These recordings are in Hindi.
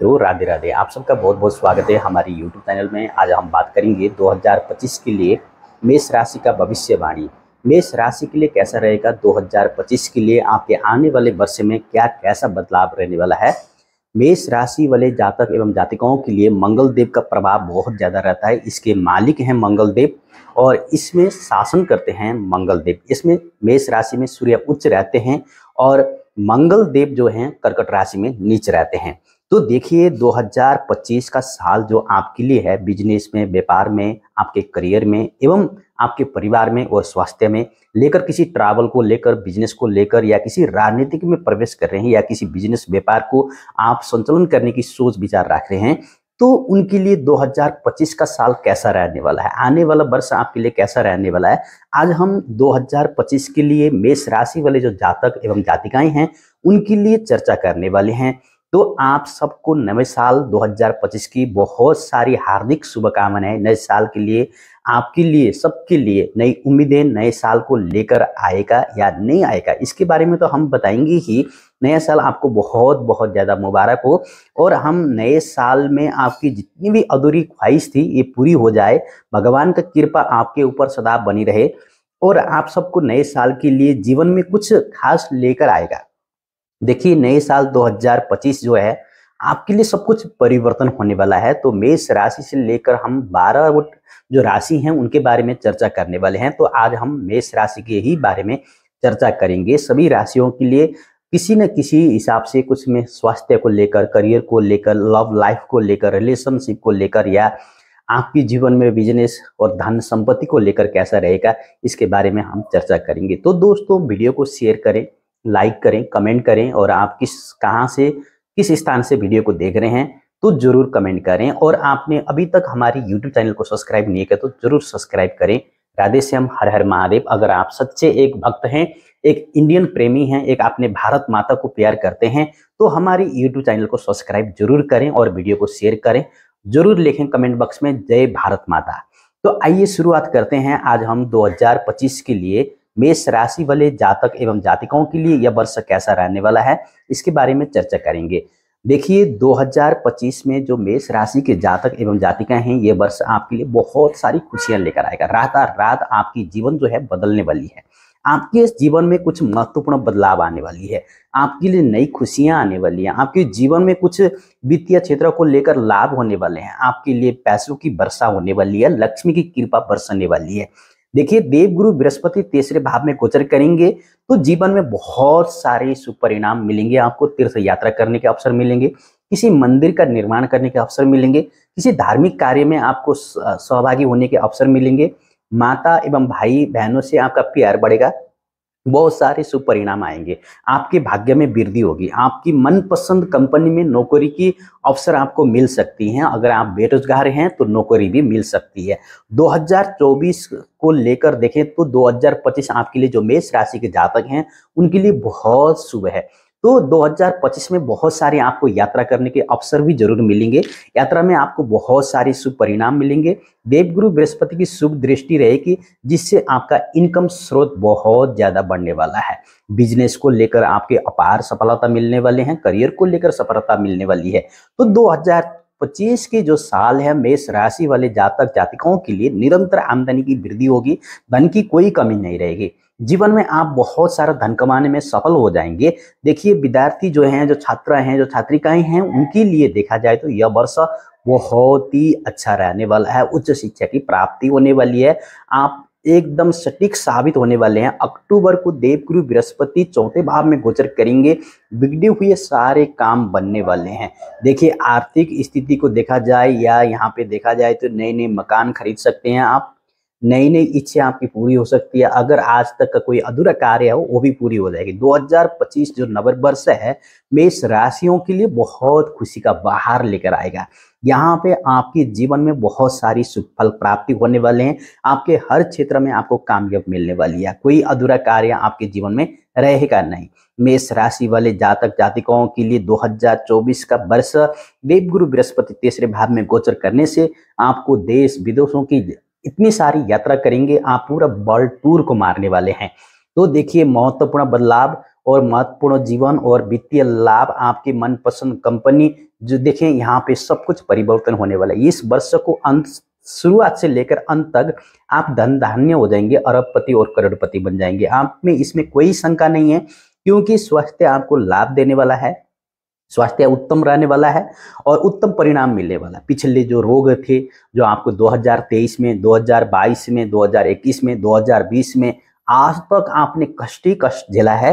मित्रों राधे राधे आप सबका बहुत बहुत स्वागत है हमारे यूट्यूब चैनल में आज हम बात करेंगे 2025 के लिए मेष राशि का भविष्यवाणी मेष राशि के लिए कैसा रहेगा 2025 के लिए आपके आने वाले वर्ष में क्या कैसा बदलाव रहने वाला है मेष राशि वाले जातक एवं जातिकाओं के लिए मंगल देव का प्रभाव बहुत ज़्यादा रहता है इसके मालिक हैं मंगल देव और इसमें शासन करते हैं मंगल देव इसमें मेष राशि में सूर्य उच्च रहते हैं और मंगल देव जो हैं कर्कट राशि में नीच रहते हैं तो देखिए 2025 का साल जो आपके लिए है बिजनेस में व्यापार में आपके करियर में एवं आपके परिवार में और स्वास्थ्य में लेकर किसी ट्रैवल को लेकर बिजनेस को लेकर या किसी राजनीतिक में प्रवेश कर रहे हैं या किसी बिजनेस व्यापार को आप संचालन करने की सोच विचार रख रहे हैं तो उनके लिए 2025 का साल कैसा रहने वाला है आने वाला वर्ष आपके लिए कैसा रहने वाला है आज हम 2025 के लिए मेष राशि वाले जो जातक एवं जातिकाएं हैं उनके लिए चर्चा करने वाले हैं तो आप सबको नवे साल 2025 की बहुत सारी हार्दिक शुभकामनाएं नए साल के लिए आपके लिए सबके लिए नई उम्मीदें नए साल को लेकर आएगा या नहीं आएगा इसके बारे में तो हम बताएंगे ही नया साल आपको बहुत बहुत ज़्यादा मुबारक हो और हम नए साल में आपकी जितनी भी अधूरी ख्वाहिश थी ये पूरी हो जाए भगवान का कृपा आपके ऊपर सदा बनी रहे और आप सबको नए साल के लिए जीवन में कुछ खास लेकर आएगा देखिए नए साल 2025 जो है आपके लिए सब कुछ परिवर्तन होने वाला है तो मेष राशि से लेकर हम बारह जो राशि हैं उनके बारे में चर्चा करने वाले हैं तो आज हम मेष राशि के ही बारे में चर्चा करेंगे सभी राशियों के लिए किसी न किसी हिसाब से कुछ में स्वास्थ्य को लेकर करियर को लेकर लव लाइफ को लेकर रिलेशनशिप को लेकर या आपकी जीवन में बिजनेस और धन संपत्ति को लेकर कैसा रहेगा इसके बारे में हम चर्चा करेंगे तो दोस्तों वीडियो को शेयर करें लाइक करें कमेंट करें और आप किस कहाँ से किस स्थान से वीडियो को देख रहे हैं तो जरूर कमेंट करें और आपने अभी तक हमारी यूट्यूब चैनल को सब्सक्राइब नहीं किया तो जरूर सब्सक्राइब करें राधे श्याम हर हर महादेव अगर आप सच्चे एक भक्त हैं एक इंडियन प्रेमी हैं एक आपने भारत माता को प्यार करते हैं तो हमारी यूट्यूब चैनल को सब्सक्राइब जरूर करें और वीडियो को शेयर करें जरूर लिखें कमेंट बॉक्स में जय भारत माता तो आइए शुरुआत करते हैं आज हम 2025 के लिए मेष राशि वाले जातक एवं जातिकाओं के लिए यह वर्ष कैसा रहने वाला है इसके बारे में चर्चा करेंगे देखिए 2025 में जो मेष राशि के जातक एवं जातिकाएं हैं ये वर्ष आपके लिए बहुत सारी खुशियां लेकर आएगा रातार रात आपकी जीवन जो है बदलने वाली है आपके जीवन में कुछ महत्वपूर्ण बदलाव आने वाली है आपके लिए नई खुशियां आने वाली हैं आपके जीवन में कुछ वित्तीय क्षेत्र को लेकर लाभ होने वाले हैं आपके लिए पैसों की वर्षा होने वाली है लक्ष्मी की कृपा बरसने वाली है देखिए देवगुरु बृहस्पति तीसरे भाव में गोचर करेंगे तो जीवन में बहुत सारे सुपरिणाम मिलेंगे आपको तीर्थ यात्रा करने के अवसर मिलेंगे किसी मंदिर का निर्माण करने के अवसर मिलेंगे किसी धार्मिक कार्य में आपको सहभागी होने के अवसर मिलेंगे माता एवं भाई बहनों से आपका प्यार बढ़ेगा बहुत सारे सुपरिणाम आएंगे आपके भाग्य में वृद्धि होगी आपकी मनपसंद कंपनी में नौकरी की अवसर आपको मिल सकती हैं अगर आप बेरोजगार हैं तो नौकरी भी मिल सकती है 2024 को लेकर देखें तो 2025 आपके लिए जो मेष राशि के जातक हैं उनके लिए बहुत शुभ है तो 2025 में बहुत सारे आपको यात्रा करने के अवसर भी जरूर मिलेंगे यात्रा में आपको बहुत सारे शुभ परिणाम मिलेंगे देवगुरु बृहस्पति की शुभ दृष्टि रहेगी जिससे आपका इनकम स्रोत बहुत ज़्यादा बढ़ने वाला है बिजनेस को लेकर आपके अपार सफलता मिलने वाले हैं करियर को लेकर सफलता मिलने वाली है तो दो पच्चीस के जो साल है मेष राशि वाले जातक जातिकाओं के लिए निरंतर आमदनी की वृद्धि होगी धन की कोई कमी नहीं रहेगी जीवन में आप बहुत सारा धन कमाने में सफल हो जाएंगे देखिए विद्यार्थी जो हैं जो छात्र हैं जो छात्रिकाएं हैं उनके लिए देखा जाए तो यह वर्ष बहुत ही अच्छा रहने वाला है उच्च शिक्षा की प्राप्ति होने वाली है आप एकदम सटीक साबित होने वाले हैं अक्टूबर को देवगुरु बृहस्पति चौथे भाव में गोचर करेंगे बिगड़े हुए सारे काम बनने वाले हैं देखिए आर्थिक स्थिति को देखा जाए या यहाँ पे देखा जाए तो नए नए मकान खरीद सकते हैं आप नई नई इच्छा आपकी पूरी हो सकती है अगर आज तक का कोई अधूरा कार्य है वो भी पूरी हो जाएगी 2025 जो नव वर्ष है मेष राशियों के लिए बहुत खुशी का बाहर लेकर आएगा यहाँ पे आपके जीवन में बहुत सारी सुफल प्राप्ति होने वाले हैं आपके हर क्षेत्र में आपको कामयाब मिलने वाली है कोई अधूरा कार्य आपके जीवन में रहेगा नहीं मेष राशि वाले जातक जातिकाओं के लिए 2024 का वर्ष देवगुरु बृहस्पति तीसरे भाव में गोचर करने से आपको देश विदेशों की इतनी सारी यात्रा करेंगे आप पूरा वर्ल्ड टूर को मारने वाले हैं तो देखिए महत्वपूर्ण बदलाव और महत्वपूर्ण जीवन और वित्तीय लाभ आपकी मनपसंद कंपनी जो देखें यहाँ पे सब कुछ परिवर्तन होने वाला है इस वर्ष को अंत शुरुआत से लेकर अंत तक आप धन धान्य हो जाएंगे अरबपति और करोड़पति बन जाएंगे आप में इसमें कोई शंका नहीं है क्योंकि स्वास्थ्य आपको लाभ देने वाला है स्वास्थ्य उत्तम रहने वाला है और उत्तम परिणाम मिलने वाला पिछले जो रोग थे जो आपको 2023 में 2022 में 2021 में 2020 में आज तक आपने कष्टी कष्ट झेला है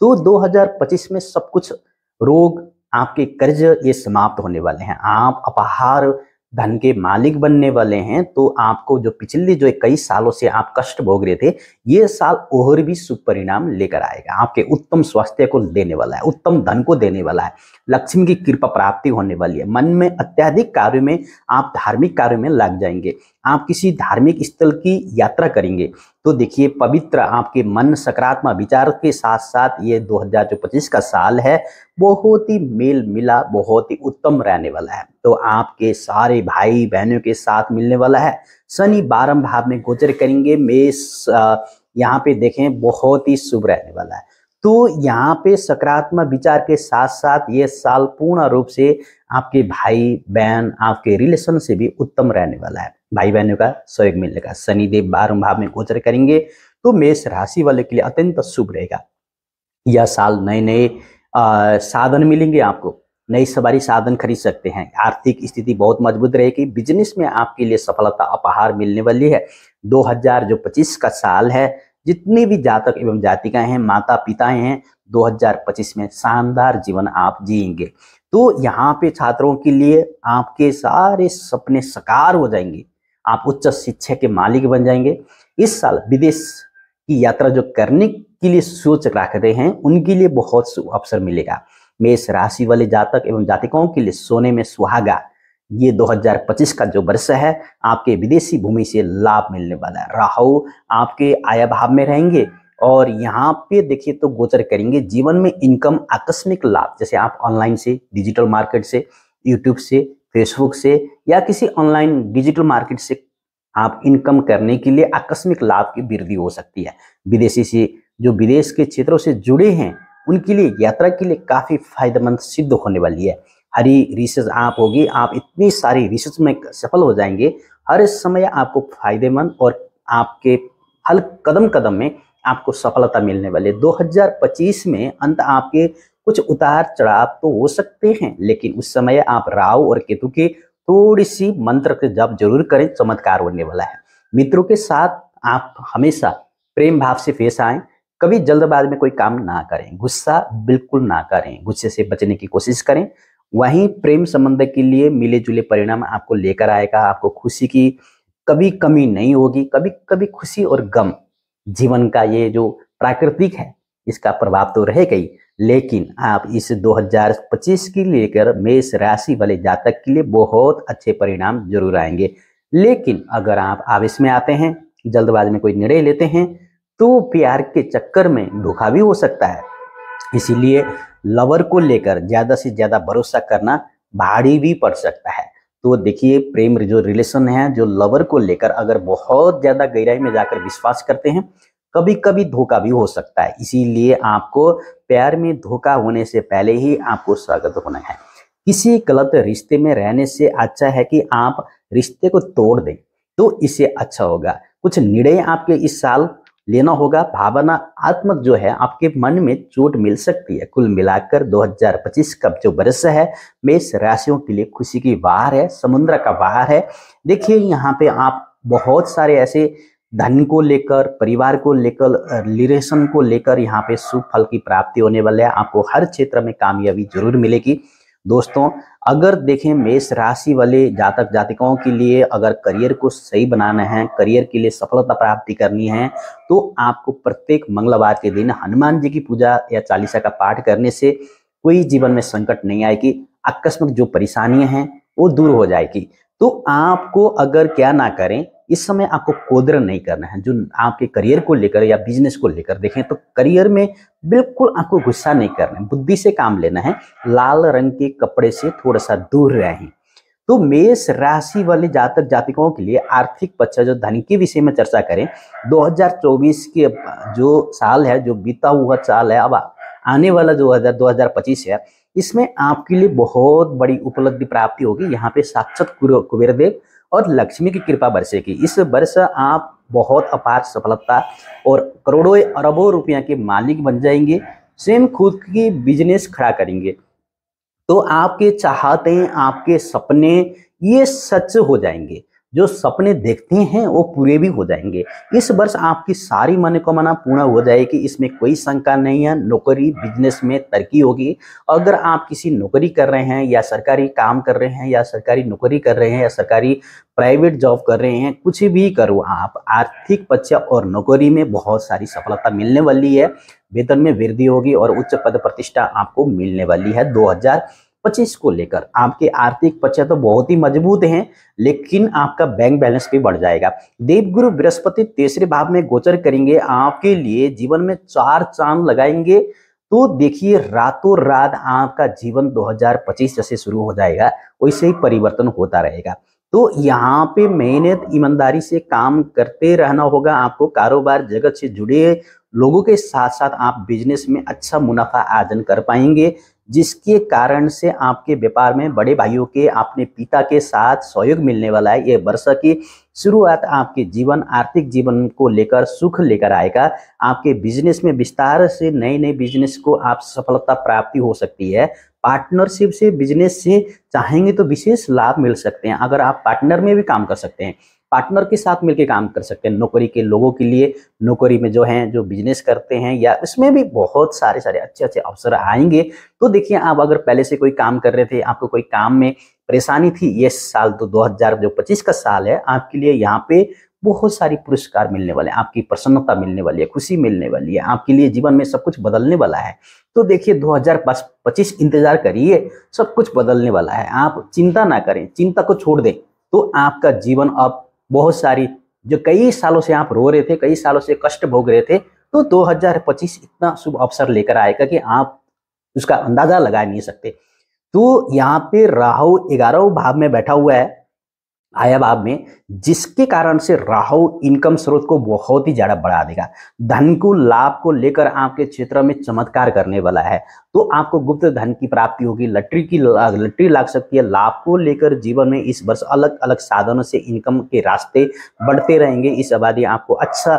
तो 2025 में सब कुछ रोग आपके कर्ज ये समाप्त होने वाले हैं आप अपहार धन के मालिक बनने वाले हैं तो आपको जो पिछले जो कई सालों से आप कष्ट भोग रहे थे ये साल और भी सुपरिणाम लेकर आएगा आपके उत्तम स्वास्थ्य को देने वाला है उत्तम धन को देने वाला है लक्ष्मी की कृपा प्राप्ति होने वाली है मन में अत्याधिक कार्य में आप धार्मिक कार्य में लग जाएंगे आप किसी धार्मिक स्थल की यात्रा करेंगे तो देखिए पवित्र आपके मन सकारात्मक विचार के साथ साथ ये दो का साल है बहुत ही मेल मिला बहुत ही उत्तम रहने वाला है तो आपके सारे भाई बहनों के साथ मिलने वाला है शनि बारम भाव में गोचर करेंगे मेष यहाँ पे देखें बहुत ही शुभ रहने वाला है तो यहाँ पे सकारात्मक विचार के साथ साथ ये साल पूर्ण रूप से आपके भाई बहन आपके रिलेशन से भी उत्तम रहने वाला है भाई बहनों का सहयोग मिलेगा शनिदेव बारह भाव में गोचर करेंगे तो मेष राशि वाले के लिए अत्यंत शुभ रहेगा यह साल नए नए साधन मिलेंगे आपको नई सवारी साधन खरीद सकते हैं आर्थिक स्थिति बहुत मजबूत रहेगी बिजनेस में आपके लिए सफलता अपहार मिलने वाली है हजार जो पच्चीस का साल है जितने भी जातक एवं जातिकाएं हैं माता पिताएं हैं 2025 में शानदार जीवन आप जिएंगे तो यहाँ पे छात्रों के लिए आपके सारे सपने साकार हो जाएंगे आप उच्च शिक्षा के मालिक बन जाएंगे इस साल विदेश की यात्रा जो करने के लिए सोच रख रहे हैं उनके लिए बहुत अवसर मिलेगा मेष राशि वाले जातक एवं जातिकाओं के लिए सोने में सुहागा ये 2025 का जो वर्ष है आपके विदेशी भूमि से लाभ मिलने वाला है राहु आपके आय भाव में रहेंगे और यहाँ पे देखिए तो गोचर करेंगे जीवन में इनकम आकस्मिक लाभ जैसे आप ऑनलाइन से डिजिटल मार्केट से यूट्यूब से फेसबुक से या किसी ऑनलाइन डिजिटल मार्केट से आप इनकम करने के लिए आकस्मिक लाभ की वृद्धि हो सकती है विदेशी से जो विदेश के क्षेत्रों से जुड़े हैं उनके लिए यात्रा के लिए काफ़ी फायदेमंद सिद्ध होने वाली है हरी रिसर्च आप होगी आप इतनी सारी रिसर्च में सफल हो जाएंगे हर समय आपको फायदेमंद और आपके हर कदम कदम में आपको सफलता मिलने वाली है 2025 में अंत आपके कुछ उतार चढ़ाव तो हो सकते हैं लेकिन उस समय आप राहु और केतु के थोड़ी सी मंत्र के जप जरूर करें चमत्कार होने वाला है मित्रों के साथ आप हमेशा प्रेम भाव से पेश आए कभी जल्दबाज में कोई काम ना करें गुस्सा बिल्कुल ना करें गुस्से से बचने की कोशिश करें वहीं प्रेम संबंध के लिए मिले जुले परिणाम आपको लेकर आएगा आपको खुशी की कभी कमी नहीं होगी कभी कभी खुशी और गम जीवन का ये जो प्राकृतिक है इसका प्रभाव तो रहेगा ही लेकिन आप इस 2025 की लेकर मेष राशि वाले जातक के लिए बहुत अच्छे परिणाम जरूर आएंगे लेकिन अगर आप आवेश में आते हैं जल्दबाजी में कोई निर्णय लेते हैं तो प्यार के चक्कर में धोखा भी हो सकता है इसीलिए लवर को लेकर ज़्यादा से ज़्यादा भरोसा करना भारी भी पड़ सकता है तो देखिए प्रेम जो रिलेशन है जो लवर को लेकर अगर बहुत ज़्यादा गहराई में जाकर विश्वास करते हैं कभी कभी धोखा भी हो सकता है इसीलिए आपको प्यार में धोखा होने से पहले ही आपको स्वागत होना है किसी गलत रिश्ते में रहने से अच्छा है कि आप रिश्ते को तोड़ दें तो इससे अच्छा होगा कुछ निर्णय आपके इस साल लेना होगा भावना आत्मक जो है आपके मन में चोट मिल सकती है कुल मिलाकर 2025 का जो वर्ष है मेष राशियों के लिए खुशी की बाहर है समुद्र का बाहर है देखिए यहाँ पे आप बहुत सारे ऐसे धन को लेकर परिवार को लेकर रिलेशन को लेकर यहाँ पे शुभ फल की प्राप्ति होने वाले है आपको हर क्षेत्र में कामयाबी जरूर मिलेगी दोस्तों अगर देखें मेष राशि वाले जातक जातिकाओं के लिए अगर करियर को सही बनाना है करियर के लिए सफलता प्राप्ति करनी है तो आपको प्रत्येक मंगलवार के दिन हनुमान जी की पूजा या चालीसा का पाठ करने से कोई जीवन में संकट नहीं आएगी आकस्मिक जो परेशानियां हैं वो दूर हो जाएगी तो आपको अगर क्या ना करें इस समय आपको कोदर नहीं करना है जो आपके करियर को लेकर या बिजनेस को लेकर देखें तो करियर में बिल्कुल आपको गुस्सा नहीं करना है बुद्धि से काम लेना है लाल रंग के कपड़े से थोड़ा सा दूर रहें तो मेष राशि वाले जातक जातिकों के लिए आर्थिक पक्ष जो धन के विषय में चर्चा करें 2024 के जो साल है जो बीता हुआ साल है अब आने वाला जो हजार पच्चीस है इसमें आपके लिए बहुत बड़ी उपलब्धि प्राप्ति होगी यहाँ पे साक्षात कुबेर देव और लक्ष्मी की कृपा बरसे की इस वर्ष आप बहुत अपार सफलता और करोड़ों अरबों रुपया के मालिक बन जाएंगे सेम खुद की बिजनेस खड़ा करेंगे तो आपके चाहते आपके सपने ये सच हो जाएंगे जो सपने देखते हैं वो पूरे भी हो जाएंगे इस वर्ष आपकी सारी मनोकामना पूर्ण हो जाएगी इसमें कोई शंका नहीं है नौकरी बिजनेस में तरक्की होगी अगर आप किसी नौकरी कर रहे हैं या सरकारी काम कर रहे हैं या सरकारी नौकरी कर रहे हैं या सरकारी प्राइवेट जॉब कर रहे हैं कुछ भी करो आप आर्थिक पक्ष और नौकरी में बहुत सारी सफलता मिलने वाली है वेतन में वृद्धि होगी और उच्च पद प्रतिष्ठा आपको मिलने वाली है दो 25 को लेकर आपके आर्थिक पक्ष तो बहुत ही मजबूत हैं लेकिन आपका बैंक बैलेंस भी बढ़ जाएगा देवगुरु बृहस्पति तीसरे भाव में गोचर करेंगे आपके लिए जीवन में चार चांद लगाएंगे तो देखिए रातों रात आपका जीवन 2025 जैसे शुरू हो जाएगा वैसे ही परिवर्तन होता रहेगा तो यहाँ पे मेहनत ईमानदारी से काम करते रहना होगा आपको कारोबार जगत से जुड़े लोगों के साथ साथ आप बिजनेस में अच्छा मुनाफा आर्जन कर पाएंगे जिसके कारण से आपके व्यापार में बड़े भाइयों के आपने पिता के साथ सहयोग मिलने वाला है ये वर्ष की शुरुआत आपके जीवन आर्थिक जीवन को लेकर सुख लेकर आएगा आपके बिजनेस में विस्तार से नए नए बिजनेस को आप सफलता प्राप्ति हो सकती है पार्टनरशिप से बिजनेस से चाहेंगे तो विशेष लाभ मिल सकते हैं अगर आप पार्टनर में भी काम कर सकते हैं पार्टनर के साथ मिलकर काम कर सकते हैं नौकरी के लोगों के लिए नौकरी में जो हैं जो बिजनेस करते हैं या इसमें भी बहुत सारे सारे अच्छे अच्छे अवसर आएंगे तो देखिए आप अगर पहले से कोई काम कर रहे थे आपको कोई काम में परेशानी थी ये साल तो पच्चीस का साल है आपके लिए यहाँ पे बहुत सारी पुरस्कार मिलने वाले हैं आपकी प्रसन्नता मिलने वाली है खुशी मिलने वाली है आपके लिए जीवन में सब कुछ बदलने वाला है तो देखिए 2025 इंतजार करिए सब कुछ बदलने वाला है आप चिंता ना करें चिंता को छोड़ दें तो आपका जीवन अब बहुत सारी जो कई सालों से आप रो रहे थे कई सालों से कष्ट भोग रहे थे तो 2025 इतना शुभ अवसर लेकर आएगा कि आप उसका अंदाजा लगा नहीं सकते तो यहाँ पे राहु ग्यारह भाव में बैठा हुआ है आयाबाब में जिसके कारण से राहु इनकम स्रोत को बहुत ही ज़्यादा बढ़ा देगा धन को लाभ को लेकर आपके क्षेत्र में चमत्कार करने वाला है तो आपको गुप्त धन की प्राप्ति होगी लटरी की लटरी लग सकती है लाभ को लेकर जीवन में इस वर्ष अलग अलग साधनों से इनकम के रास्ते बढ़ते रहेंगे इस आबादी आपको अच्छा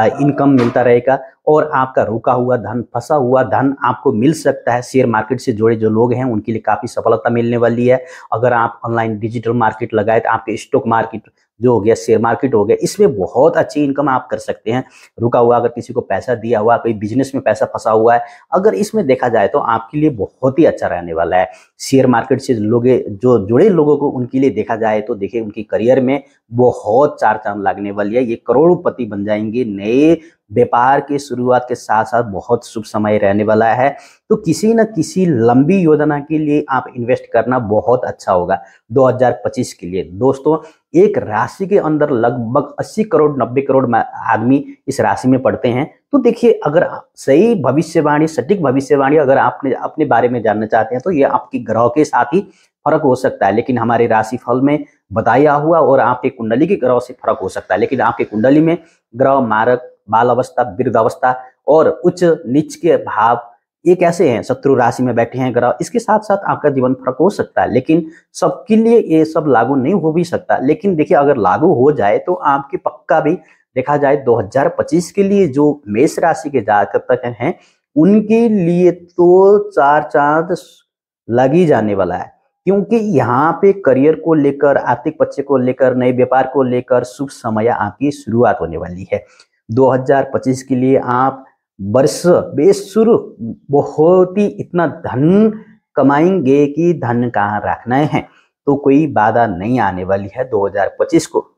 इनकम मिलता रहेगा और आपका रुका हुआ धन फंसा हुआ धन आपको मिल सकता है शेयर मार्केट से जुड़े जो लोग हैं उनके लिए काफ़ी सफलता मिलने वाली है अगर आप ऑनलाइन डिजिटल मार्केट लगाए तो आपके स्टॉक मार्केट जो हो गया शेयर मार्केट हो गया इसमें बहुत अच्छी इनकम आप कर सकते हैं रुका हुआ अगर किसी को पैसा दिया हुआ कोई बिजनेस में पैसा फंसा हुआ है अगर इसमें देखा जाए तो आपके लिए बहुत ही अच्छा रहने वाला है शेयर मार्केट से लोग जो जुड़े लोगों को उनके लिए देखा जाए तो देखिए उनकी करियर में बहुत चार चांद लगने वाली है ये करोड़पति बन जाएंगे नए व्यापार की शुरुआत के साथ साथ बहुत शुभ समय रहने वाला है तो किसी न किसी लंबी योजना के लिए आप इन्वेस्ट करना बहुत अच्छा होगा 2025 के लिए दोस्तों एक राशि के अंदर लगभग 80 करोड़ 90 करोड़ आदमी इस राशि में पढ़ते हैं तो देखिए अगर सही भविष्यवाणी सटीक भविष्यवाणी अगर आपने अपने बारे में जानना चाहते हैं तो ये आपके ग्रह के साथ ही फर्क हो सकता है लेकिन हमारे राशि फल में बताया हुआ और आपके कुंडली के ग्रह से फर्क हो सकता है लेकिन आपके कुंडली में ग्रह मारक बाल अवस्था वृद्ध अवस्था और उच्च नीच के भाव ये कैसे हैं शत्रु राशि में बैठे हैं ग्रह इसके साथ साथ आपका जीवन फर्क हो सकता है लेकिन सबके लिए ये सब लागू नहीं हो भी सकता लेकिन देखिए अगर लागू हो जाए तो आपके पक्का भी देखा जाए 2025 के लिए जो मेष राशि के जातक तक हैं उनके लिए तो चार चांद लग ही जाने वाला है क्योंकि यहाँ पे करियर को लेकर आर्थिक पक्ष को लेकर नए व्यापार को लेकर शुभ समय आपकी शुरुआत होने वाली है 2025 के लिए आप वर्ष बेसुर बहुत ही इतना धन कमाएंगे कि धन कहाँ रखना है तो कोई बाधा नहीं आने वाली है 2025 को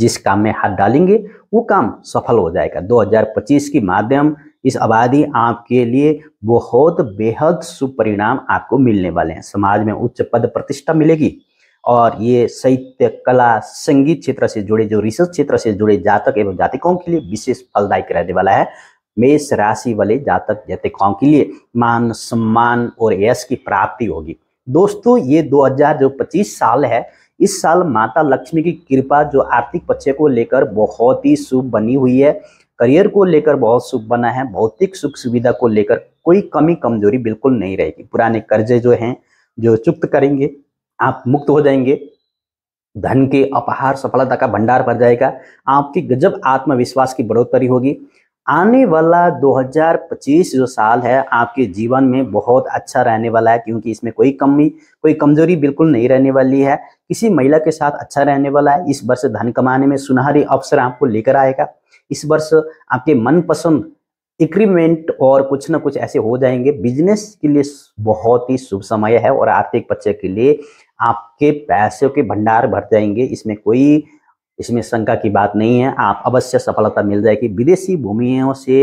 जिस काम में हाथ डालेंगे वो काम सफल हो जाएगा 2025 की माध्यम इस आबादी आपके लिए बहुत बेहद सुपरिणाम आपको मिलने वाले हैं समाज में उच्च पद प्रतिष्ठा मिलेगी और ये साहित्य कला संगीत क्षेत्र से जुड़े जो रिसर्च क्षेत्र से जुड़े जातक एवं जातिकाओं के लिए विशेष फलदायक रहने वाला है मेष राशि वाले जातक जातिकाओं के लिए मान सम्मान और यश की प्राप्ति होगी दोस्तों ये दो जो पच्चीस साल है इस साल माता लक्ष्मी की कृपा जो आर्थिक पक्ष को लेकर बहुत ही शुभ बनी हुई है करियर को लेकर बहुत शुभ बना है भौतिक सुख सुविधा को लेकर कोई कमी कमजोरी बिल्कुल नहीं रहेगी पुराने कर्जे जो हैं जो चुप्त करेंगे आप मुक्त हो जाएंगे धन के अपहार सफलता का भंडार भर जाएगा आपकी गजब आत्मविश्वास की बढ़ोतरी होगी आने वाला 2025 जो साल है आपके जीवन में बहुत अच्छा रहने वाला है क्योंकि इसमें कोई कमी कोई कमजोरी बिल्कुल नहीं रहने वाली है किसी महिला के साथ अच्छा रहने वाला है इस वर्ष धन कमाने में सुनहरी अवसर आपको लेकर आएगा इस वर्ष आपके मनपसंद इक्रीमेंट और कुछ ना कुछ ऐसे हो जाएंगे बिजनेस के लिए बहुत ही शुभ समय है और आर्थिक पक्ष के लिए आपके पैसे के भंडार भर जाएंगे इसमें कोई इसमें शंका की बात नहीं है आप अवश्य सफलता मिल जाएगी विदेशी भूमियों से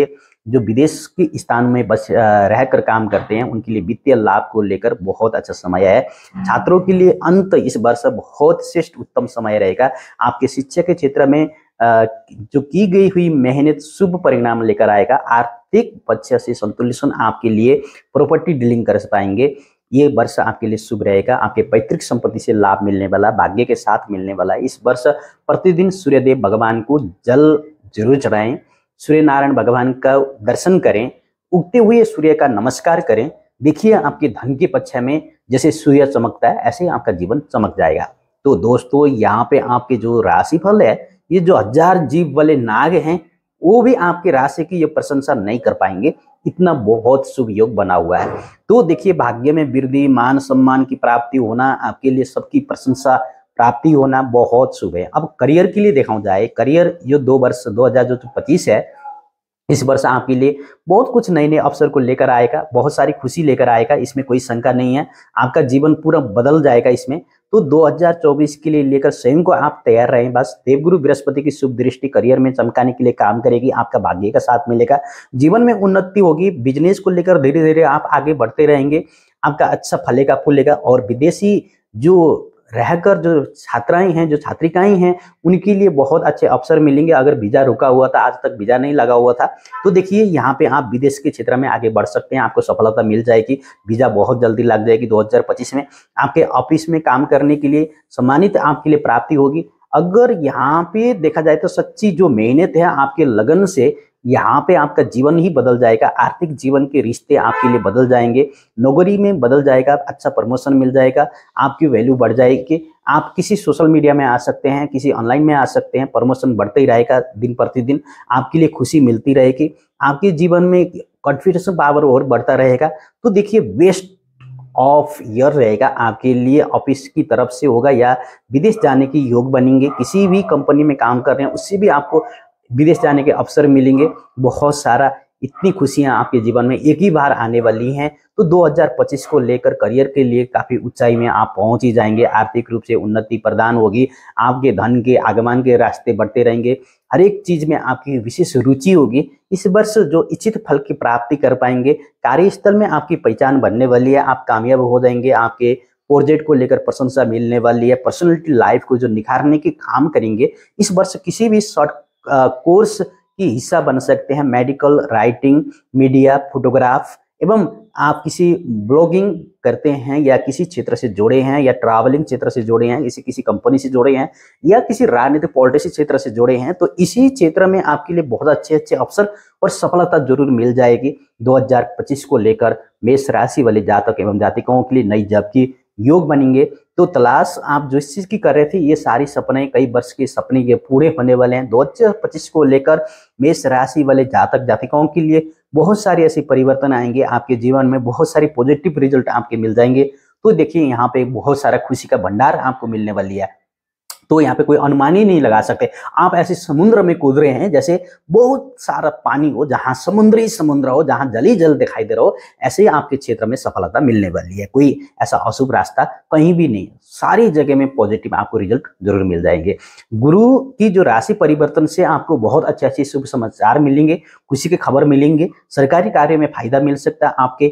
जो विदेश के स्थान में बस रहकर काम करते हैं उनके लिए वित्तीय लाभ को लेकर बहुत अच्छा समय है हम्म। छात्रों के लिए अंत इस वर्ष बहुत श्रेष्ठ उत्तम समय रहेगा आपके शिक्षा के क्षेत्र में जो की गई हुई मेहनत शुभ परिणाम लेकर आएगा आर्थिक पक्ष से संतुलन आपके लिए प्रॉपर्टी डीलिंग कर पाएंगे ये वर्ष आपके लिए शुभ रहेगा आपके पैतृक संपत्ति से लाभ मिलने वाला भाग्य के साथ मिलने वाला इस वर्ष प्रतिदिन सूर्यदेव भगवान को जल जरूर चढ़ाएं सूर्य नारायण भगवान का दर्शन करें उगते हुए सूर्य का नमस्कार करें देखिए आपके धन के पक्ष में जैसे सूर्य चमकता है ऐसे आपका जीवन चमक जाएगा तो दोस्तों यहाँ पे आपके जो राशिफल है ये जो हजार जीव वाले नाग हैं वो भी आपके राशि की ये प्रशंसा नहीं कर पाएंगे इतना बहुत शुभ योग बना हुआ है तो देखिए भाग्य में वृद्धि मान सम्मान की प्राप्ति होना आपके लिए सबकी प्रशंसा प्राप्ति होना बहुत शुभ है अब करियर के लिए देखा जाए करियर जो दो वर्ष दो हजार जो पच्चीस है इस वर्ष आपके लिए बहुत कुछ नए नए अवसर को लेकर आएगा बहुत सारी खुशी लेकर आएगा इसमें कोई शंका नहीं है आपका जीवन पूरा बदल जाएगा इसमें तो 2024 के लिए लेकर स्वयं को आप तैयार रहें बस देवगुरु बृहस्पति की शुभ दृष्टि करियर में चमकाने के लिए काम करेगी आपका भाग्य का साथ मिलेगा जीवन में उन्नति होगी बिजनेस को लेकर धीरे धीरे आप आगे बढ़ते रहेंगे आपका अच्छा फलेगा फूलेगा और विदेशी जो रहकर जो छात्राएं हैं जो छात्रिकाएं हैं उनके लिए बहुत अच्छे अवसर मिलेंगे अगर वीजा रुका हुआ था आज तक वीजा नहीं लगा हुआ था तो देखिए यहाँ पे आप विदेश के क्षेत्र में आगे बढ़ सकते हैं आपको सफलता मिल जाएगी वीजा बहुत जल्दी लग जाएगी 2025 में आपके ऑफिस में काम करने के लिए सम्मानित आपके लिए प्राप्ति होगी अगर यहाँ पे देखा जाए तो सच्ची जो मेहनत है आपके लगन से यहाँ पे आपका जीवन ही बदल जाएगा आर्थिक जीवन के रिश्ते आपके लिए बदल जाएंगे नौकरी में बदल जाएगा अच्छा प्रमोशन मिल जाएगा आपकी वैल्यू बढ़ जाएगी आप किसी सोशल मीडिया में आ सकते हैं किसी ऑनलाइन में आ सकते हैं प्रमोशन बढ़ते ही रहेगा दिन प्रतिदिन आपके लिए खुशी मिलती रहेगी आपके जीवन में कॉन्फिडेंस पावर और बढ़ता रहेगा तो देखिए बेस्ट ऑफ ईयर रहेगा आपके लिए ऑफिस की तरफ से होगा या विदेश जाने के योग बनेंगे किसी भी कंपनी में काम कर रहे हैं उससे भी आपको विदेश जाने के अवसर मिलेंगे बहुत सारा इतनी खुशियां आपके जीवन में एक ही बार आने वाली हैं तो 2025 को लेकर करियर के लिए काफ़ी ऊंचाई में आप पहुंच ही जाएंगे आर्थिक रूप से उन्नति प्रदान होगी आपके धन के आगमन के रास्ते बढ़ते रहेंगे हर एक चीज में आपकी विशेष रुचि होगी इस वर्ष जो इच्छित फल की प्राप्ति कर पाएंगे कार्यस्थल में आपकी पहचान बनने वाली है आप कामयाब हो जाएंगे आपके प्रोजेक्ट को लेकर प्रशंसा मिलने वाली है पर्सनलिटी लाइफ को जो निखारने के काम करेंगे इस वर्ष किसी भी शॉर्ट कोर्स की हिस्सा बन सकते हैं मेडिकल राइटिंग मीडिया फोटोग्राफ एवं आप किसी ब्लॉगिंग करते हैं या किसी क्षेत्र से जुड़े हैं या ट्रैवलिंग क्षेत्र से जुड़े हैं किसी किसी कंपनी से जुड़े हैं या किसी राजनीतिक पॉलिटिक्स क्षेत्र से जुड़े हैं तो इसी क्षेत्र में आपके लिए बहुत अच्छे अच्छे अवसर और सफलता जरूर मिल जाएगी 2025 को लेकर मेष राशि वाले जातक एवं जातिकाओं के लिए नई जब की योग बनेंगे तो तलाश आप जो इस चीज़ की कर रहे थे ये सारी सपने कई वर्ष के सपने ये पूरे होने वाले हैं दो हजार पच्चीस को लेकर मेष राशि वाले जातक जातिकाओं के लिए बहुत सारे ऐसे परिवर्तन आएंगे आपके जीवन में बहुत सारे पॉजिटिव रिजल्ट आपके मिल जाएंगे तो देखिए यहाँ पे बहुत सारा खुशी का भंडार आपको मिलने वाली है तो यहाँ पे कोई अनुमान ही नहीं लगा सकते आप ऐसे समुद्र में कूद रहे हैं जैसे बहुत सारा पानी हो जहाँ समुद्री समुद्र हो जहाँ जली जल दिखाई दे रहा हो ऐसे ही आपके क्षेत्र में सफलता मिलने वाली है कोई ऐसा अशुभ रास्ता कहीं भी नहीं सारी जगह में पॉजिटिव आपको रिजल्ट जरूर मिल जाएंगे गुरु की जो राशि परिवर्तन से आपको बहुत अच्छे अच्छे शुभ समाचार मिलेंगे खुशी के खबर मिलेंगे सरकारी कार्य में फायदा मिल सकता है आपके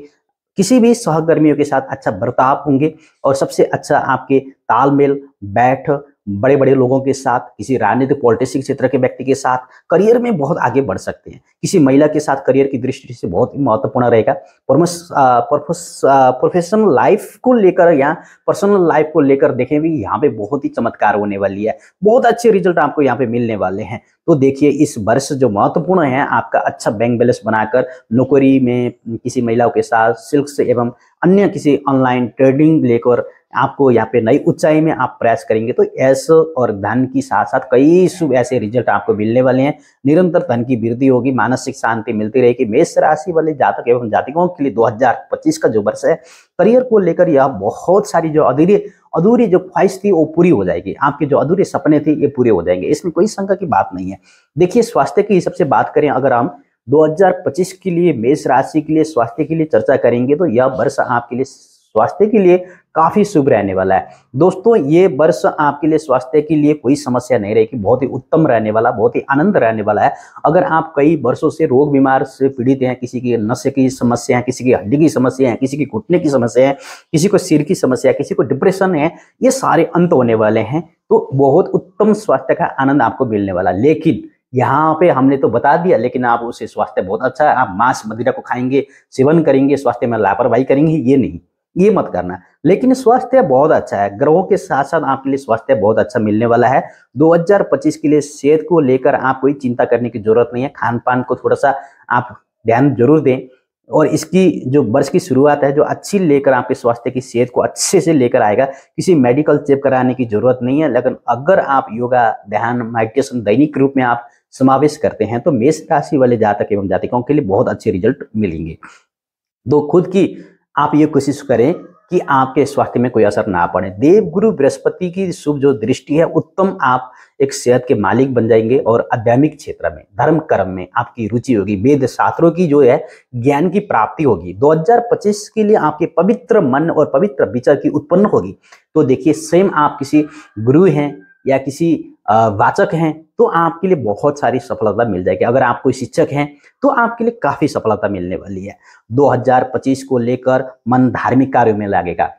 किसी भी सहकर्मियों के साथ अच्छा बर्ताव होंगे और सबसे अच्छा आपके तालमेल बैठ बड़े बड़े लोगों के साथ किसी राजनीतिक पॉलिटिक्स क्षेत्र के व्यक्ति के साथ करियर में बहुत आगे बढ़ सकते हैं किसी महिला के साथ करियर की दृष्टि से बहुत ही महत्वपूर्ण रहेगा प्रोफेशनल लाइफ को लेकर यहाँ पर्सनल लाइफ को लेकर देखें भी यहाँ पे बहुत ही चमत्कार होने वाली है बहुत अच्छे रिजल्ट आपको यहाँ पे मिलने वाले हैं तो देखिए इस वर्ष जो महत्वपूर्ण है आपका अच्छा बैंक बैलेंस बनाकर नौकरी में किसी महिलाओं के साथ सिल्क एवं अन्य किसी ऑनलाइन ट्रेडिंग लेकर आपको यहाँ पे नई ऊंचाई में आप प्रयास करेंगे तो ऐसे और धन की साथ साथ कई शुभ ऐसे रिजल्ट आपको मिलने वाले हैं निरंतर धन की वृद्धि होगी मानसिक शांति मिलती रहेगी मेष राशि वाले जातक एवं जातिकों के लिए 2025 का जो वर्ष है करियर को लेकर यह बहुत सारी जो अधूरी अधूरी जो ख्वाहिश थी वो पूरी हो जाएगी आपके जो अधूरे सपने थे ये पूरे हो जाएंगे इसमें कोई शंका की बात नहीं है देखिए स्वास्थ्य के हिसाब से बात करें अगर हम 2025 के लिए मेष राशि के लिए स्वास्थ्य के लिए चर्चा करेंगे तो यह वर्ष आपके लिए स्वास्थ्य के लिए काफ़ी शुभ रहने वाला है दोस्तों ये वर्ष आपके लिए स्वास्थ्य के लिए कोई समस्या नहीं रहेगी बहुत ही उत्तम रहने वाला बहुत ही आनंद रहने वाला है अगर आप कई वर्षों से रोग बीमार से पीड़ित हैं किसी की नशे की समस्या है किसी की हड्डी की समस्या है किसी की घुटने की समस्या है किसी को सिर की समस्या है किसी को डिप्रेशन है ये सारे अंत होने वाले हैं तो बहुत उत्तम स्वास्थ्य का आनंद आपको मिलने वाला लेकिन यहाँ पे हमने तो बता दिया लेकिन आप उसे स्वास्थ्य बहुत अच्छा है आप मांस मदिरा को खाएंगे सेवन करेंगे स्वास्थ्य में लापरवाही करेंगे ये नहीं ये मत करना लेकिन स्वास्थ्य बहुत अच्छा है ग्रहों के साथ साथ आपके लिए स्वास्थ्य बहुत अच्छा मिलने वाला है 2025 के लिए सेहत को लेकर आप कोई चिंता करने की जरूरत नहीं है खान पान को थोड़ा सा आप ध्यान जरूर दें और इसकी जो वर्ष की शुरुआत है जो अच्छी लेकर आपके स्वास्थ्य की सेहत को अच्छे से लेकर आएगा किसी मेडिकल चेक कराने की जरूरत नहीं है लेकिन अगर आप योगा ध्यान मेडिटेशन दैनिक रूप में आप समावेश करते हैं तो मेष राशि वाले जातक एवं जातिकाओं के लिए बहुत अच्छे रिजल्ट मिलेंगे तो खुद की आप ये कोशिश करें कि आपके स्वास्थ्य में कोई असर ना पड़े देव गुरु बृहस्पति की शुभ जो दृष्टि है उत्तम आप एक सेहत के मालिक बन जाएंगे और आध्यात्मिक क्षेत्र में धर्म कर्म में आपकी रुचि होगी वेद शास्त्रों की जो है ज्ञान की प्राप्ति होगी 2025 के लिए आपके पवित्र मन और पवित्र विचार की उत्पन्न होगी तो देखिए सेम आप किसी गुरु हैं या किसी वाचक हैं तो आपके लिए बहुत सारी सफलता मिल जाएगी अगर आप कोई शिक्षक हैं तो आपके लिए काफी सफलता मिलने वाली है 2025 को लेकर मन धार्मिक कार्यों में लगेगा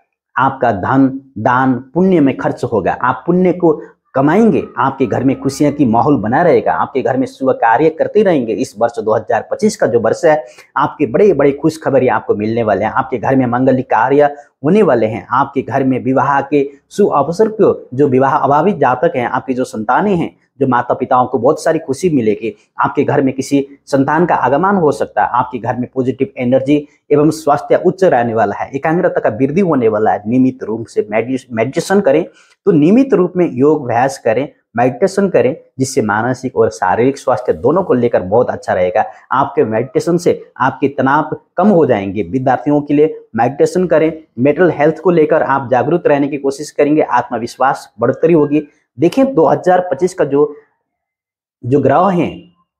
आपका धन दान पुण्य में खर्च होगा आप पुण्य को कमाएंगे आपके घर में खुशियां की माहौल बना रहेगा आपके घर में शुभ कार्य करते रहेंगे इस वर्ष 2025 का जो वर्ष है आपके बड़े बड़े खुशखबरी आपको मिलने वाले हैं आपके घर में मंगलिक कार्य होने वाले हैं आपके घर में विवाह के सु अवसर को जो विवाह अभावित जातक हैं आपकी जो संतानें हैं जो माता पिताओं को बहुत सारी खुशी मिलेगी आपके घर में किसी संतान का आगमन हो सकता है आपके घर में पॉजिटिव एनर्जी एवं स्वास्थ्य उच्च रहने वाला है एकाग्रता का वृद्धि होने वाला है नियमित रूप से मेडिटेशन करें तो नियमित रूप में योग अभ्यास करें मेडिटेशन करें जिससे मानसिक और शारीरिक स्वास्थ्य दोनों को लेकर बहुत अच्छा रहेगा आपके मेडिटेशन से आपके तनाव कम हो जाएंगे विद्यार्थियों के लिए मेडिटेशन करें मेंटल हेल्थ को लेकर आप जागरूक रहने की कोशिश करेंगे आत्मविश्वास बढ़ोतरी होगी देखें 2025 का जो जो ग्रह है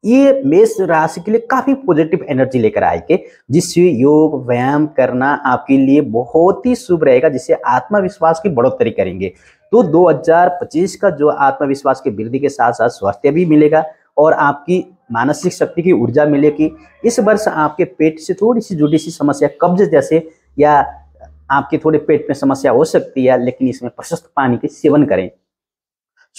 ये मेष राशि के लिए काफी पॉजिटिव एनर्जी लेकर आएंगे जिससे योग व्यायाम करना आपके लिए बहुत ही शुभ रहेगा जिससे आत्मविश्वास की बढ़ोतरी करेंगे तो 2025 का जो आत्मविश्वास की वृद्धि के साथ साथ स्वास्थ्य भी मिलेगा और आपकी मानसिक शक्ति की ऊर्जा मिलेगी इस वर्ष आपके पेट से थोड़ी सी जुड़ी सी समस्या कब्ज जैसे या आपके थोड़े पेट में समस्या हो सकती है लेकिन इसमें प्रशस्त पानी के सेवन करें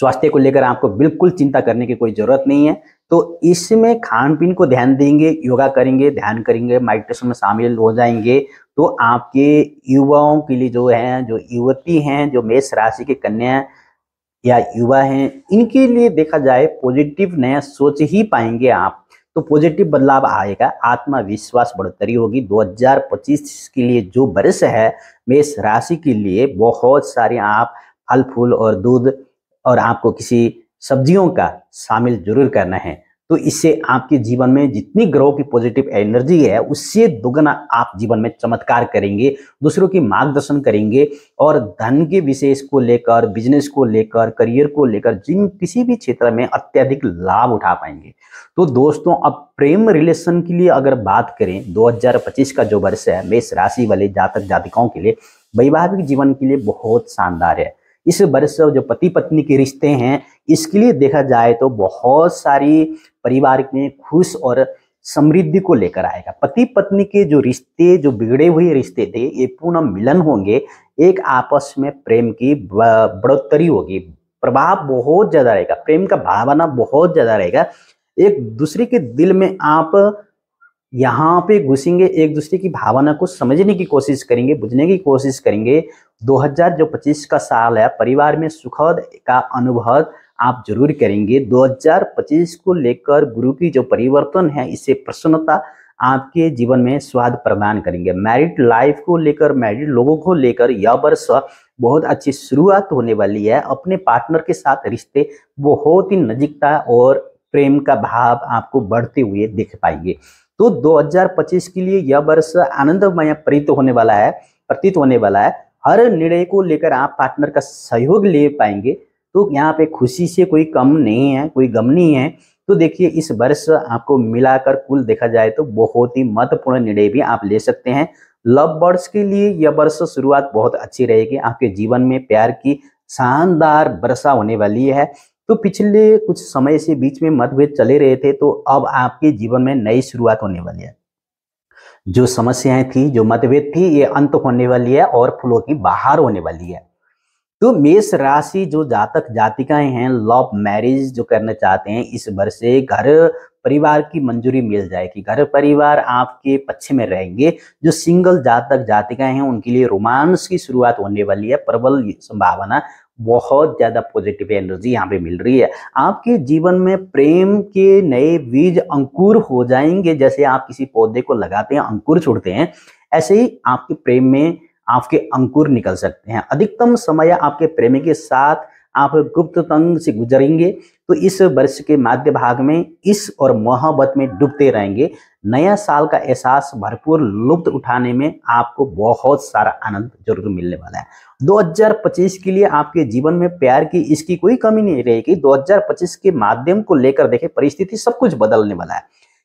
स्वास्थ्य को लेकर आपको बिल्कुल चिंता करने की कोई ज़रूरत नहीं है तो इसमें खान पीन को ध्यान देंगे योगा करेंगे ध्यान करेंगे मेडिटेशन में शामिल हो जाएंगे तो आपके युवाओं के लिए जो है जो युवती हैं जो मेष राशि के कन्या या युवा हैं इनके लिए देखा जाए पॉजिटिव नया सोच ही पाएंगे आप तो पॉजिटिव बदलाव आएगा आत्मविश्वास बढ़ोतरी होगी 2025 के लिए जो वर्ष है मेष राशि के लिए बहुत सारे आप फल फूल और दूध और आपको किसी सब्जियों का शामिल जरूर करना है तो इससे आपके जीवन में जितनी ग्रह की पॉजिटिव एनर्जी है उससे दोगुना आप जीवन में चमत्कार करेंगे दूसरों की मार्गदर्शन करेंगे और धन के विशेष को लेकर बिजनेस को लेकर करियर को लेकर जिन किसी भी क्षेत्र में अत्यधिक लाभ उठा पाएंगे तो दोस्तों अब प्रेम रिलेशन के लिए अगर बात करें 2025 का जो वर्ष है मेष राशि वाले जातक जातिकाओं के लिए वैवाहिक जीवन के लिए बहुत शानदार है इस वर्ष जो पति पत्नी के रिश्ते हैं इसके लिए देखा जाए तो बहुत सारी परिवार में खुश और समृद्धि को लेकर आएगा पति पत्नी के जो रिश्ते जो बिगड़े हुए रिश्ते थे ये पुनः मिलन होंगे एक आपस में प्रेम की बढ़ोतरी होगी प्रभाव बहुत ज्यादा रहेगा प्रेम का भावना बहुत ज्यादा रहेगा एक दूसरे के दिल में आप यहाँ पे घुसेंगे एक दूसरे की भावना को समझने की कोशिश करेंगे बुझने की कोशिश करेंगे 2000 जो 25 का साल है परिवार में सुखद का अनुभव आप जरूर करेंगे 2025 को लेकर गुरु की जो परिवर्तन है इससे प्रसन्नता आपके जीवन में स्वाद प्रदान करेंगे मैरिड लाइफ को लेकर मैरिड लोगों को लेकर यह वर्ष बहुत अच्छी शुरुआत होने वाली है अपने पार्टनर के साथ रिश्ते बहुत ही नजीकता और प्रेम का भाव आपको बढ़ते हुए देख पाएंगे तो 2025 के लिए यह वर्ष आनंदमय प्रीत होने वाला है प्रतीत होने वाला है हर निर्णय को लेकर आप पार्टनर का सहयोग ले पाएंगे तो यहाँ पे खुशी से कोई कम नहीं है कोई गम नहीं है तो देखिए इस वर्ष आपको मिलाकर कुल देखा जाए तो बहुत ही महत्वपूर्ण निर्णय भी आप ले सकते हैं लव बर्ड्स के लिए यह वर्ष शुरुआत बहुत अच्छी रहेगी आपके जीवन में प्यार की शानदार वर्षा होने वाली है तो पिछले कुछ समय से बीच में मतभेद चले रहे थे तो अब आपके जीवन में नई शुरुआत होने वाली है जो समस्याएं थी जो मतभेद थी ये अंत होने वाली है और फूलों की बाहर होने वाली है तो मेष राशि जो जातक जातिकाएं हैं लव मैरिज जो करना चाहते हैं इस वर्ष से घर परिवार की मंजूरी मिल जाएगी घर परिवार आपके पक्ष में रहेंगे जो सिंगल जातक जातिकाएं हैं उनके लिए रोमांस की शुरुआत होने वाली है प्रबल संभावना बहुत ज़्यादा पॉजिटिव एनर्जी यहाँ पे मिल रही है आपके जीवन में प्रेम के नए बीज अंकुर हो जाएंगे जैसे आप किसी पौधे को लगाते हैं अंकुर छोड़ते हैं ऐसे ही आपके प्रेम में आपके अंकुर निकल सकते हैं अधिकतम समय आपके प्रेमी के साथ आप गुप्त तंग से गुजरेंगे तो इस वर्ष के मध्य भाग में इस और मोहब्बत में डूबते रहेंगे नया साल का एहसास भरपूर लुप्त उठाने में आपको बहुत सारा आनंद जरूर मिलने वाला है 2025 के लिए आपके जीवन में प्यार की इसकी कोई कमी नहीं रहेगी 2025 के माध्यम को लेकर देखें परिस्थिति सब कुछ बदलने वाला है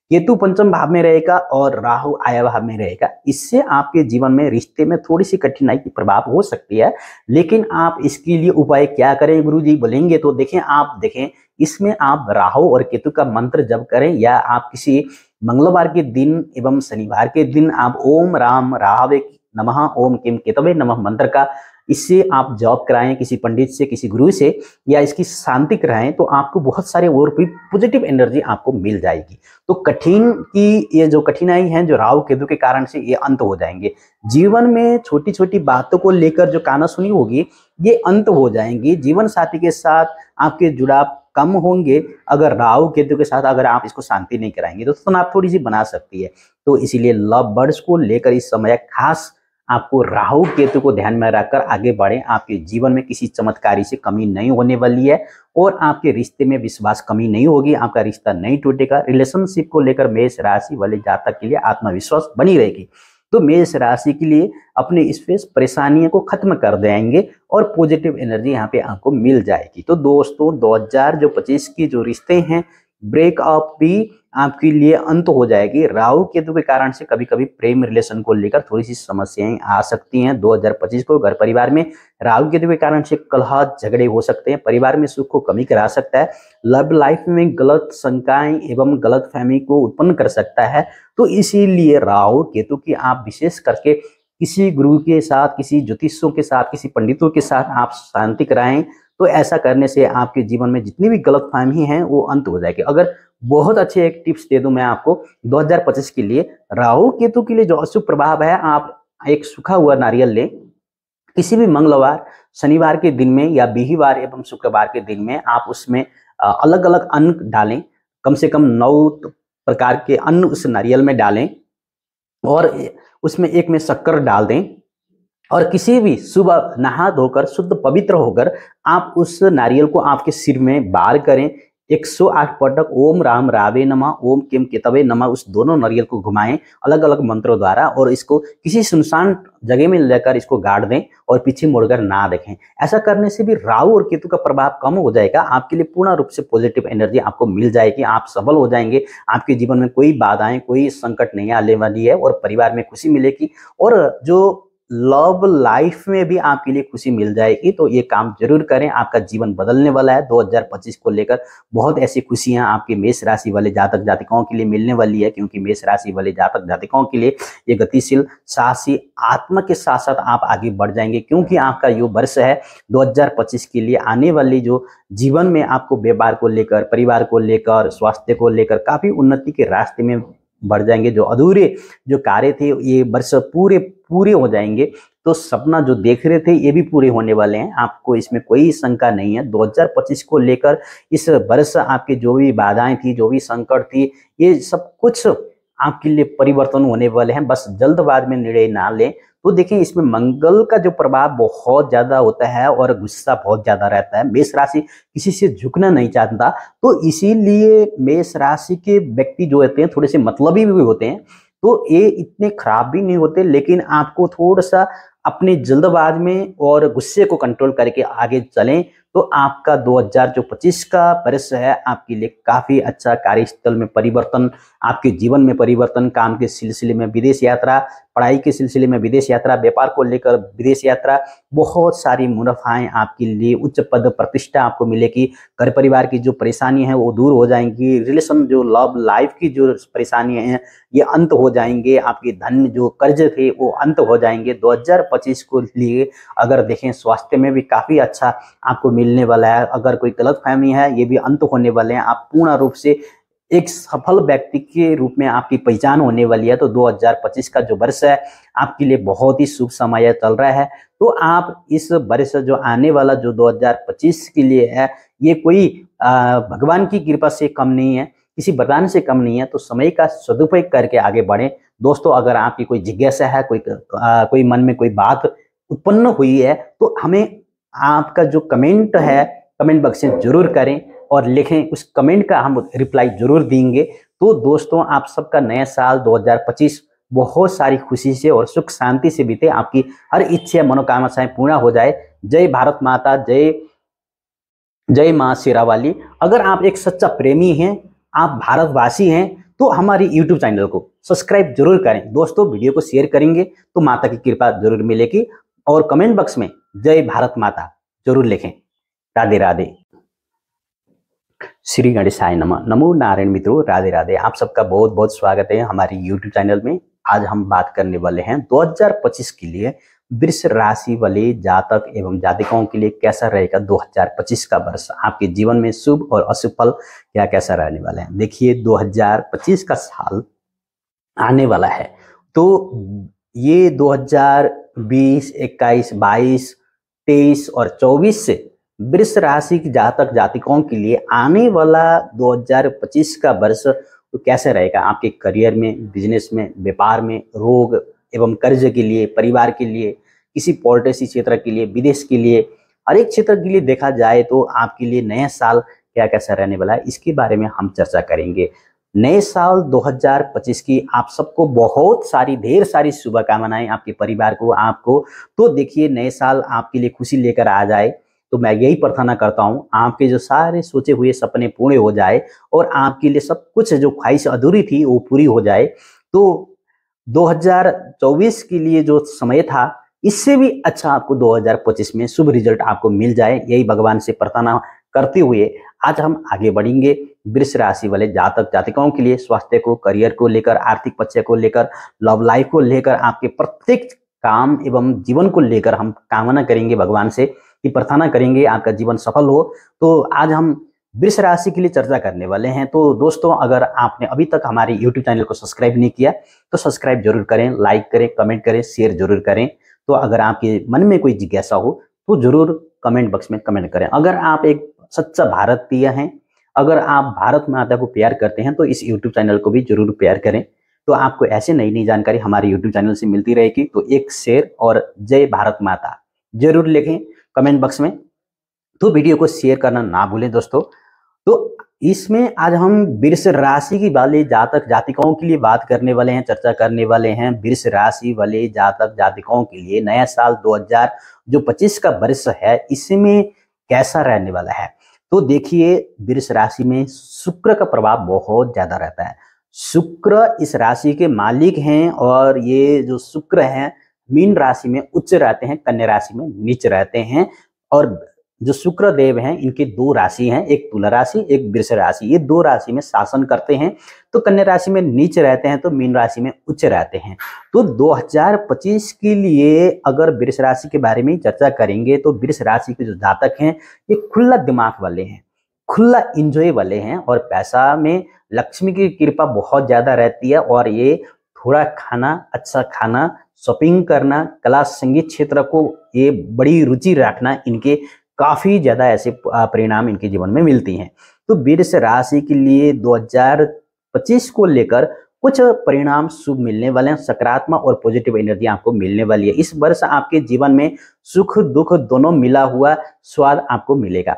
केतु पंचम भाव में रहेगा और राहु आया भाव में रहेगा इससे आपके जीवन में रिश्ते में थोड़ी सी कठिनाई की प्रभाव हो सकती है लेकिन आप इसके लिए उपाय क्या करें गुरु जी बोलेंगे तो देखें आप देखें इसमें आप राहु और केतु का मंत्र जब करें या आप किसी मंगलवार के दिन एवं शनिवार के दिन आप ओम राम राहवे नमः ओम किम केतवे नमः मंत्र का इससे आप जॉब कराएं किसी पंडित से किसी गुरु से या इसकी शांति कराएं तो आपको बहुत सारे और भी पॉजिटिव एनर्जी आपको मिल जाएगी तो कठिन की ये जो कठिनाई है जो राहु केतु के कारण से ये अंत हो जाएंगे जीवन में छोटी छोटी बातों को लेकर जो काना सुनी होगी ये अंत हो जाएंगी जीवन साथी के साथ आपके जुड़ाव कम होंगे अगर राहु केतु के साथ अगर आप इसको शांति नहीं कराएंगे तो तनाव थोड़ी सी बना सकती है तो इसीलिए लव बर्ड्स को लेकर इस समय खास आपको राहु केतु को ध्यान में रखकर आगे बढ़े आपके जीवन में किसी चमत्कारी से कमी नहीं होने वाली है और आपके रिश्ते में विश्वास कमी नहीं होगी आपका रिश्ता नहीं टूटेगा रिलेशनशिप को लेकर मेष राशि वाले जातक के लिए आत्मविश्वास बनी रहेगी तो मेष राशि के लिए अपने इस परेशानियों को खत्म कर देंगे और पॉजिटिव एनर्जी यहाँ पे आपको मिल जाएगी तो दोस्तों 2000 दो जो पच्चीस के जो रिश्ते हैं ब्रेकअप भी आपके लिए अंत हो जाएगी राहु केतु के कारण से कभी कभी प्रेम रिलेशन को लेकर थोड़ी सी समस्याएं आ सकती हैं 2025 को घर परिवार में राहु केतु के कारण से कलह झगड़े हो सकते हैं परिवार में सुख को कमी करा सकता है लव लाइफ में गलत शंकाएं एवं गलत फहमी को उत्पन्न कर सकता है तो इसीलिए राहु केतु की आप विशेष करके किसी गुरु के साथ किसी ज्योतिषों के साथ किसी पंडितों के साथ आप शांति कराएं तो ऐसा करने से आपके जीवन में जितनी भी गलत फहमी है वो अंत हो जाएगी अगर बहुत अच्छे एक टिप्स दे दूं मैं आपको 2025 के लिए राहु केतु के लिए जो अशुभ प्रभाव है आप एक सूखा हुआ नारियल लें किसी भी मंगलवार शनिवार के दिन में या बिहार एवं शुक्रवार के दिन में आप उसमें अलग अलग अन्न डालें कम से कम नौ प्रकार के अन्न उस नारियल में डालें और उसमें एक में शक्कर डाल दें और किसी भी सुबह नहा धोकर शुद्ध पवित्र होकर आप उस नारियल को आपके सिर में बार करें 108 पटक ओम राम रावे नमा ओम केम केतवे नमा उस दोनों नारियल को घुमाएं अलग अलग मंत्रों द्वारा और इसको किसी सुनसान जगह में लेकर इसको गाड़ दें और पीछे मुड़कर ना देखें ऐसा करने से भी राहु और केतु का प्रभाव कम हो जाएगा आपके लिए पूर्ण रूप से पॉजिटिव एनर्जी आपको मिल जाएगी आप सफल हो जाएंगे आपके जीवन में कोई बाधाएं कोई संकट नहीं आने वाली है और परिवार में खुशी मिलेगी और जो लव लाइफ में भी आपके लिए खुशी मिल जाएगी तो ये काम जरूर करें आपका जीवन बदलने वाला है 2025 को लेकर बहुत ऐसी खुशियां आपके मेष राशि वाले जातक जातिकाओं के लिए मिलने वाली है क्योंकि मेष राशि वाले जातक जातिकाओं के लिए ये गतिशील साहसी आत्मा के साथ साथ आप आगे बढ़ जाएंगे क्योंकि आपका ये वर्ष है दो के लिए आने वाली जो जीवन में आपको व्यापार को लेकर परिवार को लेकर स्वास्थ्य को लेकर काफी उन्नति के रास्ते में बढ़ जाएंगे जो अधूरे जो कार्य थे ये वर्ष पूरे पूरे हो जाएंगे तो सपना जो देख रहे थे ये भी पूरे होने वाले हैं आपको इसमें कोई शंका नहीं है 2025 को लेकर इस वर्ष आपके जो भी बाधाएं थी जो भी संकट थी ये सब कुछ आपके लिए परिवर्तन होने वाले हैं बस जल्दबाज में निर्णय ना लें तो देखिए इसमें मंगल का जो प्रभाव बहुत ज्यादा होता है और गुस्सा बहुत ज्यादा रहता है मेष राशि किसी से झुकना नहीं चाहता तो इसीलिए मेष राशि के व्यक्ति जो होते हैं थोड़े से मतलबी भी होते हैं तो ये इतने खराब भी नहीं होते लेकिन आपको थोड़ा सा अपने जल्दबाज में और गुस्से को कंट्रोल करके आगे चलें तो आपका 2025 का वर्ष है आपके लिए काफी अच्छा कार्यस्थल में परिवर्तन आपके जीवन में परिवर्तन काम के सिलसिले में विदेश यात्रा पढ़ाई के सिलसिले में विदेश यात्रा व्यापार को लेकर विदेश यात्रा बहुत सारी मुनाफाएं आपके लिए उच्च पद प्रतिष्ठा आपको मिलेगी घर परिवार की जो परेशानी है वो दूर हो जाएंगी रिलेशन जो लव लाइफ की जो परेशानी है ये अंत हो जाएंगे आपके धन जो कर्ज थे वो अंत हो जाएंगे 2025 को लिए अगर देखें स्वास्थ्य में भी काफी अच्छा आपको मिल मिलने वाला है अगर कोई गलत फहमी है ये भी अंत होने वाले हैं आप पूर्ण रूप से एक सफल व्यक्ति के रूप में आपकी पहचान होने वाली है तो 2025 का जो वर्ष है आपके लिए बहुत ही शुभ समय चल रहा है तो आप इस वर्ष जो आने वाला जो 2025 के लिए है ये कोई भगवान की कृपा से कम नहीं है किसी वरदान से कम नहीं है तो समय का सदुपयोग करके आगे बढ़े दोस्तों अगर आपकी कोई जिज्ञासा है कोई आ, कोई मन में कोई बात उत्पन्न हुई है तो हमें आपका जो कमेंट है कमेंट बॉक्स में जरूर करें और लिखें उस कमेंट का हम रिप्लाई जरूर देंगे तो दोस्तों आप सबका नया साल 2025 बहुत सारी खुशी से और सुख शांति से बीते आपकी हर इच्छा मनोकामनाएं पूर्ण हो जाए जय भारत माता जय जय माँ शेरावाली अगर आप एक सच्चा प्रेमी हैं आप भारतवासी हैं तो हमारी YouTube चैनल को सब्सक्राइब जरूर करें दोस्तों वीडियो को शेयर करेंगे तो माता की कृपा जरूर मिलेगी और कमेंट बॉक्स में जय भारत माता जरूर लिखें राधे राधे श्री आय नमः नमो नारायण मित्रों राधे राधे आप सबका बहुत बहुत स्वागत है हमारे YouTube चैनल में आज हम बात करने वाले हैं 2025 के लिए वृक्ष राशि वाले जातक एवं जातिकाओं के लिए कैसा रहेगा 2025 का वर्ष आपके जीवन में शुभ और अशुभ फल क्या कैसा रहने वाला है देखिए 2025 का साल आने वाला है तो ये 2020 21 22 तेईस और चौबीस से वृष राशि की जातक जातिकों के लिए आने वाला 2025 का वर्ष तो कैसे रहेगा आपके करियर में बिजनेस में व्यापार में रोग एवं कर्ज के लिए परिवार के लिए किसी पॉलिटिसी क्षेत्र के लिए विदेश के लिए हर एक क्षेत्र के लिए देखा जाए तो आपके लिए नया साल क्या कैसा रहने वाला है इसके बारे में हम चर्चा करेंगे नए साल 2025 की आप सबको बहुत सारी ढेर सारी शुभकामनाएं आपके परिवार को आपको तो देखिए नए साल आपके लिए खुशी लेकर आ जाए तो मैं यही प्रार्थना करता हूँ आपके जो सारे सोचे हुए सपने पूरे हो जाए और आपके लिए सब कुछ जो ख्वाहिश अधूरी थी वो पूरी हो जाए तो 2024 के लिए जो समय था इससे भी अच्छा आपको 2025 में शुभ रिजल्ट आपको मिल जाए यही भगवान से प्रार्थना करते हुए आज हम आगे बढ़ेंगे वृक्ष राशि वाले जातक जातिकाओं के लिए स्वास्थ्य को करियर को लेकर आर्थिक पक्ष को लेकर लव लाइफ को लेकर आपके प्रत्येक काम एवं जीवन को लेकर हम कामना करेंगे भगवान से कि प्रार्थना करेंगे आपका जीवन सफल हो तो आज हम वृष राशि के लिए चर्चा करने वाले हैं तो दोस्तों अगर आपने अभी तक हमारे यूट्यूब चैनल को सब्सक्राइब नहीं किया तो सब्सक्राइब जरूर करें लाइक करें कमेंट करें शेयर जरूर करें तो अगर आपके मन में कोई जिज्ञासा हो तो जरूर कमेंट बॉक्स में कमेंट करें अगर आप एक सच्चा भारतीय हैं अगर आप भारत माता को प्यार करते हैं तो इस यूट्यूब चैनल को भी जरूर प्यार करें तो आपको ऐसे नई नई जानकारी हमारे यूट्यूब चैनल से मिलती रहेगी तो एक शेयर और जय भारत माता जरूर लिखें कमेंट बॉक्स में तो वीडियो को शेयर करना ना भूलें दोस्तों तो इसमें आज हम वृष राशि की वाले जातक जातिकाओं के लिए बात करने वाले हैं चर्चा करने वाले हैं वृष राशि वाले जातक जातिकाओं के लिए नया साल 2000 जो 25 का वर्ष है इसमें कैसा रहने वाला है तो देखिए वृष राशि में शुक्र का प्रभाव बहुत ज़्यादा रहता है शुक्र इस राशि के मालिक हैं और ये जो शुक्र हैं मीन राशि में उच्च रहते हैं कन्या राशि में नीच रहते हैं और जो शुक्र देव हैं इनकी दो राशि हैं एक तुला राशि एक वृष राशि ये दो राशि में शासन करते हैं तो कन्या राशि में नीच रहते हैं तो मीन राशि में उच्च रहते हैं तो 2025 के लिए अगर वृष राशि के बारे में चर्चा करेंगे तो वृष राशि के जो जातक हैं ये खुला दिमाग वाले हैं खुला इंजॉय वाले हैं और पैसा में लक्ष्मी की कृपा बहुत ज़्यादा रहती है और ये थोड़ा खाना अच्छा खाना शॉपिंग करना कला संगीत क्षेत्र को ये बड़ी रुचि रखना इनके काफ़ी ज़्यादा ऐसे परिणाम इनके जीवन में मिलती हैं तो वृष राशि के लिए 2025 को लेकर कुछ परिणाम शुभ मिलने वाले हैं सकारात्मक और पॉजिटिव एनर्जी आपको मिलने वाली है इस वर्ष आपके जीवन में सुख दुख दोनों मिला हुआ स्वाद आपको मिलेगा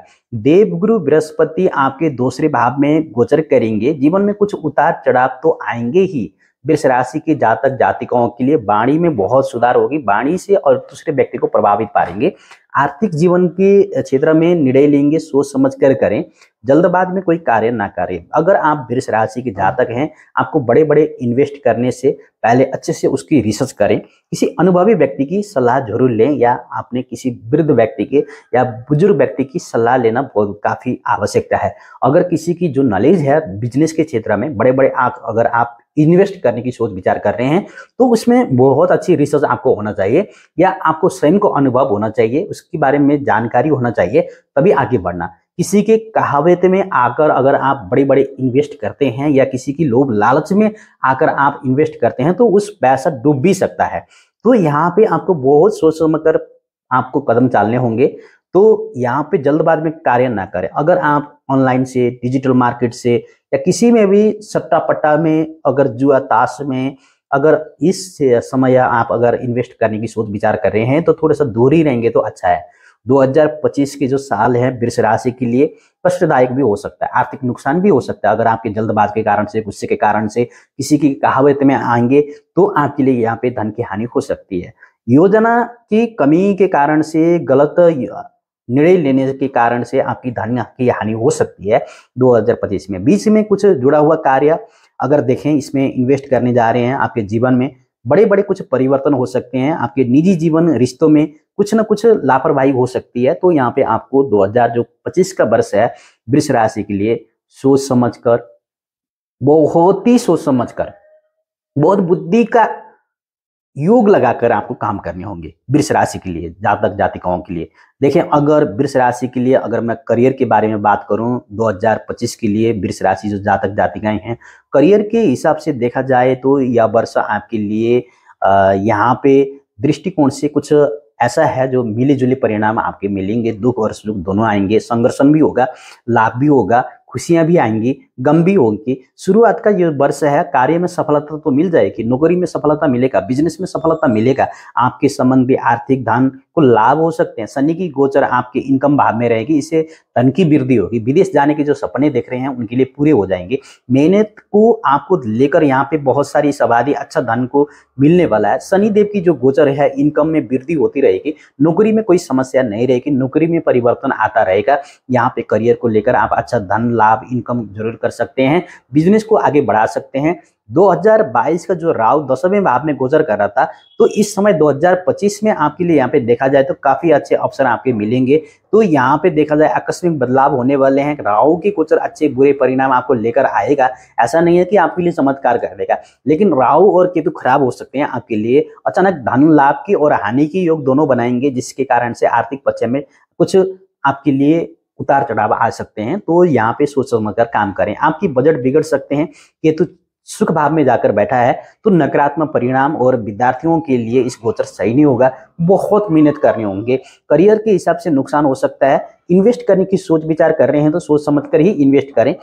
देवगुरु बृहस्पति आपके दूसरे भाव में गोचर करेंगे जीवन में कुछ उतार चढ़ाव तो आएंगे ही वृष राशि के जातक जातिकाओं के लिए वाणी में बहुत सुधार होगी वाणी से और दूसरे व्यक्ति को प्रभावित पाएंगे आर्थिक जीवन के क्षेत्र में निर्णय लेंगे सोच समझ कर करें जल्दबाज में कोई कार्य ना करें अगर आप वृक्ष राशि के जातक हैं आपको बड़े बड़े इन्वेस्ट करने से पहले अच्छे से उसकी रिसर्च करें किसी अनुभवी व्यक्ति की सलाह जरूर लें या आपने किसी वृद्ध व्यक्ति के या बुजुर्ग व्यक्ति की सलाह लेना बहुत काफ़ी आवश्यकता है अगर किसी की जो नॉलेज है बिजनेस के क्षेत्र में बड़े बड़े अगर आप इन्वेस्ट करने की सोच विचार कर रहे हैं तो उसमें बहुत अच्छी रिसर्च आपको होना चाहिए या आपको स्वयं को अनुभव होना चाहिए उसके बारे में जानकारी होना चाहिए तभी आगे बढ़ना किसी के कहावत में आकर अगर आप बड़े बड़े इन्वेस्ट करते हैं या किसी की लोभ लालच में आकर आप इन्वेस्ट करते हैं तो उस पैसा डूब भी सकता है तो यहाँ पे आपको बहुत सोच समझ कर आपको कदम चालने होंगे तो यहाँ पे जल्दबाज में कार्य ना करें अगर आप ऑनलाइन से डिजिटल मार्केट से या किसी में भी सट्टा पट्टा में अगर जुआ ताश में अगर इस समय आप अगर इन्वेस्ट करने की सोच विचार कर रहे हैं तो थोड़ा सा दूर ही रहेंगे तो अच्छा है 2025 के जो साल है वृक्ष राशि के लिए कष्टदायक भी हो सकता है आर्थिक नुकसान भी हो सकता है अगर आपके जल्दबाज के कारण से गुस्से के कारण से किसी की कहावत में आएंगे तो आपके लिए यहाँ पे धन की हानि हो सकती है योजना की कमी के कारण से गलत निर्णय लेने के कारण से आपकी धन की हानि हो सकती है 2025 में बीच में कुछ जुड़ा हुआ कार्य अगर देखें इसमें इन्वेस्ट करने जा रहे हैं आपके जीवन में बड़े बड़े कुछ परिवर्तन हो सकते हैं आपके निजी जीवन रिश्तों में कुछ ना कुछ लापरवाही हो सकती है तो यहाँ पे आपको पच्चीस का वर्ष है वृक्ष राशि के लिए सोच समझ कर बहुत ही सोच समझ कर बहुत बुद्धि का योग लगाकर आपको काम करने होंगे वृक्ष राशि के लिए जातक जातिकाओं के लिए देखें अगर वृक्ष राशि के लिए अगर मैं करियर के बारे में बात करूं 2025 के लिए वृक्ष राशि जो जातक जातिकाएं हैं करियर के हिसाब से देखा जाए तो यह वर्ष आपके लिए यहाँ पे दृष्टिकोण से कुछ ऐसा है जो मिले जुले परिणाम आपके मिलेंगे दुख और सुख दोनों आएंगे संघर्षण भी होगा लाभ भी होगा खुशियां भी आएंगी गंभीर होगी शुरुआत का ये वर्ष है कार्य में सफलता तो मिल जाएगी नौकरी में सफलता मिलेगा बिजनेस में सफलता मिलेगा आपके संबंधी आर्थिक धन को लाभ हो सकते हैं शनि की गोचर आपके इनकम भाव में रहेगी इससे धन की वृद्धि होगी विदेश जाने के जो सपने देख रहे हैं उनके लिए पूरे हो जाएंगे मेहनत को आपको लेकर यहाँ पे बहुत सारी सवारी अच्छा धन को मिलने वाला है शनिदेव की जो गोचर है इनकम में वृद्धि होती रहेगी नौकरी में कोई समस्या नहीं रहेगी नौकरी में परिवर्तन आता रहेगा यहाँ पे करियर को लेकर आप अच्छा धन लाभ इनकम जरूर कर सकते हैं बिजनेस को आगे बढ़ा सकते हैं 2022 का जो राव दसवें भाव में गुजर कर रहा था तो इस समय 2025 में आपके लिए यहाँ पे देखा जाए तो काफी अच्छे अवसर आपके मिलेंगे तो यहाँ पे देखा जाए आकस्मिक बदलाव होने वाले हैं राव के कुछ अच्छे बुरे परिणाम आपको लेकर आएगा ऐसा नहीं है कि आपके लिए चमत्कार कर देगा लेकिन राव और केतु खराब हो सकते हैं आपके लिए अचानक धन लाभ की और हानि की योग दोनों बनाएंगे जिसके कारण से आर्थिक पक्ष में कुछ आपके लिए उतार चढ़ाव आ सकते हैं तो यहाँ पे सोच समझ कर काम करें आपकी बजट बिगड़ सकते हैं केतु सुख भाव में जाकर बैठा है तो नकारात्मक परिणाम और विद्यार्थियों के लिए इस गोचर सही नहीं होगा बहुत मेहनत करने होंगे करियर के हिसाब से नुकसान हो सकता है इन्वेस्ट करने की सोच विचार कर रहे हैं तो सोच समझ कर ही इन्वेस्ट करें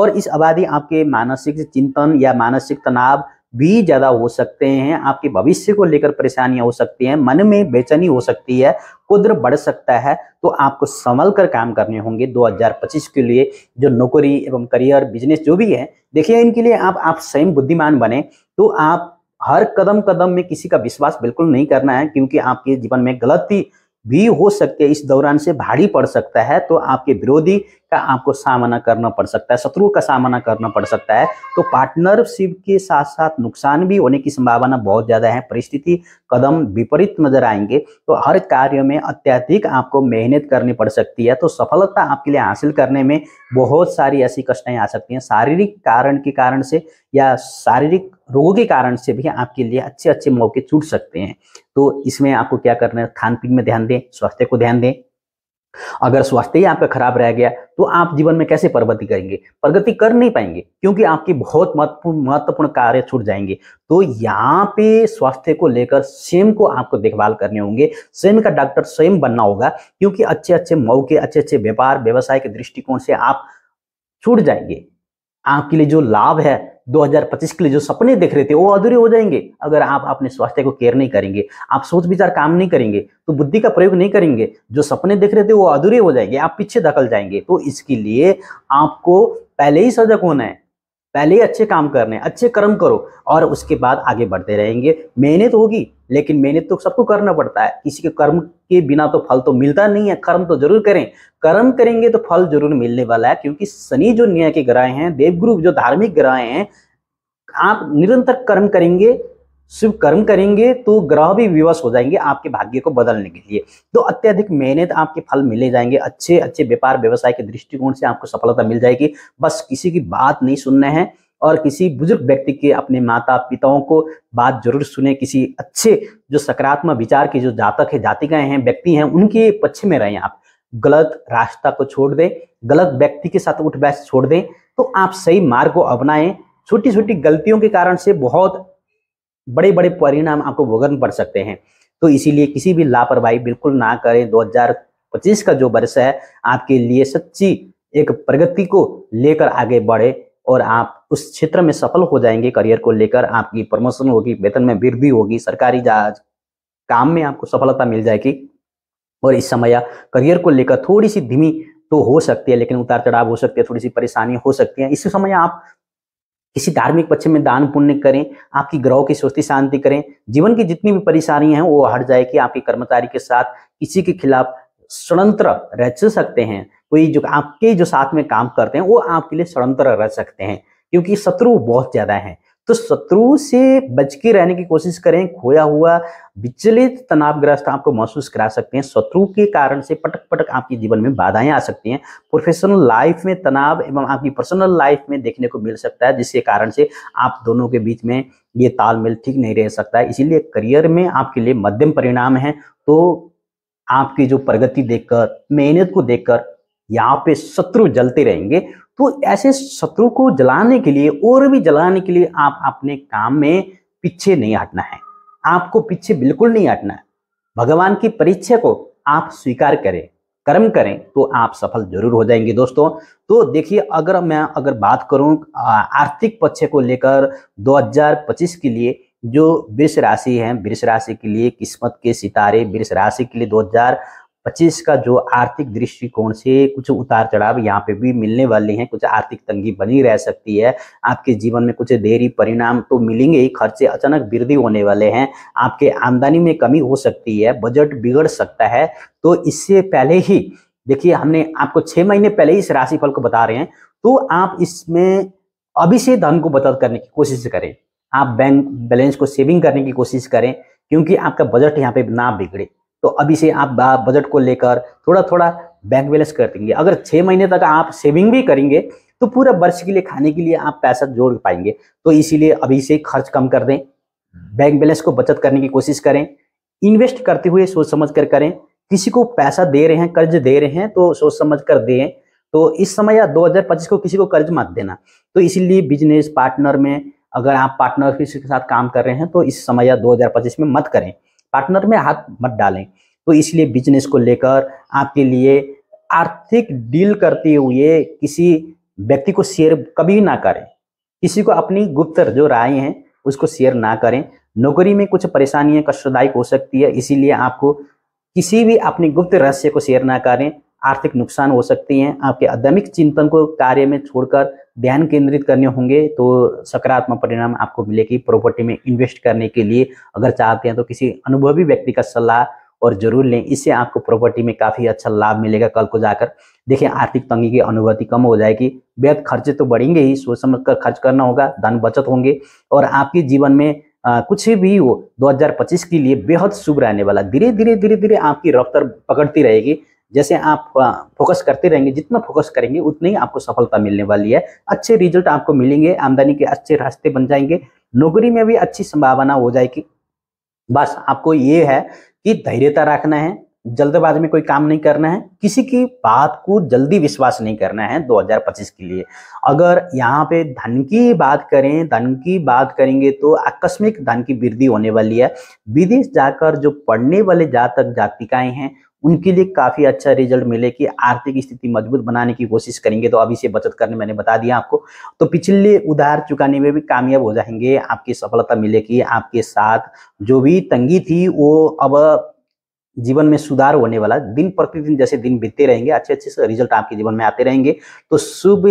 और इस आबादी आपके मानसिक चिंतन या मानसिक तनाव भी ज्यादा हो सकते हैं आपके भविष्य को लेकर परेशानियां हो सकती हैं मन में बेचैनी हो सकती है कुद्र बढ़ सकता है तो आपको संभल कर काम करने होंगे 2025 के लिए जो नौकरी एवं करियर बिजनेस जो भी है देखिए इनके लिए आप आप स्वयं बुद्धिमान बने तो आप हर कदम कदम में किसी का विश्वास बिल्कुल नहीं करना है क्योंकि आपके जीवन में गलती भी हो सकती है इस दौरान से भारी पड़ सकता है तो आपके विरोधी का आपको सामना करना पड़ सकता है शत्रु का सामना करना पड़ सकता है तो पार्टनरशिप के साथ साथ नुकसान भी होने की संभावना बहुत ज़्यादा है परिस्थिति कदम विपरीत नजर आएंगे तो हर कार्य में अत्यधिक आपको मेहनत करनी पड़ सकती है तो सफलता आपके लिए हासिल करने में बहुत सारी ऐसी कष्टाएं आ सकती हैं शारीरिक कारण के कारण से या शारीरिक रोगों के कारण से भी आपके लिए अच्छे अच्छे मौके छूट सकते हैं तो इसमें आपको क्या करना है खान पीन में ध्यान दें स्वास्थ्य को ध्यान दें अगर स्वास्थ्य ही आपका खराब रह गया तो आप जीवन में कैसे प्रगति करेंगे प्रगति कर नहीं पाएंगे क्योंकि आपके बहुत महत्वपूर्ण महत्वपूर्ण कार्य छूट जाएंगे तो यहाँ पे स्वास्थ्य को लेकर स्वयं को आपको देखभाल करने होंगे स्वयं का डॉक्टर स्वयं बनना होगा क्योंकि अच्छे अच्छे मौके अच्छे अच्छे व्यापार व्यवसाय के दृष्टिकोण से आप छूट जाएंगे आपके लिए जो लाभ है 2025 के लिए जो सपने देख रहे थे वो अधूरे हो जाएंगे अगर आप अपने स्वास्थ्य को केयर नहीं करेंगे आप सोच विचार काम नहीं करेंगे तो बुद्धि का प्रयोग नहीं करेंगे जो सपने देख रहे थे वो अधूरे हो जाएंगे आप पीछे धकल जाएंगे तो इसके लिए आपको पहले ही सजग होना है पहले ही अच्छे काम करने अच्छे कर्म करो और उसके बाद आगे बढ़ते रहेंगे मेहनत होगी लेकिन मेहनत तो सबको करना पड़ता है किसी के कर्म के बिना तो फल तो मिलता नहीं है कर्म तो जरूर करें कर्म करेंगे तो फल जरूर मिलने वाला है क्योंकि शनि जो न्याय के ग्रह हैं देवगुरु जो धार्मिक ग्रह हैं आप निरंतर कर्म करेंगे शुभ कर्म करेंगे तो ग्रह भी विवश हो जाएंगे आपके भाग्य को बदलने के लिए तो अत्यधिक मेहनत आपके फल मिले जाएंगे अच्छे अच्छे व्यापार व्यवसाय के दृष्टिकोण से आपको सफलता मिल जाएगी बस किसी की बात नहीं सुनना है और किसी बुजुर्ग व्यक्ति के अपने माता पिताओं को बात जरूर सुने किसी अच्छे जो सकारात्मक विचार के जो जातक है जातिकाएं हैं व्यक्ति हैं उनके पक्ष में रहें आप गलत रास्ता को छोड़ दें गलत व्यक्ति के साथ उठ बैठ छोड़ दें तो आप सही मार्ग को अपनाएं छोटी छोटी गलतियों के कारण से बहुत बड़े बड़े परिणाम आपको भुगतन पड़ सकते हैं तो इसीलिए किसी भी लापरवाही बिल्कुल ना करें 2025 का जो वर्ष है आपके लिए सच्ची एक प्रगति को लेकर आगे बढ़े और आप उस क्षेत्र में सफल हो जाएंगे करियर को लेकर आपकी प्रमोशन होगी वेतन में वृद्धि होगी सरकारी जहाज काम में आपको सफलता मिल जाएगी और इस समय करियर को लेकर थोड़ी सी धीमी तो हो सकती है लेकिन उतार चढ़ाव हो सकती है थोड़ी सी परेशानी हो सकती है इस समय आप किसी धार्मिक पक्ष में दान पुण्य करें आपकी ग्रह की स्वस्थि शांति करें जीवन की जितनी भी परेशानियां हैं वो हट जाए कि आपके कर्मचारी के साथ किसी के खिलाफ षडंत्र रच सकते हैं कोई जो आपके जो साथ में काम करते हैं वो आपके लिए षडंत्र रच सकते हैं क्योंकि शत्रु बहुत ज्यादा है तो शत्रु से बच के रहने की कोशिश करें खोया हुआ विचलित तनावग्रस्त आपको महसूस करा सकते हैं शत्रु के कारण से पटक पटक आपके जीवन में बाधाएं आ सकती हैं प्रोफेशनल लाइफ में तनाव एवं आपकी पर्सनल लाइफ में देखने को मिल सकता है जिसके कारण से आप दोनों के बीच में ये तालमेल ठीक नहीं रह सकता है इसीलिए करियर में आपके लिए मध्यम परिणाम है तो आपकी जो प्रगति देखकर मेहनत को देखकर यहाँ पे शत्रु जलते रहेंगे तो ऐसे शत्रु को जलाने के लिए और भी जलाने के लिए आप अपने काम में पीछे नहीं हटना है आपको पीछे बिल्कुल नहीं हटना है भगवान की परीक्षा को आप स्वीकार करें कर्म करें तो आप सफल जरूर हो जाएंगे दोस्तों तो देखिए अगर मैं अगर बात करूं आर्थिक पक्ष को लेकर 2025 के लिए जो वृक्ष राशि है वृक्ष राशि के लिए किस्मत के सितारे वृक्ष राशि के लिए 2000 पच्चीस का जो आर्थिक दृष्टिकोण से कुछ उतार चढ़ाव यहाँ पे भी मिलने वाले हैं कुछ आर्थिक तंगी बनी रह सकती है आपके जीवन में कुछ देरी परिणाम तो मिलेंगे ही खर्चे अचानक वृद्धि होने वाले हैं आपके आमदनी में कमी हो सकती है बजट बिगड़ सकता है तो इससे पहले ही देखिए हमने आपको छह महीने पहले ही इस राशिफल को बता रहे हैं तो आप इसमें अभी से धन को बचत करने की कोशिश करें आप बैंक बैलेंस को सेविंग करने की कोशिश करें क्योंकि आपका बजट यहाँ पे ना बिगड़े तो अभी से आप बजट को लेकर थोड़ा थोड़ा बैंक बैलेंस कर देंगे अगर छः महीने तक आप सेविंग भी करेंगे तो पूरा वर्ष के लिए खाने के लिए आप पैसा जोड़ पाएंगे तो इसीलिए अभी से खर्च कम कर दें बैंक बैलेंस को बचत करने की कोशिश करें इन्वेस्ट करते हुए सोच समझ कर करें किसी को पैसा दे रहे हैं कर्ज दे रहे हैं तो सोच समझ कर दें तो इस समय या 2025 को किसी को कर्ज मत देना तो इसीलिए बिजनेस पार्टनर में अगर आप पार्टनर के साथ काम कर रहे हैं तो इस समय या 2025 में मत करें पार्टनर में हाथ मत डालें तो इसलिए बिजनेस को लेकर आपके लिए आर्थिक डील करते हुए किसी व्यक्ति को शेयर कभी ना करें किसी को अपनी गुप्त जो राय है उसको शेयर ना करें नौकरी में कुछ परेशानियां कष्टदायक हो सकती है इसीलिए आपको किसी भी अपनी गुप्त रहस्य को शेयर ना करें आर्थिक नुकसान हो सकती हैं आपके अदमिक चिंतन को कार्य में छोड़कर ध्यान केंद्रित करने होंगे तो सकारात्मक परिणाम आपको मिलेगी प्रॉपर्टी में इन्वेस्ट करने के लिए अगर चाहते हैं तो किसी अनुभवी व्यक्ति का सलाह और जरूर लें इससे आपको प्रॉपर्टी में काफ़ी अच्छा लाभ मिलेगा कल को जाकर देखिए आर्थिक तंगी की अनुभूति कम हो जाएगी व्यर्थ खर्चे तो बढ़ेंगे ही सोच समझ कर खर्च करना होगा धन बचत होंगे और आपके जीवन में आ, कुछ भी हो 2025 के लिए बेहद शुभ रहने वाला धीरे धीरे धीरे धीरे आपकी रफ्तार पकड़ती रहेगी जैसे आप फोकस हाँ, करते रहेंगे जितना फोकस करेंगे उतनी ही आपको सफलता मिलने वाली है अच्छे रिजल्ट आपको मिलेंगे आमदनी के अच्छे रास्ते बन जाएंगे नौकरी में भी अच्छी संभावना हो जाएगी बस आपको ये है कि धैर्यता रखना है जल्दबाज में कोई काम नहीं करना है किसी की बात को जल्दी विश्वास नहीं करना है 2025 के लिए अगर यहाँ पे धन की बात करें धन की बात करेंगे तो आकस्मिक धन की वृद्धि होने वाली है विदेश जाकर जो पढ़ने वाले जातक जातिकाएं हैं उनके लिए काफ़ी अच्छा रिजल्ट मिले कि आर्थिक स्थिति मजबूत बनाने की कोशिश करेंगे तो अभी से बचत करने मैंने बता दिया आपको तो पिछले उधार चुकाने में भी कामयाब हो जाएंगे आपकी सफलता मिलेगी आपके साथ जो भी तंगी थी वो अब जीवन में सुधार होने वाला दिन प्रतिदिन जैसे दिन बीतते रहेंगे अच्छे अच्छे से रिजल्ट आपके जीवन में आते रहेंगे तो शुभ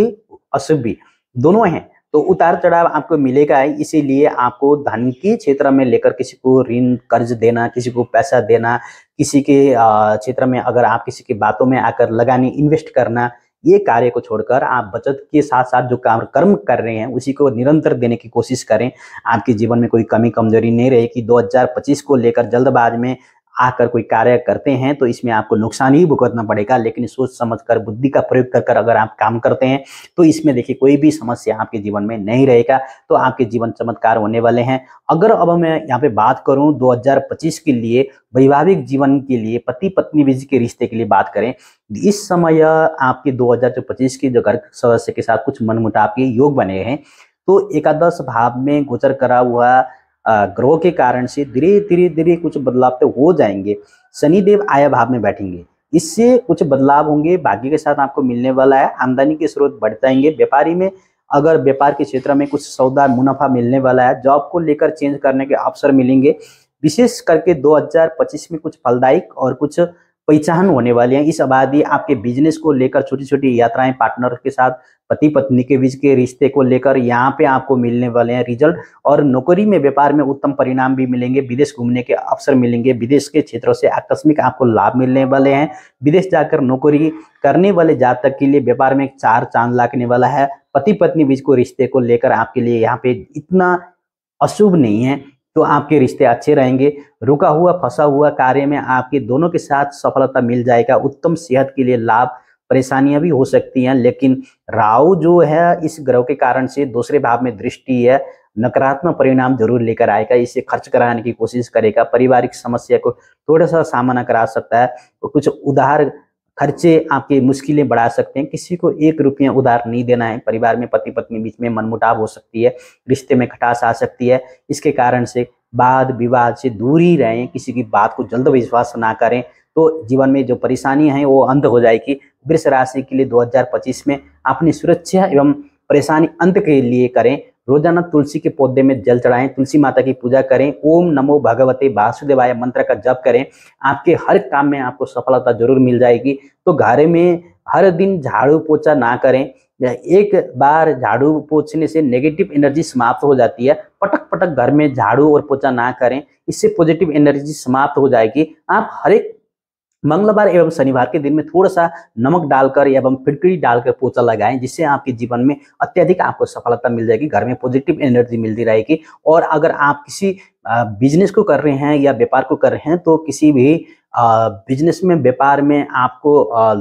अशुभ भी दोनों हैं तो उतार चढ़ाव आपको मिलेगा इसीलिए आपको धन के क्षेत्र में लेकर किसी को ऋण कर्ज देना किसी को पैसा देना किसी के क्षेत्र में अगर आप किसी की बातों में आकर लगानी इन्वेस्ट करना ये कार्य को छोड़कर आप बचत के साथ साथ जो काम कर्म कर रहे हैं उसी को निरंतर देने की कोशिश करें आपके जीवन में कोई कमी कमजोरी नहीं रहेगी 2025 को लेकर जल्दबाज में आकर कोई कार्य करते हैं तो इसमें आपको नुकसान ही भुगतना पड़ेगा लेकिन सोच समझ कर बुद्धि का प्रयोग कर कर अगर आप काम करते हैं तो इसमें देखिए कोई भी समस्या आपके जीवन में नहीं रहेगा तो आपके जीवन चमत्कार होने वाले हैं अगर अब मैं यहाँ पे बात करूँ 2025 के लिए वैवाहिक जीवन के लिए पति पत्नी बीज के रिश्ते के लिए बात करें इस समय आपके 2025 के जो घर सदस्य के साथ कुछ मनमुटाव के योग बने हैं तो एकादश भाव में गोचर करा हुआ ग्रह के कारण से धीरे धीरे धीरे कुछ बदलाव तो हो जाएंगे शनिदेव आया भाव में बैठेंगे इससे कुछ बदलाव होंगे भाग्य के साथ आपको मिलने वाला है आमदनी के स्रोत बढ़ जाएंगे व्यापारी में अगर व्यापार के क्षेत्र में कुछ सौदा मुनाफा मिलने वाला है जॉब को लेकर चेंज करने के अवसर मिलेंगे विशेष करके 2025 में कुछ फलदायक और कुछ पहचान होने वाली है इस आबादी आपके बिजनेस को लेकर छोटी छोटी यात्राएं पार्टनर के साथ पति पत्नी के बीच के रिश्ते को लेकर यहाँ पे आपको मिलने वाले हैं रिजल्ट और नौकरी में व्यापार में उत्तम परिणाम भी मिलेंगे विदेश घूमने के अवसर मिलेंगे विदेश के क्षेत्रों से आकस्मिक आपको लाभ मिलने वाले हैं विदेश जाकर नौकरी करने वाले जातक के लिए व्यापार में चार चांद लागने वाला है पति पत्नी बीच को रिश्ते को लेकर आपके लिए यहाँ पे इतना अशुभ नहीं है तो आपके रिश्ते अच्छे रहेंगे रुका हुआ फंसा हुआ कार्य में आपके दोनों के साथ सफलता मिल जाएगा उत्तम सेहत के लिए लाभ परेशानियां भी हो सकती हैं लेकिन राहु जो है इस ग्रह के कारण से दूसरे भाव में दृष्टि है नकारात्मक परिणाम जरूर लेकर आएगा इसे खर्च कराने की कोशिश करेगा पारिवारिक समस्या को थोड़ा सा सामना करा सकता है और कुछ उधार खर्चे आपके मुश्किलें बढ़ा सकते हैं किसी को एक रुपया उधार नहीं देना है परिवार में पति पत्नी बीच में मनमुटाव हो सकती है रिश्ते में खटास आ सकती है इसके कारण से वाद विवाद से दूर ही रहें किसी की बात को जल्द विश्वास ना करें तो जीवन में जो परेशानियां हैं वो अंत हो जाएगी वृक्ष राशि के लिए 2025 में अपनी सुरक्षा एवं परेशानी अंत के लिए करें रोजाना तुलसी के पौधे में जल चढ़ाएं तुलसी माता की पूजा करें ओम नमो भगवते वासुदेवाय मंत्र का जप करें आपके हर काम में आपको सफलता जरूर मिल जाएगी तो घर में हर दिन झाड़ू पोछा ना करें एक बार झाड़ू पोछने से नेगेटिव एनर्जी समाप्त हो जाती है पटक पटक घर में झाड़ू और पोछा ना करें इससे पॉजिटिव एनर्जी समाप्त हो जाएगी आप हर एक मंगलवार एवं शनिवार के दिन में थोड़ा सा नमक डालकर एवं फिटकड़ी डालकर पोचा लगाएं जिससे आपके जीवन में अत्यधिक आपको सफलता मिल जाएगी घर में पॉजिटिव एनर्जी मिलती रहेगी और अगर आप किसी बिजनेस को कर रहे हैं या व्यापार को कर रहे हैं तो किसी भी बिजनेस में व्यापार में आपको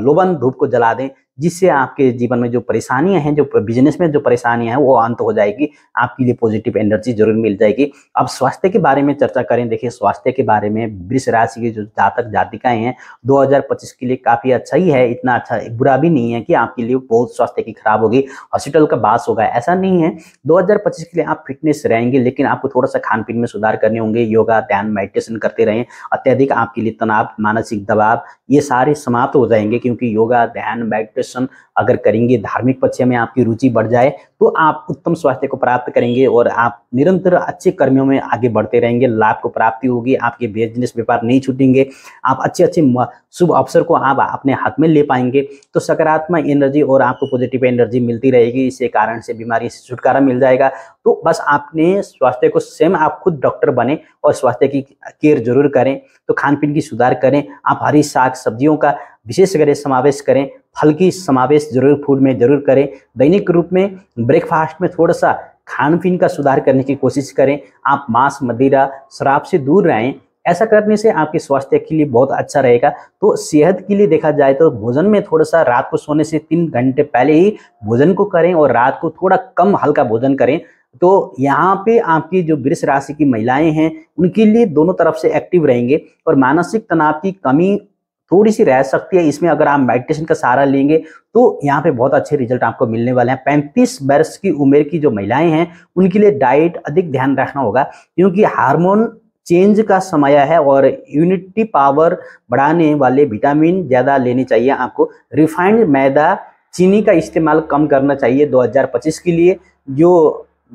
लोबन धूप को जला दें जिससे आपके जीवन में जो परेशानियां हैं जो बिजनेस में जो परेशानियां हैं वो अंत हो जाएगी आपके लिए पॉजिटिव एनर्जी जरूर मिल जाएगी अब स्वास्थ्य के बारे में चर्चा करें देखिए स्वास्थ्य के बारे में वृक्ष राशि के जो जातक जातिकाएं हैं 2025 के लिए काफ़ी अच्छा ही है इतना अच्छा बुरा भी नहीं है कि आपके लिए बहुत स्वास्थ्य की खराब होगी हॉस्पिटल का बास होगा ऐसा नहीं है दो के लिए आप फिटनेस रहेंगे लेकिन आपको थोड़ा सा खान पीन में सुधार करने होंगे योगा ध्यान मेडिटेशन करते रहें अत्यधिक आपके लिए तनाव मानसिक दबाव ये सारे समाप्त हो जाएंगे क्योंकि योगा ध्यान मेडिटेशन क्वेश्चन अगर करेंगे धार्मिक पक्ष में आपकी रुचि बढ़ जाए तो आप उत्तम स्वास्थ्य को प्राप्त करेंगे और आप निरंतर अच्छे कर्मियों में आगे बढ़ते रहेंगे लाभ को प्राप्ति होगी आपके बिजनेस व्यापार नहीं छूटेंगे आप अच्छे अच्छे शुभ अवसर को आप अपने हाथ में ले पाएंगे तो सकारात्मक एनर्जी और आपको पॉजिटिव एनर्जी मिलती रहेगी इसके कारण से बीमारी से छुटकारा मिल जाएगा तो बस आपने स्वास्थ्य को सेम आप खुद डॉक्टर बने और स्वास्थ्य की केयर जरूर करें तो खान पीन की सुधार करें आप हरी साग सब्जियों का विशेष करें समावेश करें फल की समावेश जरूर फूल में जरूर करें दैनिक रूप में ब्रेकफास्ट में थोड़ा सा खान पीन का सुधार करने की कोशिश करें आप मांस मदिरा शराब से दूर रहें ऐसा करने से आपके स्वास्थ्य के लिए बहुत अच्छा रहेगा तो सेहत के लिए देखा जाए तो भोजन में थोड़ा सा रात को सोने से तीन घंटे पहले ही भोजन को करें और रात को थोड़ा कम हल्का भोजन करें तो यहाँ पे आपकी जो वृष राशि की महिलाएं हैं उनके लिए दोनों तरफ से एक्टिव रहेंगे और मानसिक तनाव की कमी थोड़ी सी रह सकती है इसमें अगर आप मेडिटेशन का सहारा लेंगे तो यहाँ पे बहुत अच्छे रिजल्ट आपको मिलने वाले हैं पैंतीस वर्ष की उम्र की जो महिलाएं हैं उनके लिए डाइट अधिक ध्यान रखना होगा क्योंकि हार्मोन चेंज का समय है और यूनिटी पावर बढ़ाने वाले विटामिन ज़्यादा लेने चाहिए आपको रिफाइंड मैदा चीनी का इस्तेमाल कम करना चाहिए 2025 के लिए जो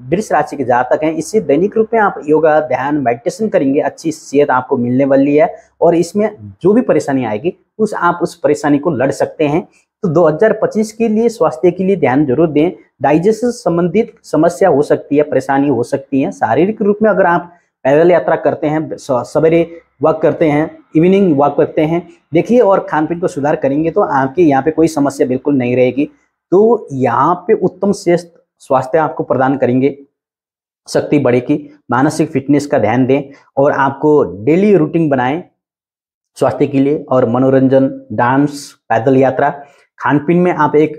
वृक्ष राशि के जातक हैं इससे दैनिक रूप में आप योगा ध्यान मेडिटेशन करेंगे अच्छी सेहत आपको मिलने वाली है और इसमें जो भी परेशानी आएगी उस आप उस परेशानी को लड़ सकते हैं तो 2025 के लिए स्वास्थ्य के लिए ध्यान जरूर दें डाइजेशन संबंधित समस्या हो सकती है परेशानी हो सकती है शारीरिक रूप में अगर आप पैदल यात्रा करते हैं सवेरे वॉक करते हैं इवनिंग वॉक करते हैं देखिए और खान पीन को सुधार करेंगे तो आपके यहाँ पे कोई समस्या बिल्कुल नहीं रहेगी तो यहाँ पे उत्तम श्रेष्ठ स्वास्थ्य आपको प्रदान करेंगे शक्ति बढ़ेगी मानसिक फिटनेस का ध्यान दें और आपको डेली रूटीन बनाएं स्वास्थ्य के लिए और मनोरंजन डांस पैदल यात्रा खान पीन में आप एक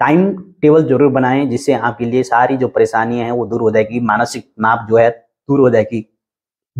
टाइम टेबल जरूर बनाएं जिससे आपके लिए सारी जो परेशानियां हैं वो दूर हो जाएगी मानसिक नाप जो है दूर हो जाएगी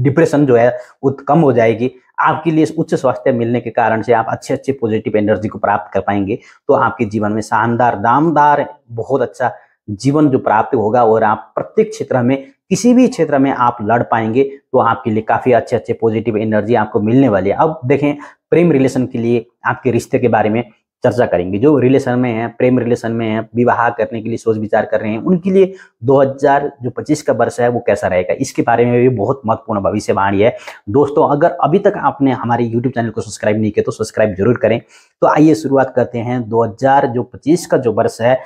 डिप्रेशन जो है वो कम हो जाएगी आपके लिए उच्च स्वास्थ्य मिलने के कारण से आप अच्छे अच्छे पॉजिटिव एनर्जी को प्राप्त कर पाएंगे तो आपके जीवन में शानदार दामदार बहुत अच्छा जीवन जो प्राप्त होगा और आप प्रत्येक क्षेत्र में किसी भी क्षेत्र में आप लड़ पाएंगे तो आपके लिए काफ़ी अच्छे अच्छे पॉजिटिव एनर्जी आपको मिलने वाली है अब देखें प्रेम रिलेशन के लिए आपके रिश्ते के बारे में चर्चा करेंगे जो रिलेशन में है प्रेम रिलेशन में है विवाह करने के लिए सोच विचार कर रहे हैं उनके लिए 2000 जो 25 का वर्ष है वो कैसा रहेगा इसके बारे में भी बहुत महत्वपूर्ण भविष्यवाणी है दोस्तों अगर अभी तक आपने हमारे यूट्यूब चैनल को सब्सक्राइब नहीं किया तो सब्सक्राइब जरूर करें तो आइए शुरुआत करते हैं दो जो पच्चीस का जो वर्ष है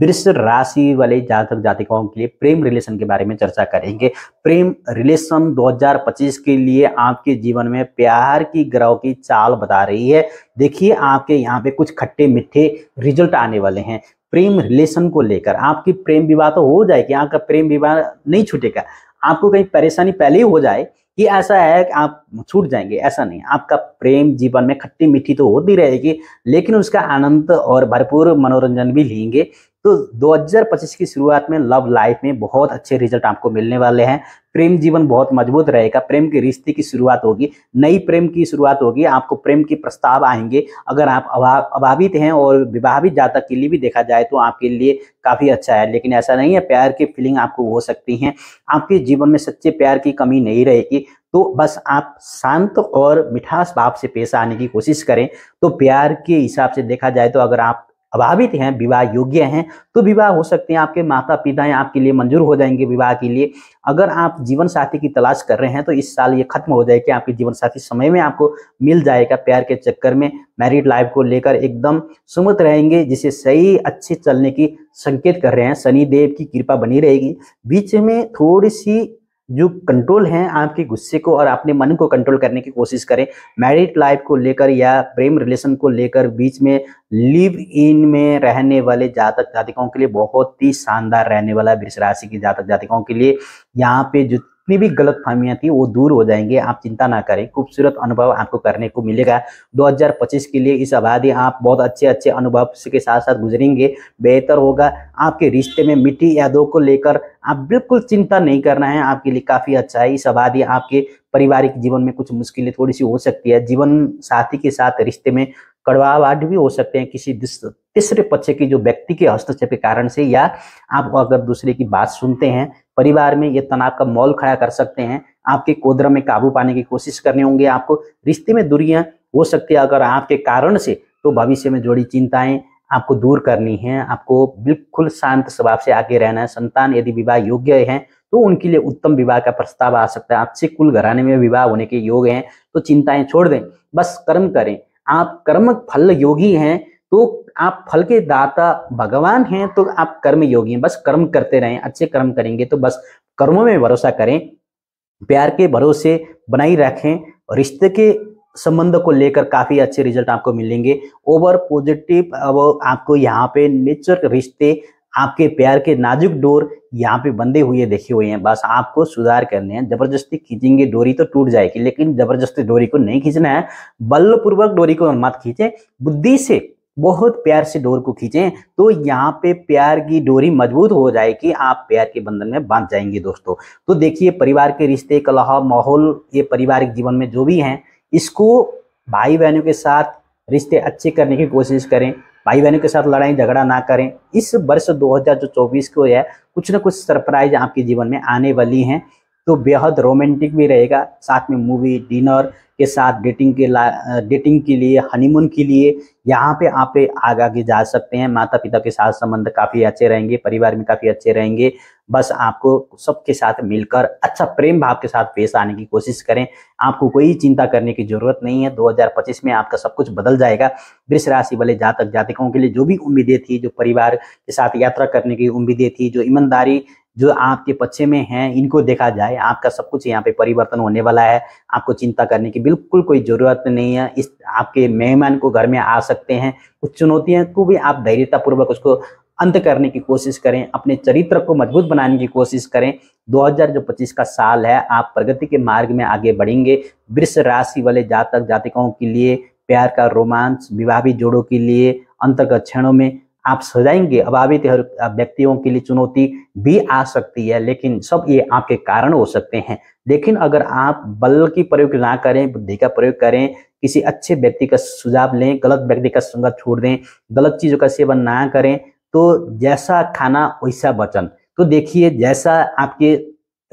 वृष राशि वाले जातक जातिकाओं के लिए प्रेम रिलेशन के बारे में चर्चा करेंगे प्रेम रिलेशन 2025 के लिए आपके जीवन में प्यार की ग्रह की चाल बता रही है देखिए आपके यहाँ पे कुछ खट्टे मिठे रिजल्ट आने वाले हैं प्रेम रिलेशन को लेकर आपकी प्रेम विवाह तो हो जाएगी आपका प्रेम विवाह नहीं छूटेगा आपको कहीं परेशानी पहले ही हो जाए कि ऐसा है कि आप छूट जाएंगे ऐसा नहीं आपका प्रेम जीवन में खट्टी मीठी तो होती रहेगी लेकिन उसका आनंद और भरपूर मनोरंजन भी लेंगे तो 2025 की शुरुआत में लव लाइफ में बहुत अच्छे रिजल्ट आपको मिलने वाले हैं प्रेम जीवन बहुत मजबूत रहेगा प्रेम के रिश्ते की शुरुआत होगी नई प्रेम की शुरुआत होगी आपको प्रेम के प्रस्ताव आएंगे अगर आप अभावित हैं और विवाहित जातक के लिए भी देखा जाए तो आपके लिए काफ़ी अच्छा है लेकिन ऐसा नहीं है प्यार की फीलिंग आपको हो सकती हैं आपके जीवन में सच्चे प्यार की कमी नहीं रहेगी तो बस आप शांत और मिठास भाव से पेश आने की कोशिश करें तो प्यार के हिसाब से देखा जाए तो अगर आप अभावित हैं विवाह योग्य हैं तो विवाह हो सकते हैं आपके माता पिता या आपके लिए मंजूर हो जाएंगे विवाह के लिए अगर आप जीवन साथी की तलाश कर रहे हैं तो इस साल ये खत्म हो जाएगा आपके जीवन साथी समय में आपको मिल जाएगा प्यार के चक्कर में मैरिड लाइफ को लेकर एकदम सुमत रहेंगे जिसे सही अच्छे चलने की संकेत कर रहे हैं शनिदेव की कृपा बनी रहेगी बीच में थोड़ी सी जो कंट्रोल हैं आपके गुस्से को और अपने मन को कंट्रोल करने की कोशिश करें मैरिड लाइफ को लेकर या प्रेम रिलेशन को लेकर बीच में लिव इन में रहने वाले जातक जातिकाओं के लिए बहुत ही शानदार रहने वाला वृक्ष राशि की जातक जातिकाओं के लिए यहाँ पे जो जितनी भी गलत फहमियाँ थी वो दूर हो जाएंगे आप चिंता ना करें खूबसूरत अनुभव आपको करने को मिलेगा 2025 के लिए इस आबादी आप बहुत अच्छे अच्छे अनुभव के साथ साथ गुजरेंगे बेहतर होगा आपके रिश्ते में मिट्टी यादों को लेकर आप बिल्कुल चिंता नहीं करना है आपके लिए काफ़ी अच्छा है इस आबादी आपके पारिवारिक जीवन में कुछ मुश्किलें थोड़ी सी हो सकती है जीवन साथी के साथ रिश्ते में कड़वाहट भी हो सकते हैं किसी तीसरे पक्ष के जो व्यक्ति के हस्तक्षेप के कारण से या आप अगर दूसरे की बात सुनते हैं परिवार में ये तनाव का मॉल खड़ा कर सकते हैं आपके कोदरा में काबू पाने की कोशिश करने होंगे आपको रिश्ते में दूरियां हो सकती है अगर आपके कारण से तो भविष्य में जुड़ी चिंताएं आपको दूर करनी है आपको बिल्कुल शांत स्वभाव से आगे रहना है संतान यदि विवाह योग्य है तो उनके लिए उत्तम विवाह का प्रस्ताव आ सकता है आपसे कुल घराने में विवाह होने के योग हैं तो चिंताएं छोड़ दें बस कर्म करें आप कर्म फल योगी हैं तो आप फल के दाता भगवान हैं तो आप कर्म योगी हैं बस कर्म करते रहें अच्छे कर्म करेंगे तो बस कर्मों में भरोसा करें प्यार के भरोसे बनाई रखें रिश्ते के संबंध को लेकर काफ़ी अच्छे रिजल्ट आपको मिलेंगे ओवर पॉजिटिव अब आपको यहाँ पे नेचर रिश्ते आपके प्यार के नाजुक डोर यहाँ पे बंधे हुए देखे हुए हैं बस आपको सुधार करने हैं जबरदस्ती खींचेंगे डोरी तो टूट जाएगी लेकिन जबरदस्ती डोरी को नहीं खींचना है बलपूर्वक डोरी को मत खींचे बुद्धि से बहुत प्यार से डोर को खींचें तो यहाँ पे प्यार की डोरी मजबूत हो जाएगी आप प्यार के बंधन में बांध जाएंगे दोस्तों तो देखिए परिवार के रिश्ते कलह माहौल ये पारिवारिक जीवन में जो भी हैं इसको भाई बहनों के साथ रिश्ते अच्छे करने की कोशिश करें भाई बहनों के साथ लड़ाई झगड़ा ना करें इस वर्ष 2024 को है कुछ ना कुछ सरप्राइज आपके जीवन में आने वाली हैं तो बेहद रोमांटिक भी रहेगा साथ में मूवी डिनर के साथ डेटिंग के डेटिंग के लिए हनीमून के लिए यहाँ पे आप आगे आगे जा सकते हैं माता पिता के साथ संबंध काफी अच्छे रहेंगे परिवार में काफी अच्छे रहेंगे बस आपको सबके साथ मिलकर अच्छा प्रेम भाव के साथ पेश आने की कोशिश करें आपको कोई चिंता करने की जरूरत नहीं है 2025 में आपका सब कुछ बदल जाएगा वृक्ष राशि वाले जातक जातिकों के लिए जो भी उम्मीदें थी जो परिवार के साथ यात्रा करने की उम्मीदें थी जो ईमानदारी जो आपके पक्षे में हैं इनको देखा जाए आपका सब कुछ यहाँ पे परिवर्तन होने वाला है आपको चिंता करने की बिल्कुल कोई ज़रूरत नहीं है इस आपके मेहमान को घर में आ सकते हैं कुछ चुनौतियाँ को भी आप धैर्यतापूर्वक उसको अंत करने की कोशिश करें अपने चरित्र को मजबूत बनाने की कोशिश करें 2025 का साल है आप प्रगति के मार्ग में आगे बढ़ेंगे वृक्ष राशि वाले जातक जातिकाओं के लिए प्यार का रोमांच विवाही जोड़ों के लिए अंतर्गत क्षणों में आप सजाएंगे अभावित व्यक्तियों के लिए चुनौती भी आ सकती है लेकिन सब ये आपके कारण हो सकते हैं लेकिन अगर आप बल की प्रयोग ना करें बुद्धि का प्रयोग करें किसी अच्छे व्यक्ति का सुझाव लें गलत व्यक्ति का संगत छोड़ दें गलत चीज़ों का सेवन ना करें तो जैसा खाना वैसा वचन तो देखिए जैसा आपके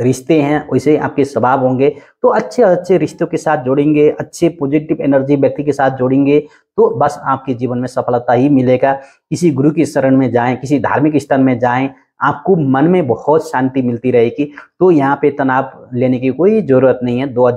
रिश्ते हैं वैसे आपके स्वभाव होंगे तो अच्छे अच्छे रिश्तों के साथ जोड़ेंगे अच्छे पॉजिटिव एनर्जी व्यक्ति के साथ जोड़ेंगे तो बस आपके जीवन में सफलता ही मिलेगा किसी गुरु की शरण में जाएं किसी धार्मिक स्थान में जाएं आपको मन में बहुत शांति मिलती रहेगी तो यहाँ पे तनाव लेने की कोई ज़रूरत नहीं है दो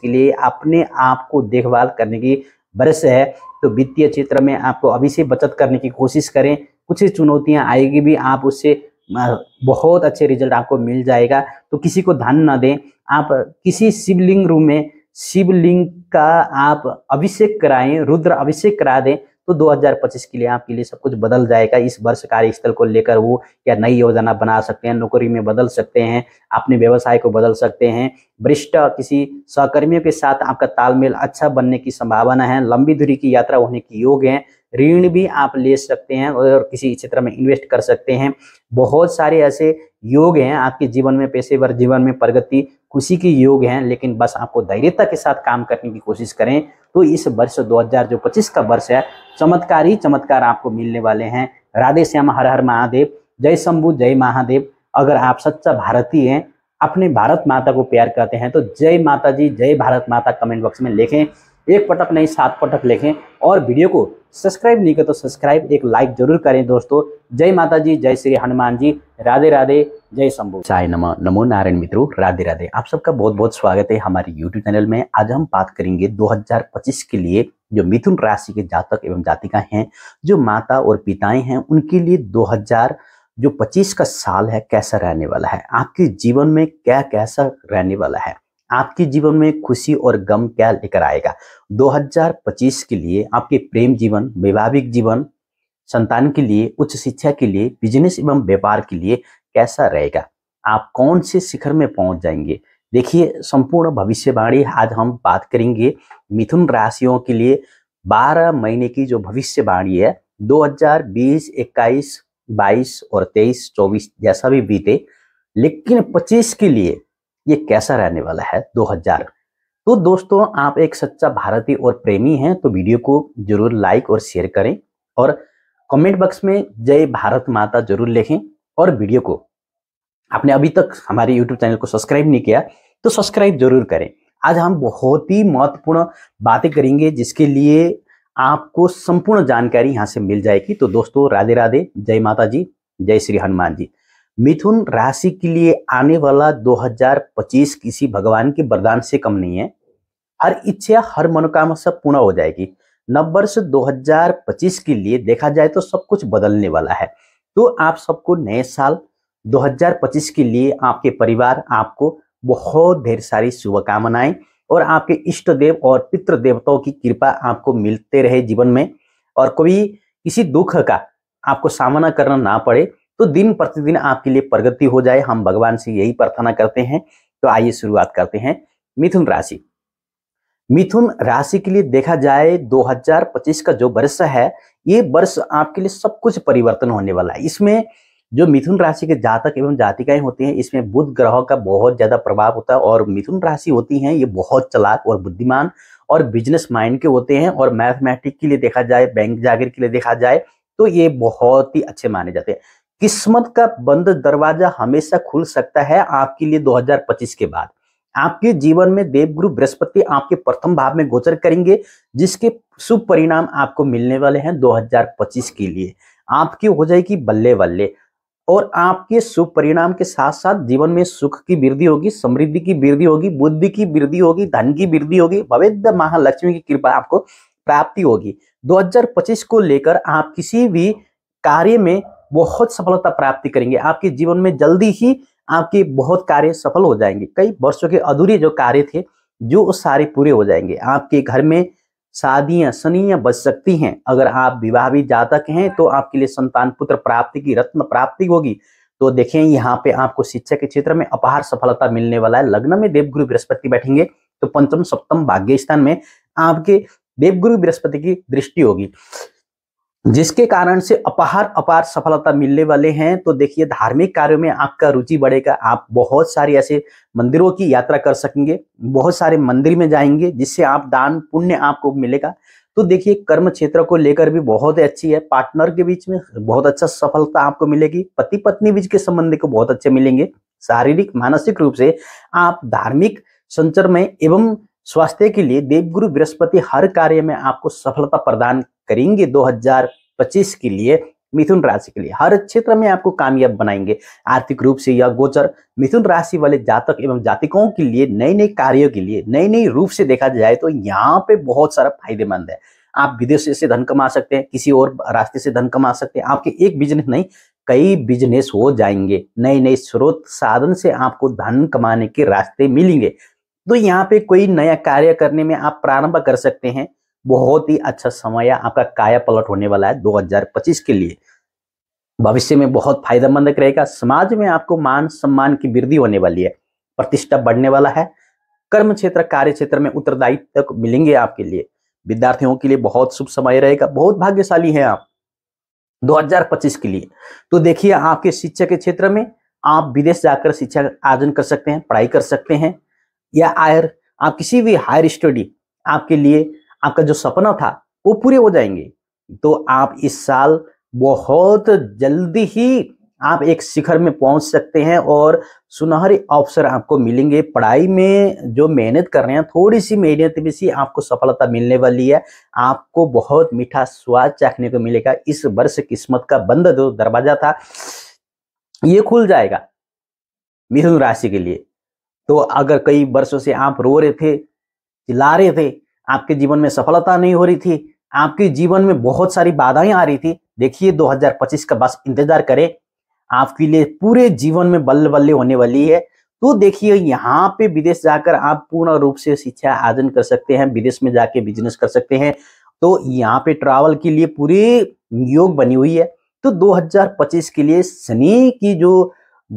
के लिए अपने आप को देखभाल करने की वर्ष है तो वित्तीय क्षेत्र में आपको अभी से बचत करने की कोशिश करें कुछ चुनौतियाँ आएगी भी आप उससे बहुत अच्छे रिजल्ट आपको मिल जाएगा तो किसी को ध्यान ना दें आप किसी शिवलिंग रूम में शिवलिंग का आप अभिषेक कराएं रुद्र अभिषेक करा दें तो 2025 के लिए आपके लिए सब कुछ बदल जाएगा इस वर्ष कार्यस्थल को लेकर वो या नई योजना बना सकते हैं नौकरी में बदल सकते हैं अपने व्यवसाय को बदल सकते हैं वरिष्ठ किसी सहकर्मियों के साथ आपका तालमेल अच्छा बनने की संभावना है लंबी दूरी की यात्रा होने की योग है ऋण भी आप ले सकते हैं और किसी क्षेत्र में इन्वेस्ट कर सकते हैं बहुत सारे ऐसे योग हैं आपके जीवन में पेशेवर जीवन में प्रगति खुशी के योग हैं लेकिन बस आपको धैर्यता के साथ काम करने की कोशिश करें तो इस वर्ष दो जो पच्चीस का वर्ष है ही चमत्कार आपको मिलने वाले हैं राधे श्याम हर हर महादेव जय शंभु जय महादेव अगर आप सच्चा भारतीय हैं अपने भारत माता को प्यार करते हैं तो जय माता जी जय भारत माता कमेंट बॉक्स में लिखें एक पटक नहीं सात पटक लिखें और वीडियो को सब्सक्राइब नहीं कर तो सब्सक्राइब एक लाइक जरूर करें दोस्तों जय माता जी जय श्री हनुमान जी राधे राधे जय शंभु साय नमो नमो नारायण मित्रों राधे राधे आप सबका बहुत बहुत स्वागत है हमारे यूट्यूब चैनल में आज हम बात करेंगे 2025 के लिए जो मिथुन राशि के जातक एवं जातिका हैं जो माता और पिताएं हैं उनके लिए दो जो 25 का साल है कैसा रहने वाला है आपके जीवन में क्या कैसा रहने वाला है आपके जीवन में खुशी और गम क्या लेकर आएगा 2025 के लिए आपके प्रेम जीवन वैवाहिक जीवन संतान के लिए उच्च शिक्षा के लिए बिजनेस एवं व्यापार के लिए कैसा रहेगा आप कौन से शिखर में पहुंच जाएंगे देखिए संपूर्ण भविष्यवाणी आज हम बात करेंगे मिथुन राशियों के लिए 12 महीने की जो भविष्यवाणी है 2020, 21, 22 और 23, 24 जैसा भी बीते लेकिन 25 के लिए ये कैसा रहने वाला है 2000 तो दोस्तों आप एक सच्चा भारतीय और प्रेमी हैं तो वीडियो को जरूर लाइक और शेयर करें और कमेंट बॉक्स में जय भारत माता जरूर लिखें और वीडियो को आपने अभी तक हमारे यूट्यूब चैनल को सब्सक्राइब नहीं किया तो सब्सक्राइब जरूर करें आज हम बहुत ही महत्वपूर्ण बातें करेंगे जिसके लिए आपको संपूर्ण जानकारी यहाँ से मिल जाएगी तो दोस्तों राधे राधे जय माता जी जय श्री हनुमान जी मिथुन राशि के लिए आने वाला 2025 किसी भगवान के वरदान से कम नहीं है हर इच्छा हर मनोकामना पूर्ण हो जाएगी नव वर्ष 2025 के लिए देखा जाए तो सब कुछ बदलने वाला है तो आप सबको नए साल 2025 के लिए आपके परिवार आपको बहुत ढेर सारी शुभकामनाएं और आपके इष्ट देव और पितृ देवताओं की कृपा आपको मिलते रहे जीवन में और कभी किसी दुख का आपको सामना करना ना पड़े तो दिन प्रतिदिन आपके लिए प्रगति हो जाए हम भगवान से यही प्रार्थना करते हैं तो आइए शुरुआत करते हैं मिथुन राशि मिथुन राशि के लिए देखा जाए 2025 का जो वर्ष है ये वर्ष आपके लिए सब कुछ परिवर्तन होने वाला है इसमें जो मिथुन राशि के जातक एवं जातिकाएं होती हैं इसमें बुध ग्रह का बहुत ज्यादा प्रभाव होता है और मिथुन राशि होती हैं ये बहुत चलाक और बुद्धिमान और बिजनेस माइंड के होते हैं और मैथमेटिक के लिए देखा जाए बैंक जागर के लिए देखा जाए तो ये बहुत ही अच्छे माने जाते हैं किस्मत का बंद दरवाजा हमेशा खुल सकता है आपके लिए 2025 के बाद आपके जीवन में देवगुरु बृहस्पति आपके प्रथम भाव में गोचर करेंगे जिसके शुभ परिणाम आपको मिलने वाले हैं 2025 के लिए आपकी हो जाएगी बल्ले बल्ले और आपके शुभ परिणाम के साथ साथ जीवन में सुख की वृद्धि होगी समृद्धि की वृद्धि होगी बुद्धि की वृद्धि होगी धन की वृद्धि होगी भविध्य महालक्ष्मी की कृपा आपको प्राप्ति होगी 2025 को लेकर आप किसी भी कार्य में बहुत सफलता प्राप्ति करेंगे आपके जीवन में जल्दी ही आपके बहुत कार्य सफल हो जाएंगे कई वर्षों के अधूरे जो कार्य थे जो सारे पूरे हो जाएंगे आपके घर में शादियां सनियां बच सकती हैं अगर आप विवाह भी जातक हैं तो आपके लिए संतान पुत्र प्राप्ति की रत्न प्राप्ति होगी तो देखें यहाँ पे आपको शिक्षा के क्षेत्र में अपार सफलता मिलने वाला है लग्न में देवगुरु बृहस्पति बैठेंगे तो पंचम सप्तम भाग्य स्थान में आपके देवगुरु बृहस्पति की दृष्टि होगी जिसके कारण से अपहार अपार सफलता मिलने वाले हैं तो देखिए धार्मिक कार्यों में आपका रुचि बढ़ेगा आप बहुत सारे ऐसे मंदिरों की यात्रा कर सकेंगे बहुत सारे मंदिर में जाएंगे जिससे आप दान पुण्य आपको मिलेगा तो देखिए कर्म क्षेत्र को लेकर भी बहुत अच्छी है पार्टनर के बीच में बहुत अच्छा सफलता आपको मिलेगी पति पत्नी बीच के संबंध को बहुत अच्छे मिलेंगे शारीरिक मानसिक रूप से आप धार्मिक संचर में एवं स्वास्थ्य के लिए देवगुरु बृहस्पति हर कार्य में आपको सफलता प्रदान करेंगे 2025 के लिए मिथुन राशि के लिए हर क्षेत्र में आपको कामयाब बनाएंगे आर्थिक रूप से यह गोचर मिथुन राशि वाले जातक एवं जातिकों के लिए नए नए कार्यों के लिए नए नए रूप से देखा जाए तो यहाँ पे बहुत सारा फायदेमंद है आप विदेश से धन कमा सकते हैं किसी और रास्ते से धन कमा सकते हैं आपके एक बिजनेस नहीं कई बिजनेस हो जाएंगे नए नए स्रोत साधन से आपको धन कमाने के रास्ते मिलेंगे तो यहाँ पे कोई नया कार्य करने में आप प्रारंभ कर सकते हैं बहुत ही अच्छा समय है आपका काया पलट होने वाला है 2025 के लिए भविष्य में बहुत फायदेमंद रहेगा समाज में आपको मान सम्मान की वृद्धि होने वाली है प्रतिष्ठा बढ़ने वाला है कर्म क्षेत्र कार्य क्षेत्र में उत्तरदायित्व मिलेंगे आपके लिए विद्यार्थियों के लिए बहुत शुभ समय रहेगा बहुत भाग्यशाली है आप 2025 के लिए तो देखिए आपके शिक्षा के क्षेत्र में आप विदेश जाकर शिक्षा आर्जन कर सकते हैं पढ़ाई कर सकते हैं या आयर आप किसी भी हायर स्टडी आपके लिए आपका जो सपना था वो पूरे हो जाएंगे तो आप इस साल बहुत जल्दी ही आप एक शिखर में पहुंच सकते हैं और सुनहरे अवसर आपको मिलेंगे पढ़ाई में जो मेहनत कर रहे हैं थोड़ी सी मेहनत में सी आपको सफलता मिलने वाली है आपको बहुत मीठा स्वाद चाखने को मिलेगा इस वर्ष किस्मत का बंद जो दरवाजा था ये खुल जाएगा मिथुन राशि के लिए तो अगर कई वर्षों से आप रो रहे थे चिल्ला रहे थे आपके जीवन में सफलता नहीं हो रही थी आपके जीवन में बहुत सारी बाधाएं आ रही थी देखिए 2025 का बस इंतजार करें आपके लिए पूरे जीवन में बल्ले बल्ले होने वाली है तो देखिए यहाँ पे विदेश जाकर आप पूर्ण रूप से शिक्षा आर्जन कर सकते हैं विदेश में जाके बिजनेस कर सकते हैं तो यहाँ पे ट्रैवल के लिए पूरी योग बनी हुई है तो 2025 के लिए शनि की जो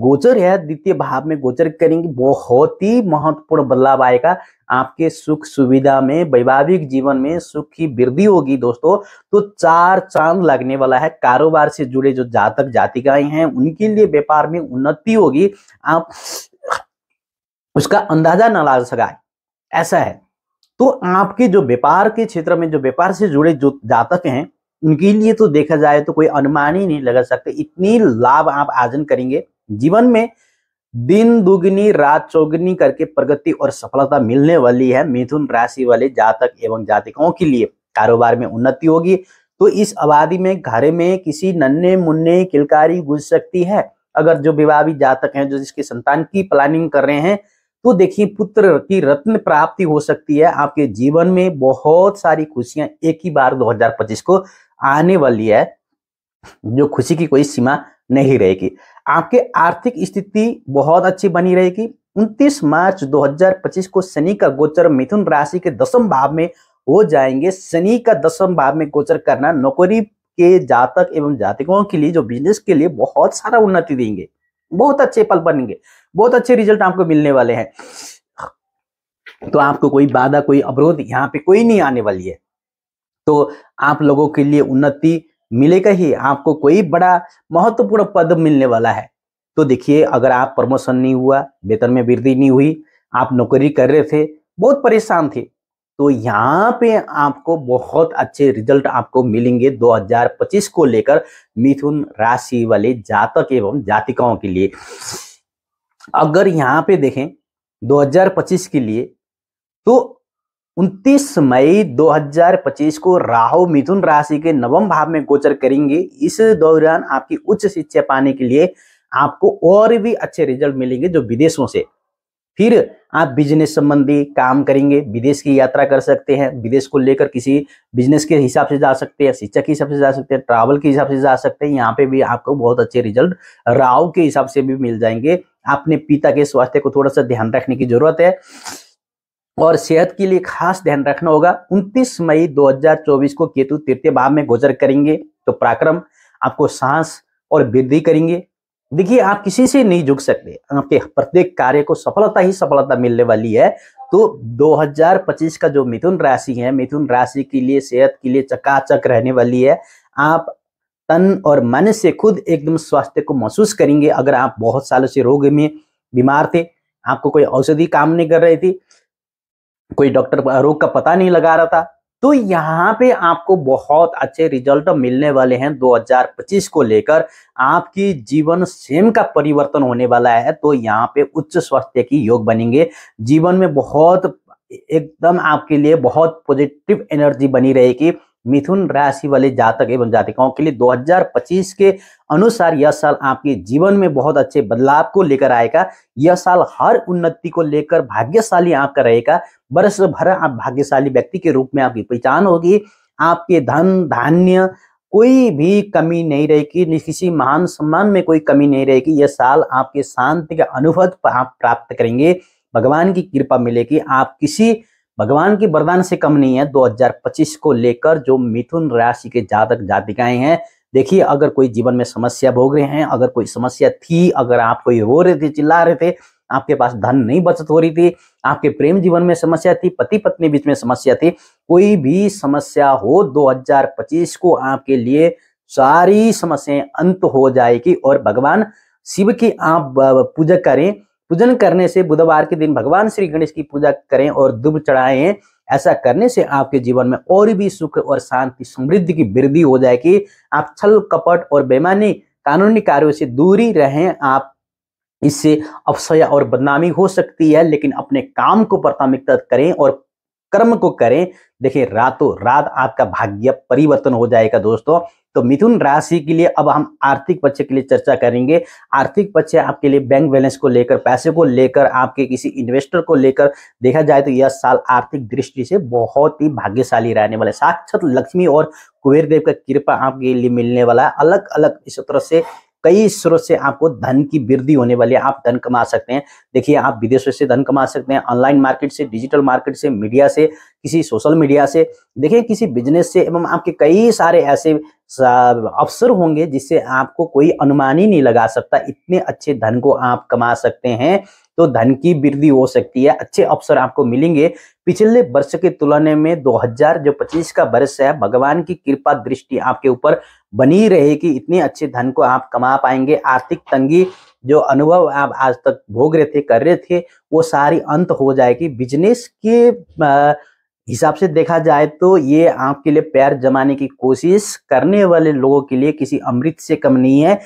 गोचर है द्वितीय भाव में गोचर करेंगे बहुत ही महत्वपूर्ण बदलाव आएगा आपके सुख सुविधा में वैवाहिक जीवन में सुख की वृद्धि होगी दोस्तों तो चार चांद लगने वाला है कारोबार से जुड़े जो जातक जातिकाएं हैं उनके लिए व्यापार में उन्नति होगी आप उसका अंदाजा ना ला सका ऐसा है तो आपके जो व्यापार के क्षेत्र में जो व्यापार से जुड़े जो जातक हैं उनके लिए तो देखा जाए तो कोई अनुमान ही नहीं लगा सकते इतनी लाभ आप आर्जन करेंगे जीवन में दिन दुगनी रात चौगनी करके प्रगति और सफलता मिलने वाली है मिथुन राशि वाले जातक एवं जातिकाओं के लिए कारोबार में उन्नति होगी तो इस आबादी में घर में किसी नन्हे मुन्ने किलकारी गुज सकती है अगर जो विवाहित जातक हैं जो जिसके संतान की प्लानिंग कर रहे हैं तो देखिए पुत्र की रत्न प्राप्ति हो सकती है आपके जीवन में बहुत सारी खुशियां एक ही बार 2025 को आने वाली है जो खुशी की कोई सीमा नहीं रहेगी आपके आर्थिक स्थिति बहुत अच्छी बनी रहेगी 29 मार्च 2025 को शनि का गोचर मिथुन राशि के दसम भाव में हो जाएंगे शनि का दसम भाव में गोचर करना नौकरी के जातक एवं जातकों के लिए जो बिजनेस के लिए बहुत सारा उन्नति देंगे बहुत अच्छे पल बनेंगे बहुत अच्छे रिजल्ट आपको मिलने वाले हैं तो आपको कोई बाधा कोई अवरोध यहाँ पे कोई नहीं आने वाली है तो आप लोगों के लिए उन्नति मिलेगा ही आपको कोई बड़ा महत्वपूर्ण पद मिलने वाला है तो देखिए अगर आप प्रमोशन नहीं हुआ वेतन में वृद्धि नहीं हुई आप नौकरी कर रहे थे बहुत परेशान थे तो यहाँ पे आपको बहुत अच्छे रिजल्ट आपको मिलेंगे 2025 को लेकर मिथुन राशि वाले जातक एवं जातिकाओं के लिए अगर यहाँ पे देखें 2025 के लिए तो 29 मई 2025 को राहु मिथुन राशि के नवम भाव में गोचर करेंगे इस दौरान आपकी उच्च शिक्षा पाने के लिए आपको और भी अच्छे रिजल्ट मिलेंगे जो विदेशों से फिर आप बिजनेस संबंधी काम करेंगे विदेश की यात्रा कर सकते हैं विदेश को लेकर किसी बिजनेस के हिसाब से जा सकते हैं शिक्षा के हिसाब से जा सकते हैं ट्रैवल के हिसाब से जा सकते हैं यहाँ पे भी आपको बहुत अच्छे रिजल्ट राव के हिसाब से भी मिल जाएंगे अपने पिता के स्वास्थ्य को थोड़ा सा ध्यान रखने की जरूरत है और सेहत के लिए खास ध्यान रखना होगा 29 मई 2024 को केतु तृतीय भाव में गोचर करेंगे तो पराक्रम आपको सांस और वृद्धि करेंगे देखिए आप किसी से नहीं झुक सकते आपके प्रत्येक कार्य को सफलता ही सफलता मिलने वाली है तो 2025 का जो मिथुन राशि है मिथुन राशि के लिए सेहत के लिए चकाचक रहने वाली है आप तन और मन से खुद एकदम स्वास्थ्य को महसूस करेंगे अगर आप बहुत सालों से रोग में बीमार थे आपको कोई औषधि काम नहीं कर रही थी कोई डॉक्टर रोग का पता नहीं लगा रहा था तो यहाँ पे आपको बहुत अच्छे रिजल्ट मिलने वाले हैं 2025 को लेकर आपकी जीवन सेम का परिवर्तन होने वाला है तो यहाँ पे उच्च स्वास्थ्य की योग बनेंगे जीवन में बहुत एकदम आपके लिए बहुत पॉजिटिव एनर्जी बनी रहेगी मिथुन राशि वाले जातक एवं जातिकाओं के लिए 2025 के अनुसार यह साल आपके जीवन में बहुत अच्छे बदलाव को लेकर आएगा यह साल हर उन्नति को लेकर भाग्यशाली आपका रहेगा वर्ष भर आप भाग्यशाली व्यक्ति के रूप में आपकी पहचान होगी आपके धन धान्य कोई भी कमी नहीं रहेगी किसी महान सम्मान में कोई कमी नहीं रहेगी यह साल आपके शांति का अनुभव आप प्राप्त करेंगे भगवान की कृपा मिलेगी आप किसी भगवान की वरदान से कम नहीं है 2025 को लेकर जो मिथुन राशि के जातक जातिकाएं हैं देखिए अगर कोई जीवन में समस्या भोग रहे हैं अगर कोई समस्या थी अगर आप कोई रो रहे थे चिल्ला रहे थे आपके पास धन नहीं बचत हो रही थी आपके प्रेम जीवन में समस्या थी पति पत्नी बीच में समस्या थी कोई भी समस्या हो 2025 को आपके लिए सारी समस्याएं अंत हो जाएगी और भगवान शिव की आप पूजा करें पूजन करने से बुधवार के दिन भगवान श्री गणेश की पूजा करें और दुब चढ़ाएं ऐसा करने से आपके जीवन में और भी सुख और शांति समृद्धि की वृद्धि हो जाएगी आप छल कपट और बेमानी कानूनी कार्यों से दूरी रहें आप इससे अफसया और बदनामी हो सकती है लेकिन अपने काम को प्राथमिकता करें और कर्म को करें देखिए रातों रात आपका भाग्य परिवर्तन हो जाएगा दोस्तों तो मिथुन राशि के लिए अब हम आर्थिक पक्ष के लिए चर्चा करेंगे आर्थिक पक्ष आपके लिए बैंक बैलेंस को लेकर पैसे को लेकर आपके किसी इन्वेस्टर को लेकर देखा जाए तो यह साल आर्थिक दृष्टि से बहुत ही भाग्यशाली रहने वाला साक्षात लक्ष्मी और कुबेर देव का कृपा आपके लिए मिलने वाला है अलग अलग इस तरह से कई स्रोत से आपको धन की वृद्धि होने वाली है आप धन कमा सकते हैं देखिए आप विदेशों से धन कमा सकते हैं ऑनलाइन मार्केट से डिजिटल मार्केट से मीडिया से किसी सोशल मीडिया से देखिए किसी बिजनेस से एवं आपके कई सारे ऐसे अवसर होंगे जिससे आपको कोई अनुमान ही नहीं लगा सकता इतने अच्छे धन को आप कमा सकते हैं तो धन की वृद्धि हो सकती है अच्छे अवसर आपको मिलेंगे पिछले वर्ष के तुलना में 2025 जो का वर्ष है भगवान की कृपा दृष्टि आपके ऊपर बनी रहे कि इतने अच्छे धन को आप कमा पाएंगे आर्थिक तंगी जो अनुभव आप आज तक भोग रहे थे कर रहे थे वो सारी अंत हो जाएगी बिजनेस के हिसाब से देखा जाए तो ये आपके लिए पैर जमाने की कोशिश करने वाले लोगों के लिए किसी अमृत से कम नहीं है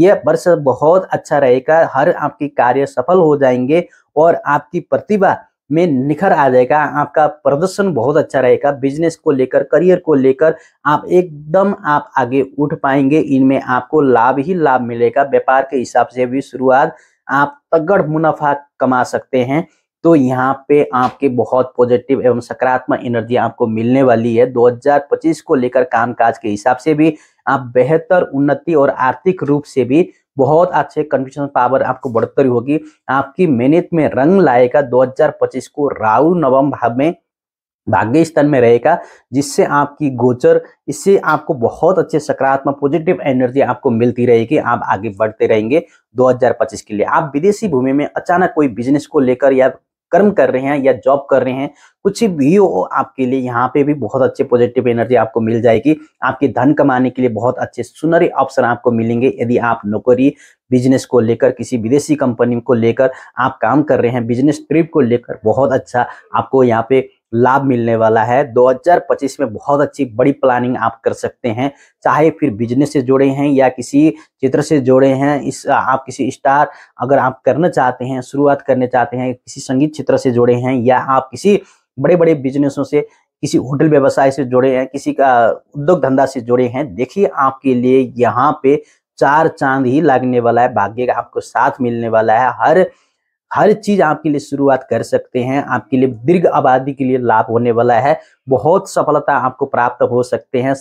ये वर्ष बहुत अच्छा रहेगा हर आपकी कार्य सफल हो जाएंगे और आपकी प्रतिभा में निखर आ जाएगा आपका प्रदर्शन बहुत अच्छा रहेगा बिजनेस को लेकर करियर को लेकर आप एकदम आप आगे उठ पाएंगे इनमें आपको लाभ ही लाभ मिलेगा व्यापार के हिसाब से भी शुरुआत आप तगड़ मुनाफा कमा सकते हैं तो यहाँ पे आपके बहुत पॉजिटिव एवं सकारात्मक एनर्जी आपको मिलने वाली है 2025 को लेकर कामकाज के हिसाब से भी आप बेहतर उन्नति और आर्थिक रूप से भी बहुत अच्छे कन्विक्शन पावर आपको बढ़ोतरी होगी आपकी मेहनत में रंग लाएगा 2025 को राहु नवम भाव में भाग्य स्थान में रहेगा जिससे आपकी गोचर इससे आपको बहुत अच्छे सकारात्मक पॉजिटिव एनर्जी आपको मिलती रहेगी आप आगे बढ़ते रहेंगे 2025 के लिए आप विदेशी भूमि में अचानक कोई बिजनेस को लेकर या कर्म कर रहे हैं या जॉब कर रहे हैं कुछ भी हो आपके लिए यहाँ पे भी बहुत अच्छे पॉजिटिव एनर्जी आपको मिल जाएगी आपके धन कमाने के लिए बहुत अच्छे सुनहरे ऑप्शन आपको मिलेंगे यदि आप नौकरी बिजनेस को लेकर किसी विदेशी कंपनी को लेकर आप काम कर रहे हैं बिजनेस ट्रिप को लेकर बहुत अच्छा आपको यहाँ पे लाभ मिलने वाला है 2025 में बहुत अच्छी बड़ी प्लानिंग आप कर सकते हैं चाहे फिर बिजनेस से जुड़े हैं या किसी क्षेत्र से जुड़े हैं इस आप किसी स्टार अगर आप करना चाहते हैं शुरुआत करने चाहते हैं किसी संगीत क्षेत्र से जुड़े हैं या आप किसी बड़े बड़े बिजनेसों से किसी होटल व्यवसाय से जुड़े हैं किसी का उद्योग धंधा से जुड़े हैं देखिए आपके लिए यहाँ पे चार चांद ही लगने वाला है भाग्य का आपको साथ मिलने वाला है हर हर चीज आपके लिए शुरुआत कर सकते हैं आपके लिए दीर्घ आबादी के लिए लाभ होने वाला है बहुत सफलता आपको प्राप्त हो सकते हैं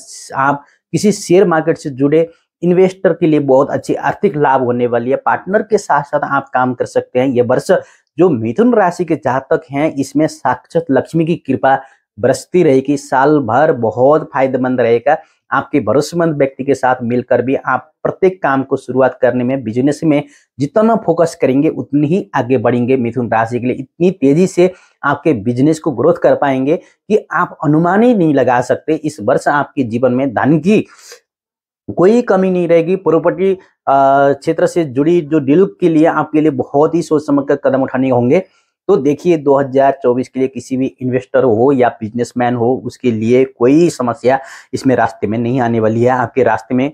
आप किसी शेयर मार्केट से जुड़े इन्वेस्टर के लिए बहुत अच्छी आर्थिक लाभ होने वाली है पार्टनर के साथ साथ आप काम कर सकते हैं ये वर्ष जो मिथुन राशि के जातक हैं इसमें साक्षात लक्ष्मी की कृपा बरसती रहेगी साल भर बहुत फायदेमंद रहेगा आपके भरोसेमंद व्यक्ति के साथ मिलकर भी आप प्रत्येक काम को शुरुआत करने में बिजनेस में जितना फोकस करेंगे उतनी ही आगे बढ़ेंगे मिथुन राशि के लिए इतनी तेजी से आपके बिजनेस को ग्रोथ कर पाएंगे कि आप अनुमान ही नहीं लगा सकते इस वर्ष आपके जीवन में धन की कोई कमी नहीं रहेगी प्रॉपर्टी क्षेत्र से जुड़ी जो डील के लिए आपके लिए बहुत ही सोच समझ कर कदम उठाने होंगे तो देखिए 2024 के लिए किसी भी इन्वेस्टर हो या बिजनेसमैन हो उसके लिए कोई समस्या इसमें रास्ते में नहीं आने वाली है आपके रास्ते में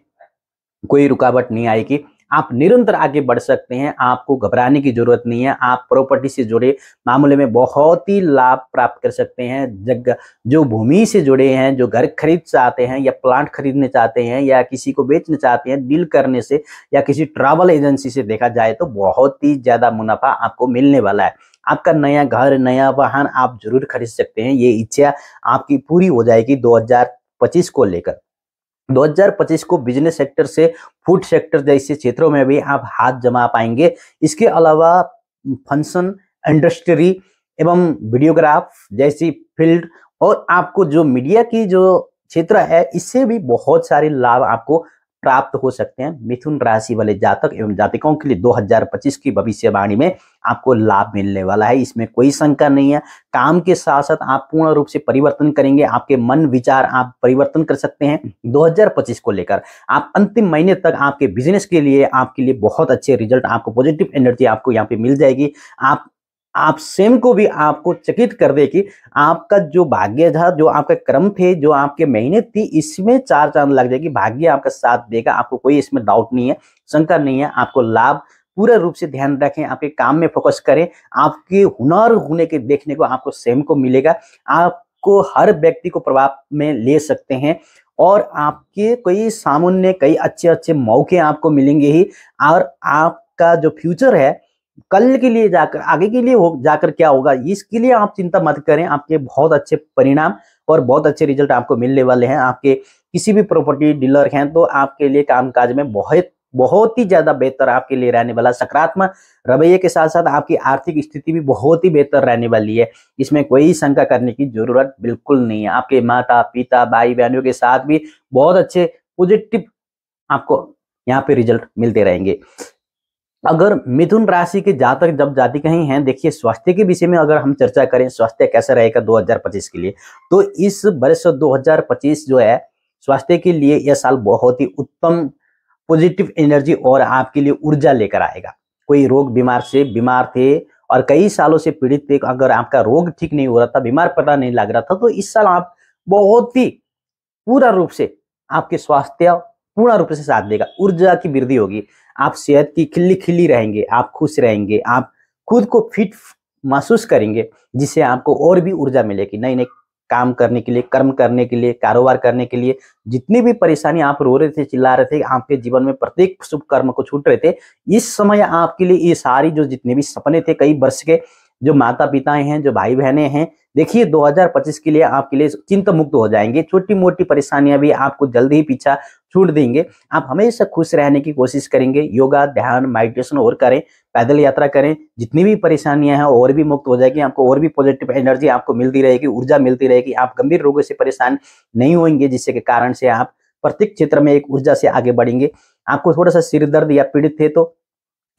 कोई रुकावट नहीं आएगी आप निरंतर आगे बढ़ सकते हैं आपको घबराने की जरूरत नहीं है आप प्रॉपर्टी से जुड़े मामले में बहुत ही लाभ प्राप्त कर सकते हैं जग जो भूमि से जुड़े हैं जो घर खरीद चाहते हैं या प्लांट खरीदने चाहते हैं या किसी को बेचने चाहते हैं डील करने से या किसी ट्रैवल एजेंसी से देखा जाए तो बहुत ही ज़्यादा मुनाफा आपको मिलने वाला है आपका नया घर नया वाहन आप जरूर खरीद सकते हैं ये इच्छा आपकी पूरी हो जाएगी दो को लेकर 2025 को बिजनेस सेक्टर से फूड सेक्टर जैसे क्षेत्रों में भी आप हाथ जमा पाएंगे इसके अलावा फंक्शन इंडस्ट्री एवं वीडियोग्राफ जैसी फील्ड और आपको जो मीडिया की जो क्षेत्र है इससे भी बहुत सारे लाभ आपको प्राप्त हो सकते हैं मिथुन राशि वाले जातक एवं जातिकों के लिए 2025 की भविष्यवाणी में आपको लाभ मिलने वाला है इसमें कोई शंका नहीं है काम के साथ साथ आप पूर्ण रूप से परिवर्तन करेंगे आपके मन विचार आप परिवर्तन कर सकते हैं 2025 को लेकर आप अंतिम महीने तक आपके बिजनेस के लिए आपके लिए बहुत अच्छे रिजल्ट आपको पॉजिटिव एनर्जी आपको यहाँ पे मिल जाएगी आप आप स्वयं को भी आपको चकित कर दे कि आपका जो भाग्य था जो आपके क्रम थे जो आपके मेहनत थी इसमें चार चांद लग जाएगी भाग्य आपका साथ देगा आपको कोई इसमें डाउट नहीं है शंका नहीं है आपको लाभ पूरा रूप से ध्यान रखें आपके काम में फोकस करें आपके हुनर होने के देखने को आपको स्वयं को मिलेगा आपको हर व्यक्ति को प्रभाव में ले सकते हैं और आपके कई सामान्य कई अच्छे अच्छे मौके आपको मिलेंगे ही और आपका जो फ्यूचर है कल के लिए जाकर आगे के लिए हो जाकर क्या होगा इसके लिए आप चिंता मत करें आपके बहुत अच्छे परिणाम और बहुत अच्छे रिजल्ट आपको मिलने वाले हैं आपके किसी भी प्रॉपर्टी डीलर हैं तो आपके लिए कामकाज में बहुत बहुत ही ज्यादा बेहतर आपके लिए रहने वाला सकारात्मक रवैये के साथ साथ आपकी आर्थिक स्थिति भी बहुत ही बेहतर रहने वाली है इसमें कोई शंका करने की जरूरत बिल्कुल नहीं है आपके माता पिता भाई बहनों के साथ भी बहुत अच्छे पॉजिटिव आपको यहाँ पे रिजल्ट मिलते रहेंगे अगर मिथुन राशि के जातक जब जाति कहीं हैं देखिए स्वास्थ्य के विषय में अगर हम चर्चा करें स्वास्थ्य कैसा रहेगा 2025 के लिए तो इस वर्ष 2025 जो है स्वास्थ्य के लिए यह साल बहुत ही उत्तम पॉजिटिव एनर्जी और आपके लिए ऊर्जा लेकर आएगा कोई रोग बीमार से बीमार थे और कई सालों से पीड़ित थे अगर आपका रोग ठीक नहीं हो रहा था बीमार पता नहीं लग रहा था तो इस साल आप बहुत ही पूरा रूप से आपके स्वास्थ्य पूर्ण रूप से साथ देगा ऊर्जा की वृद्धि होगी आप सेहत की खिल्ली खिली रहेंगे आप खुश रहेंगे आप खुद को फिट महसूस करेंगे जिससे आपको और भी ऊर्जा मिलेगी नई नई काम करने के लिए कर्म करने के लिए कारोबार करने के लिए जितनी भी परेशानी आप रो रहे थे चिल्ला रहे थे आपके जीवन में प्रत्येक शुभ कर्म को छूट रहे थे इस समय आपके लिए ये सारी जो जितने भी सपने थे कई वर्ष के जो माता पिता हैं जो भाई बहने हैं देखिए 2025 के लिए आपके लिए चिंता मुक्त हो जाएंगे छोटी मोटी परेशानियां भी आपको जल्द ही पीछा छूट देंगे आप हमेशा खुश रहने की कोशिश करेंगे योगा ध्यान मेडिटेशन और करें पैदल यात्रा करें जितनी भी परेशानियां हैं और भी मुक्त हो जाएगी आपको और भी पॉजिटिव एनर्जी आपको मिलती रहेगी ऊर्जा मिलती रहेगी आप गंभीर रोगों से परेशान नहीं होंगे जिसके कारण से आप प्रत्येक क्षेत्र में एक ऊर्जा से आगे बढ़ेंगे आपको थोड़ा सा सिर दर्द या पीड़ित थे तो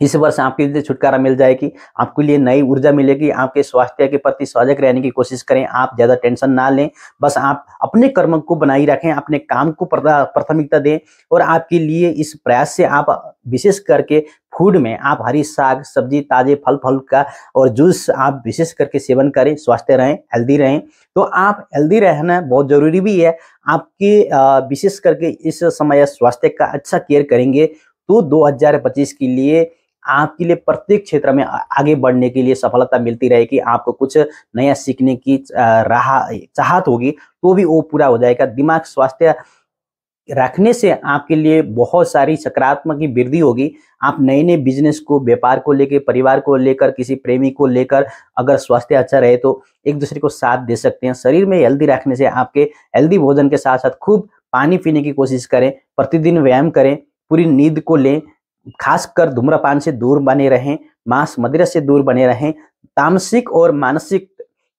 इस वर्ष आपके लिए छुटकारा मिल जाएगी आपके लिए नई ऊर्जा मिलेगी आपके स्वास्थ्य के प्रति सजग रहने की कोशिश करें आप ज़्यादा टेंशन ना लें बस आप अपने कर्म को बनाए रखें अपने काम को प्राथमिकता दें और आपके लिए इस प्रयास से आप विशेष करके फूड में आप हरी साग सब्जी ताजे फल फल का और जूस आप विशेष करके सेवन करें स्वास्थ्य रहें हेल्दी रहें तो आप हेल्दी रहना बहुत ज़रूरी भी है आपके विशेष करके इस समय स्वास्थ्य का अच्छा केयर करेंगे तो 2025 के लिए आपके लिए प्रत्येक क्षेत्र में आगे बढ़ने के लिए सफलता मिलती रहेगी आपको कुछ नया सीखने की राह चाहत होगी तो भी वो पूरा हो जाएगा दिमाग स्वास्थ्य रखने से आपके लिए बहुत सारी सकारात्मक की वृद्धि होगी आप नए नए बिजनेस को व्यापार को लेकर परिवार को लेकर किसी प्रेमी को लेकर अगर स्वास्थ्य अच्छा रहे तो एक दूसरे को साथ दे सकते हैं शरीर में हेल्दी रखने से आपके हेल्दी भोजन के साथ साथ खूब पानी पीने की कोशिश करें प्रतिदिन व्यायाम करें पूरी नींद को लें खासकर धूम्रपान से दूर बने रहें मांस मदिरा से दूर बने रहें तामसिक और मानसिक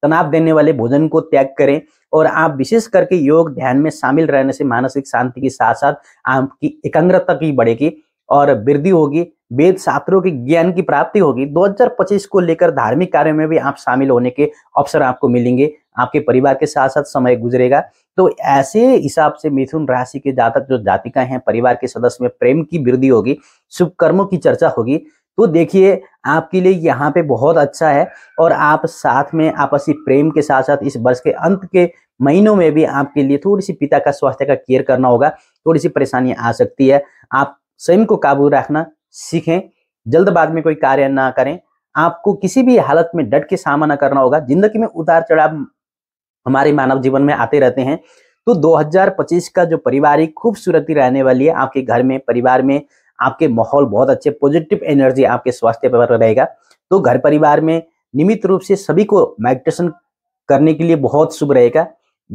तनाव देने वाले भोजन को त्याग करें और आप विशेष करके योग ध्यान में शामिल रहने से मानसिक शांति के साथ साथ आपकी एकाग्रता की बढ़ेगी और वृद्धि होगी वेद शास्त्रों के ज्ञान की प्राप्ति होगी 2025 को लेकर धार्मिक कार्य में भी आप शामिल होने के अवसर आपको मिलेंगे आपके परिवार के साथ साथ समय गुजरेगा तो ऐसे हिसाब से मिथुन राशि के जातक जो जातिका हैं परिवार के सदस्य में प्रेम की वृद्धि होगी शुभ कर्मों की चर्चा होगी तो देखिए आपके लिए यहाँ पे बहुत अच्छा है और आप साथ में आपसी प्रेम के साथ साथ इस वर्ष के अंत के महीनों में भी आपके लिए थोड़ी सी पिता का स्वास्थ्य का केयर करना होगा थोड़ी सी परेशानी आ सकती है आप स्वयं को काबू रखना सीखें जल्दबाज में कोई कार्य ना करें आपको किसी भी हालत में डट के सामना करना होगा जिंदगी में उतार चढ़ाव हमारे मानव जीवन में आते रहते हैं तो 2025 का जो पारिवारिक खूबसूरती रहने वाली है आपके घर में परिवार में आपके माहौल बहुत अच्छे पॉजिटिव एनर्जी आपके स्वास्थ्य पर रहेगा तो घर परिवार में नियमित रूप से सभी को मेडिटेशन करने के लिए बहुत शुभ रहेगा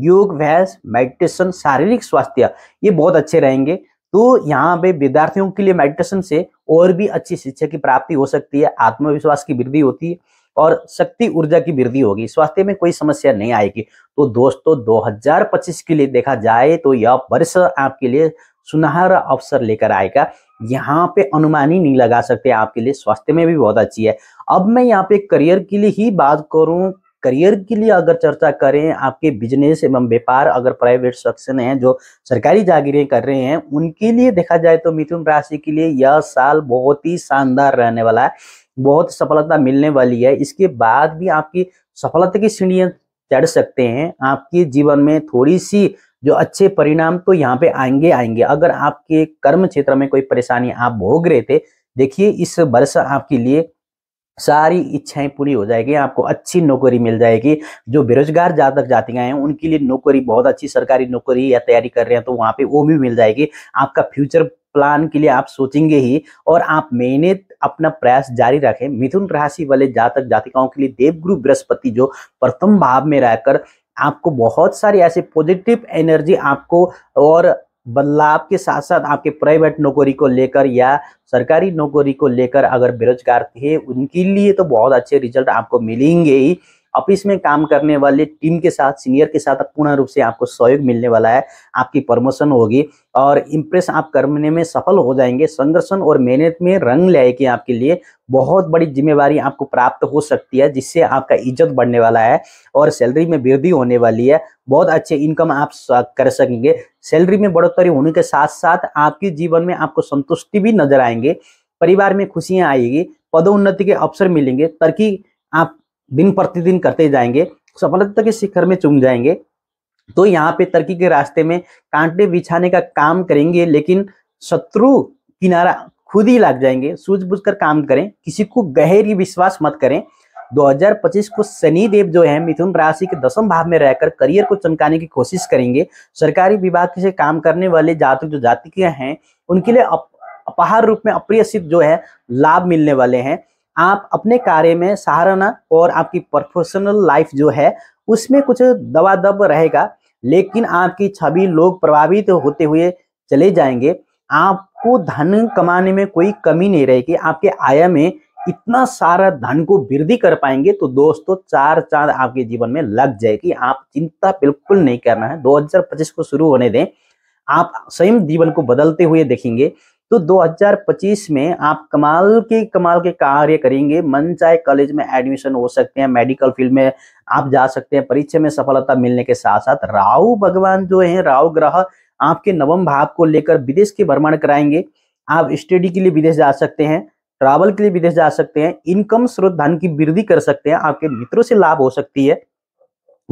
योग व्यास मेडिटेशन शारीरिक स्वास्थ्य ये बहुत अच्छे रहेंगे तो यहाँ पे विद्यार्थियों के लिए मेडिटेशन से और भी अच्छी शिक्षा की प्राप्ति हो सकती है आत्मविश्वास की वृद्धि होती है और शक्ति ऊर्जा की वृद्धि होगी स्वास्थ्य में कोई समस्या नहीं आएगी तो दोस्तों 2025 के लिए देखा जाए तो यह वर्ष आपके लिए सुनहरा अवसर लेकर आएगा यहाँ पे अनुमान ही नहीं लगा सकते आपके लिए स्वास्थ्य में भी बहुत अच्छी है अब मैं यहाँ पे करियर के लिए ही बात करूँ करियर के लिए अगर चर्चा करें आपके बिजनेस एवं व्यापार अगर प्राइवेट सेक्शन है जो सरकारी जागीरें कर रहे हैं उनके लिए देखा जाए तो मिथुन राशि के लिए यह साल बहुत ही शानदार रहने वाला है बहुत सफलता मिलने वाली है इसके बाद भी आपकी सफलता की सीढ़ियाँ चढ़ सकते हैं आपके जीवन में थोड़ी सी जो अच्छे परिणाम तो यहाँ पे आएंगे आएंगे अगर आपके कर्म क्षेत्र में कोई परेशानी आप भोग रहे थे देखिए इस वर्ष आपके लिए सारी इच्छाएं पूरी हो जाएगी आपको अच्छी नौकरी मिल जाएगी जो बेरोजगार जातक जातियां हैं उनके लिए नौकरी बहुत अच्छी सरकारी नौकरी या तैयारी कर रहे हैं तो वहां पे वो भी मिल जाएगी आपका फ्यूचर प्लान के लिए आप सोचेंगे ही और आप मेहनत अपना प्रयास जारी रखें मिथुन राशि वाले जातक जातिकाओं के लिए देवगुरु बृहस्पति जो प्रथम भाव में रहकर आपको बहुत सारी ऐसे पॉजिटिव एनर्जी आपको और बदलाव के साथ साथ आपके प्राइवेट नौकरी को लेकर या सरकारी नौकरी को लेकर अगर बेरोजगार थे उनके लिए तो बहुत अच्छे रिजल्ट आपको मिलेंगे ही ऑफिस में काम करने वाले टीम के साथ सीनियर के साथ पूर्ण रूप से आपको सहयोग मिलने वाला है आपकी प्रमोशन होगी और इम्प्रेस आप करने में सफल हो जाएंगे संघर्षण और मेहनत में रंग लाएगी आपके लिए बहुत बड़ी जिम्मेवारी आपको प्राप्त हो सकती है जिससे आपका इज्जत बढ़ने वाला है और सैलरी में वृद्धि होने वाली है बहुत अच्छे इनकम आप कर सकेंगे सैलरी में बढ़ोतरी होने के साथ साथ आपके जीवन में आपको संतुष्टि भी नजर आएंगे परिवार में खुशियां आएगी पदोन्नति के अवसर मिलेंगे तरक्की आप दिन प्रतिदिन करते जाएंगे सफलता के शिखर में चुम जाएंगे तो यहाँ पे तरक्की के रास्ते में कांटे बिछाने का काम करेंगे लेकिन शत्रु किनारा खुद ही लग जाएंगे कर काम करें किसी को गहरी विश्वास मत करें 2025 को शनि देव जो है मिथुन राशि के दसम भाव में रहकर करियर को चमकाने की कोशिश करेंगे सरकारी विभाग से काम करने वाले जातक जो जातिक हैं उनके लिए अप, अपहार रूप में अप्रिय सिद्ध जो है लाभ मिलने वाले हैं आप अपने कार्य में सहारा और आपकी प्रोफेशनल लाइफ जो है उसमें कुछ दबा दब रहेगा लेकिन आपकी छवि लोग प्रभावित होते हुए चले जाएंगे आपको धन कमाने में कोई कमी नहीं रहेगी आपके आय में इतना सारा धन को वृद्धि कर पाएंगे तो दोस्तों चार चांद आपके जीवन में लग जाएगी आप चिंता बिल्कुल नहीं करना है 2025 को शुरू होने दें आप स्वयं जीवन को बदलते हुए देखेंगे तो 2025 में आप कमाल के कमाल के कार्य करेंगे मन चाहे कॉलेज में एडमिशन हो सकते हैं मेडिकल फील्ड में आप जा सकते हैं परीक्षा में सफलता मिलने के साथ साथ राहु भगवान जो है राहु ग्रह आपके नवम भाव को लेकर विदेश के भ्रमण कराएंगे आप स्टडी के लिए विदेश जा सकते हैं ट्रैवल के लिए विदेश जा सकते हैं इनकम स्रोत धन की वृद्धि कर सकते हैं आपके मित्रों से लाभ हो सकती है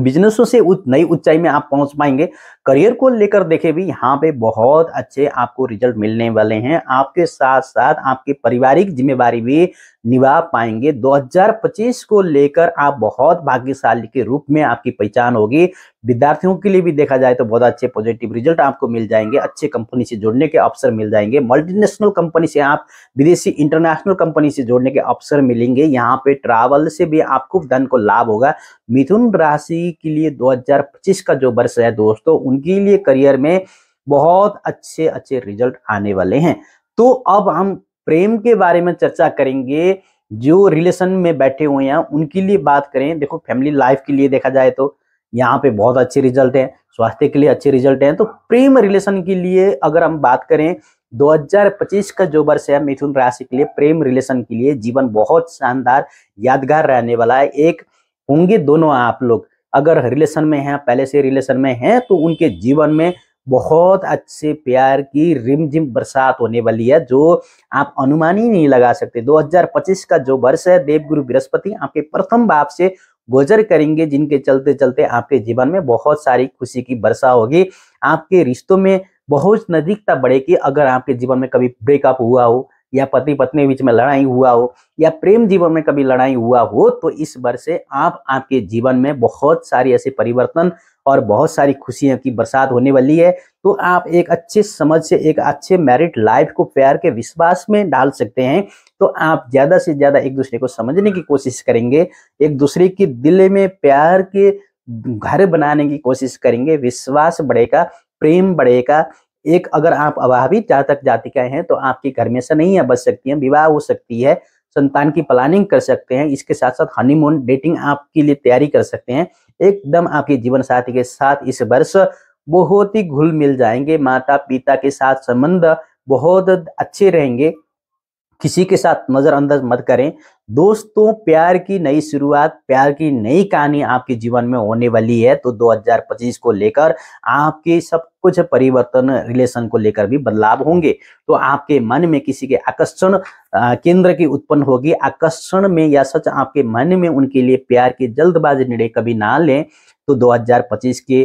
बिजनेसों से उच, नई ऊंचाई में आप पहुंच पाएंगे करियर को लेकर देखे भी यहाँ पे बहुत अच्छे आपको रिजल्ट मिलने वाले हैं आपके साथ साथ आपके पारिवारिक जिम्मेवारी भी निभा पाएंगे 2025 को लेकर आप बहुत भाग्यशाली के रूप में आपकी पहचान होगी विद्यार्थियों के लिए भी देखा जाए तो बहुत अच्छे पॉजिटिव रिजल्ट आपको मिल जाएंगे अच्छे कंपनी से जुड़ने के अवसर मिल जाएंगे मल्टीनेशनल कंपनी से आप विदेशी इंटरनेशनल कंपनी से जुड़ने के अवसर मिलेंगे यहाँ पे ट्रैवल से भी आपको धन को लाभ होगा मिथुन राशि के लिए दो का जो वर्ष है दोस्तों उनके लिए करियर में बहुत अच्छे अच्छे रिजल्ट आने वाले हैं तो अब हम प्रेम के बारे में चर्चा करेंगे जो रिलेशन में बैठे हुए हैं उनके लिए बात करें देखो फैमिली लाइफ के लिए देखा जाए तो यहाँ पे बहुत अच्छे रिजल्ट हैं स्वास्थ्य के लिए अच्छे रिजल्ट हैं तो प्रेम रिलेशन के लिए अगर हम बात करें 2025 का जो वर्ष है मिथुन राशि के लिए प्रेम रिलेशन के लिए जीवन बहुत शानदार यादगार रहने वाला है एक होंगे दोनों आप लोग अगर रिलेशन में हैं पहले से रिलेशन में हैं तो उनके जीवन में बहुत अच्छे प्यार की रिमझिम बरसात होने वाली है जो आप अनुमान ही नहीं लगा सकते 2025 का जो वर्ष है देवगुरु बृहस्पति आपके प्रथम भाव से गोजर करेंगे जिनके चलते चलते आपके जीवन में बहुत सारी खुशी की वर्षा होगी आपके रिश्तों में बहुत नजदीकता बढ़ेगी अगर आपके जीवन में कभी ब्रेकअप हुआ हो या पति पत्नी के बीच में लड़ाई हुआ हो या प्रेम जीवन में कभी लड़ाई हुआ हो तो इस वर्ष से आप आपके जीवन में बहुत सारी ऐसे परिवर्तन और बहुत सारी खुशियों की बरसात होने वाली है तो आप एक अच्छे समझ से एक अच्छे मैरिड लाइफ को प्यार के विश्वास में डाल सकते हैं तो आप ज़्यादा से ज़्यादा एक दूसरे को समझने की कोशिश करेंगे एक दूसरे के दिल में प्यार के घर बनाने की कोशिश करेंगे विश्वास बढ़ेगा प्रेम बढ़ेगा एक अगर आप अभावी जातक जातिकाएं हैं तो आपके घर में ऐसा नहीं है बच सकती हैं विवाह हो सकती है संतान की प्लानिंग कर सकते हैं इसके साथ साथ हनीमून डेटिंग आपके लिए तैयारी कर सकते हैं एकदम आपके जीवन साथी के साथ इस वर्ष बहुत ही घुल मिल जाएंगे माता पिता के साथ संबंध बहुत अच्छे रहेंगे किसी के साथ नज़रअंदाज मत करें दोस्तों प्यार की नई शुरुआत प्यार की नई कहानी आपके जीवन में होने वाली है तो 2025 को लेकर आपके सब कुछ परिवर्तन रिलेशन को लेकर भी बदलाव होंगे तो आपके मन में किसी के आकर्षण केंद्र की उत्पन्न होगी आकर्षण में या सच आपके मन में उनके लिए प्यार के जल्दबाजी निर्णय कभी ना लें तो 2025 के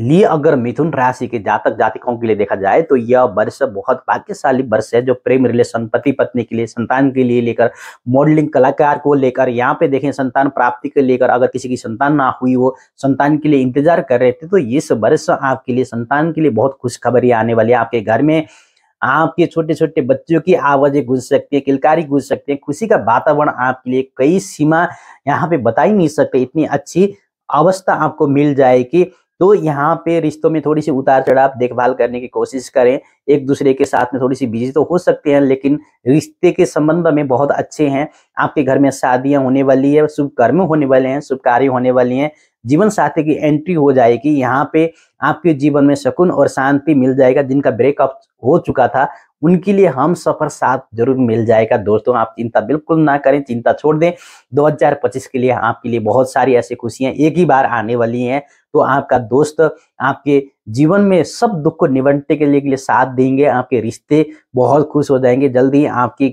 लिए अगर मिथुन राशि के जातक जातिकाओं के लिए देखा जाए तो यह वर्ष बहुत भाग्यशाली वर्ष है जो प्रेम रिलेशन पति पत्नी के लिए संतान के लिए लेकर मॉडलिंग कलाकार को लेकर यहाँ पे देखें संतान प्राप्ति के लेकर अगर किसी की संतान ना हुई हो संतान के लिए इंतजार कर रहे थे तो इस वर्ष आपके लिए संतान के लिए बहुत खुशखबरी आने वाली है आपके घर में आपके छोटे छोटे बच्चों की आवाजें घुस सकती है किलकारी गुज सकती है खुशी का वातावरण आपके लिए कई सीमा यहाँ पे बता ही नहीं सकते इतनी अच्छी अवस्था आपको मिल जाएगी तो यहाँ पे रिश्तों में थोड़ी सी उतार चढ़ाव देखभाल करने की कोशिश करें एक दूसरे के साथ में थोड़ी सी बिजी तो हो सकते हैं लेकिन रिश्ते के संबंध में बहुत अच्छे हैं आपके घर में शादियां होने वाली है शुभ कर्म होने वाले हैं शुभ कार्य होने वाली हैं जीवन साथी की एंट्री हो जाएगी यहाँ पे आपके जीवन में सुकून और शांति मिल जाएगा जिनका ब्रेकअप हो चुका था उनके लिए हम सफर साथ जरूर मिल जाएगा दोस्तों आप चिंता बिल्कुल ना करें चिंता छोड़ दें 2025 के लिए आपके लिए बहुत सारी ऐसी खुशियां एक ही बार आने वाली हैं तो आपका दोस्त आपके जीवन में सब दुख को निबटने के लिए, के लिए साथ देंगे आपके रिश्ते बहुत खुश हो जाएंगे जल्दी आपकी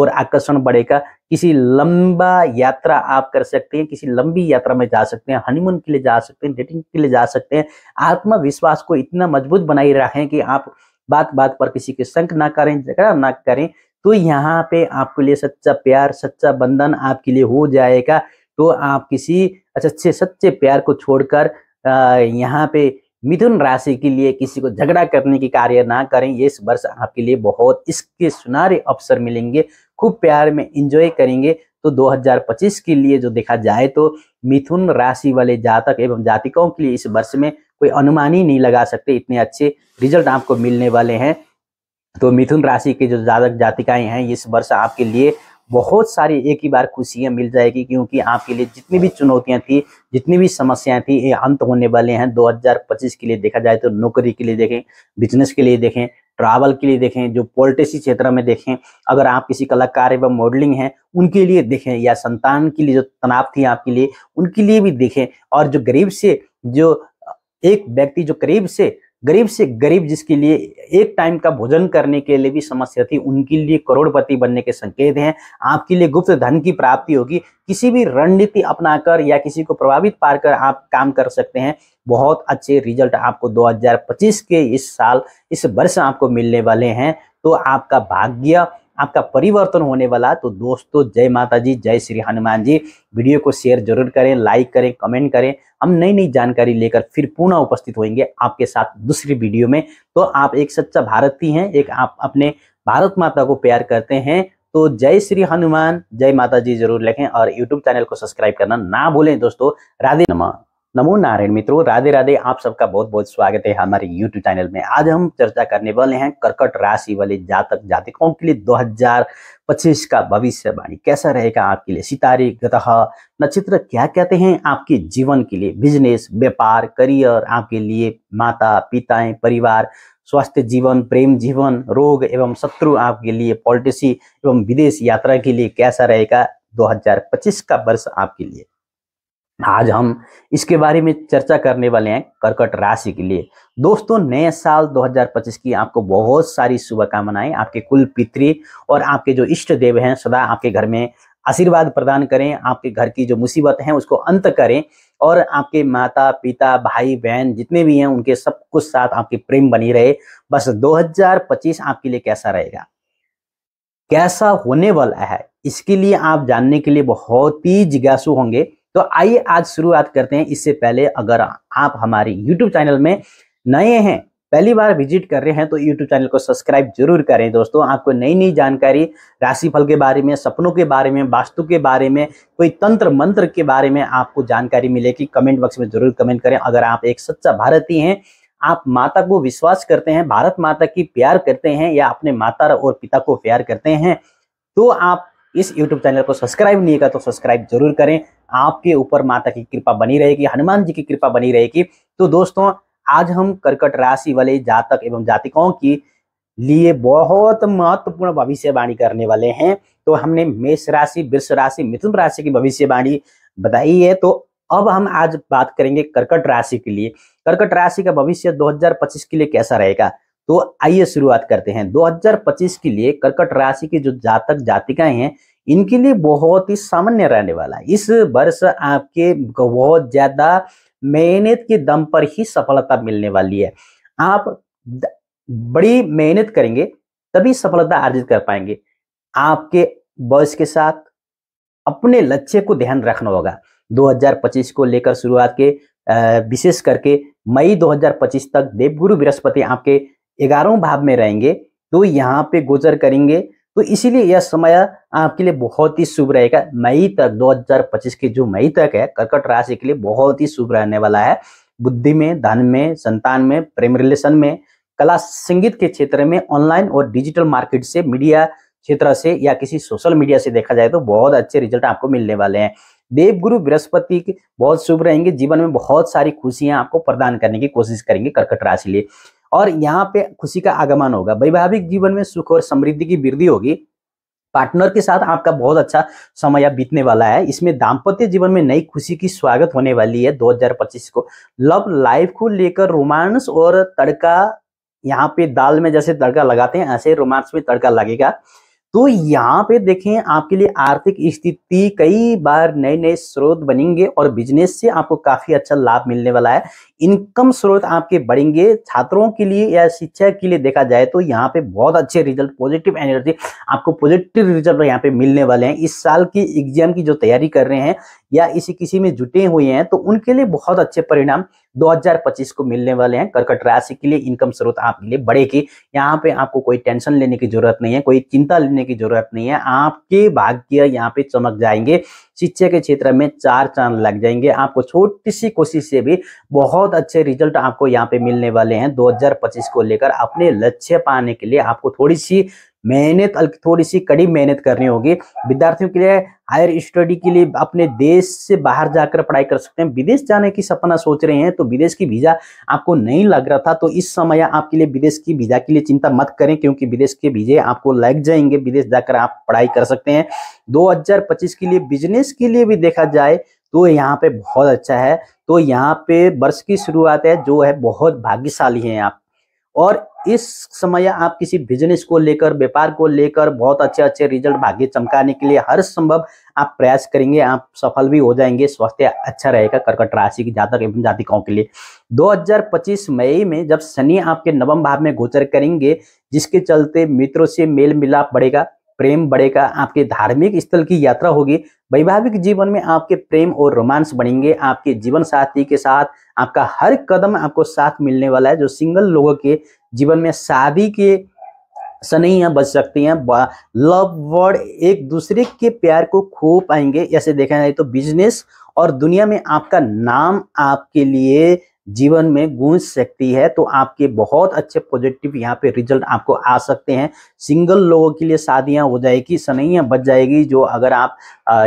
और आकर्षण बढ़ेगा किसी लंबा यात्रा आप कर सकते हैं किसी लंबी यात्रा में जा सकते हैं हनीमून के लिए जा सकते हैं डेटिंग के लिए जा सकते हैं आत्मविश्वास को इतना मजबूत बनाए रखें कि आप बात बात पर किसी के शंक ना करें झगड़ा ना करें तो यहाँ पे आपके लिए सच्चा प्यार सच्चा बंधन आपके लिए हो जाएगा तो आप किसी अच्छे सच्चे प्यार को छोड़कर यहाँ पे मिथुन राशि के लिए किसी को झगड़ा करने की कार्य ना करें ये इस वर्ष आपके लिए बहुत इसके सुनारे अवसर मिलेंगे खूब प्यार में एंजॉय करेंगे तो 2025 के लिए जो देखा जाए तो मिथुन राशि वाले जातक एवं जातिकाओं के लिए इस वर्ष में कोई अनुमान ही नहीं लगा सकते इतने अच्छे रिजल्ट आपको मिलने वाले हैं तो मिथुन राशि के जो जातक जातिकाएं हैं इस वर्ष आपके लिए बहुत सारी एक ही बार खुशियाँ मिल जाएगी क्योंकि आपके लिए जितनी भी चुनौतियाँ थी जितनी भी समस्याएं थी ये अंत होने वाले हैं 2025 के लिए देखा जाए तो नौकरी के लिए देखें बिजनेस के लिए देखें ट्रैवल के लिए देखें जो पॉलिटिक्स क्षेत्र में देखें अगर आप किसी कलाकार एवं मॉडलिंग हैं उनके लिए देखें या संतान के लिए जो तनाव थी आपके लिए उनके लिए भी देखें और जो गरीब से जो एक व्यक्ति जो करीब से गरीब से गरीब जिसके लिए एक टाइम का भोजन करने के लिए भी समस्या थी उनके लिए करोड़पति बनने के संकेत हैं आपके लिए गुप्त धन की प्राप्ति होगी किसी भी रणनीति अपनाकर या किसी को प्रभावित पार कर आप काम कर सकते हैं बहुत अच्छे रिजल्ट आपको 2025 के इस साल इस वर्ष आपको मिलने वाले हैं तो आपका भाग्य आपका परिवर्तन होने वाला तो दोस्तों जय माता जी जय श्री हनुमान जी वीडियो को शेयर जरूर करें लाइक करें कमेंट करें हम नई नई जानकारी लेकर फिर पुनः उपस्थित होंगे आपके साथ दूसरी वीडियो में तो आप एक सच्चा भारतीय हैं एक आप अपने भारत माता को प्यार करते हैं तो जय श्री हनुमान जय माता जी जरूर लिखें और यूट्यूब चैनल को सब्सक्राइब करना ना भूलें दोस्तों राधे नमा नमो नारायण मित्रों राधे राधे आप सबका बहुत बहुत स्वागत है हमारे YouTube चैनल में आज हम चर्चा करने वाले हैं कर्कट राशि वाले जातक जातकों के लिए 2025 का भविष्यवाणी कैसा रहेगा आपके लिए सितारे ग्रह नक्षत्र क्या कहते हैं आपके जीवन के लिए बिजनेस व्यापार करियर आपके लिए माता पिताएं परिवार स्वास्थ्य जीवन प्रेम जीवन रोग एवं शत्रु आपके लिए पॉलिटिसी एवं विदेश यात्रा के लिए कैसा रहेगा दो का वर्ष आपके लिए आज हम इसके बारे में चर्चा करने वाले हैं कर्कट राशि के लिए दोस्तों नए साल 2025 की आपको बहुत सारी शुभकामनाएं आपके कुल पितृ और आपके जो इष्ट देव हैं सदा आपके घर में आशीर्वाद प्रदान करें आपके घर की जो मुसीबत है उसको अंत करें और आपके माता पिता भाई बहन जितने भी हैं उनके सब कुछ साथ आपके प्रेम बनी रहे बस 2025 आपके लिए कैसा रहेगा कैसा होने वाला है इसके लिए आप जानने के लिए बहुत ही जिज्ञासु होंगे तो आइए आज शुरुआत करते हैं इससे पहले अगर आप हमारे यूट्यूब चैनल में नए हैं पहली बार विजिट कर रहे हैं तो यूट्यूब चैनल को सब्सक्राइब जरूर करें दोस्तों आपको नई नई जानकारी राशिफल के बारे में सपनों के बारे में वास्तु के बारे में कोई तंत्र मंत्र के बारे में आपको जानकारी मिलेगी कमेंट बॉक्स में जरूर कमेंट करें अगर आप एक सच्चा भारतीय हैं आप माता को विश्वास करते हैं भारत माता की प्यार करते हैं या अपने माता और पिता को प्यार करते हैं तो आप इस यूट्यूब चैनल को सब्सक्राइब नहीं किया तो सब्सक्राइब जरूर करें आपके ऊपर माता की कृपा बनी रहेगी हनुमान जी की कृपा बनी रहेगी तो दोस्तों आज हम कर्कट राशि वाले जातक एवं जातिकाओं की लिए बहुत महत्वपूर्ण भविष्यवाणी करने वाले हैं तो हमने मेष राशि वृष राशि मिथुन राशि की भविष्यवाणी बताई है तो अब हम आज बात करेंगे कर्कट राशि के लिए कर्कट राशि का भविष्य 2025 के लिए कैसा रहेगा तो आइए शुरुआत करते हैं 2025 के लिए कर्कट राशि की जो जातक जातिकाएं हैं इनके लिए बहुत ही सामान्य रहने वाला है इस वर्ष आपके बहुत ज्यादा मेहनत के दम पर ही सफलता मिलने वाली है आप बड़ी मेहनत करेंगे तभी सफलता अर्जित कर पाएंगे आपके बॉयस के साथ अपने लक्ष्य को ध्यान रखना होगा 2025 को लेकर शुरुआत के विशेष करके मई 2025 तक देवगुरु बृहस्पति आपके ग्यारहों भाव में रहेंगे तो यहाँ पे गोचर करेंगे तो इसीलिए यह समय आपके लिए बहुत ही शुभ रहेगा मई तक 2025 के जो मई तक है कर्कट राशि के लिए बहुत ही शुभ रहने वाला है बुद्धि में धन में संतान में प्रेम रिलेशन में कला संगीत के क्षेत्र में ऑनलाइन और डिजिटल मार्केट से मीडिया क्षेत्र से या किसी सोशल मीडिया से देखा जाए तो बहुत अच्छे रिजल्ट आपको मिलने वाले हैं देवगुरु बृहस्पति बहुत शुभ रहेंगे जीवन में बहुत सारी खुशियां आपको प्रदान करने की कोशिश करेंगे कर्कट राशि लिए और यहाँ पे खुशी का आगमन होगा वैवाहिक जीवन में सुख और समृद्धि की वृद्धि होगी पार्टनर के साथ आपका बहुत अच्छा समय बीतने वाला है इसमें दाम्पत्य जीवन में नई खुशी की स्वागत होने वाली है 2025 को लव लाइफ को लेकर रोमांस और तड़का यहाँ पे दाल में जैसे तड़का लगाते हैं ऐसे रोमांस में तड़का लगेगा तो यहाँ पे देखें आपके लिए आर्थिक स्थिति कई बार नए नए स्रोत बनेंगे और बिजनेस से आपको काफी अच्छा लाभ मिलने वाला है इनकम स्रोत आपके बढ़ेंगे छात्रों के लिए या शिक्षा के लिए देखा जाए तो यहाँ पे बहुत अच्छे रिजल्ट पॉजिटिव एनर्जी आपको पॉजिटिव रिजल्ट यहाँ पे मिलने वाले हैं इस साल की एग्जाम की जो तैयारी कर रहे हैं या इसी किसी में जुटे हुए हैं तो उनके लिए बहुत अच्छे परिणाम 2025 को मिलने वाले हैं कर्कट राशि के लिए इनकम स्रोत आपके लिए बढ़ेगी यहाँ पे आपको कोई टेंशन लेने की जरूरत नहीं है कोई चिंता लेने की जरूरत नहीं है आपके भाग्य यहाँ पे चमक जाएंगे शिक्षा के क्षेत्र में चार चांद लग जाएंगे आपको छोटी सी कोशिश से भी बहुत अच्छे रिजल्ट आपको यहाँ पे मिलने वाले हैं 2025 को लेकर अपने लक्ष्य पाने के लिए आपको थोड़ी सी मेहनत थोड़ी सी कड़ी मेहनत करनी होगी विद्यार्थियों के लिए हायर स्टडी के लिए अपने देश से बाहर जाकर पढ़ाई कर सकते हैं विदेश जाने की सपना सोच रहे हैं तो विदेश की वीज़ा आपको नहीं लग रहा था तो इस समय आपके लिए विदेश की वीज़ा के लिए चिंता मत करें क्योंकि विदेश के वीजे आपको लग जाएंगे विदेश जाकर आप पढ़ाई कर सकते हैं दो के लिए बिजनेस के लिए भी देखा जाए तो यहाँ पे बहुत अच्छा है तो यहाँ पे वर्ष की शुरुआत है जो है बहुत भाग्यशाली है आप और इस समय आप किसी बिजनेस को लेकर व्यापार को लेकर बहुत अच्छे अच्छे रिजल्ट भाग्य चमकाने के लिए हर संभव आप प्रयास करेंगे आप सफल भी हो जाएंगे स्वास्थ्य अच्छा रहेगा कर्कट राशि की जातक एवं जातिकाओं के लिए 2025 मई में जब शनि आपके नवम भाव में गोचर करेंगे जिसके चलते मित्रों से मेल मिलाप बढ़ेगा प्रेम बढ़ेगा आपके धार्मिक स्थल की यात्रा होगी वैवाहिक जीवन में आपके प्रेम और रोमांस बढ़ेंगे आपके जीवन साथी के साथ आपका हर कदम आपको साथ मिलने वाला है जो सिंगल लोगों के जीवन में शादी के सनैया बच सकती हैं लव वर्ड एक दूसरे के प्यार को खो पाएंगे ऐसे देखा जाए तो बिजनेस और दुनिया में आपका नाम आपके लिए जीवन में गूंज सकती है तो आपके बहुत अच्छे पॉजिटिव यहाँ पे रिजल्ट आपको आ सकते हैं सिंगल लोगों के लिए शादियाँ हो जाएगी सनैया बच जाएगी जो अगर आप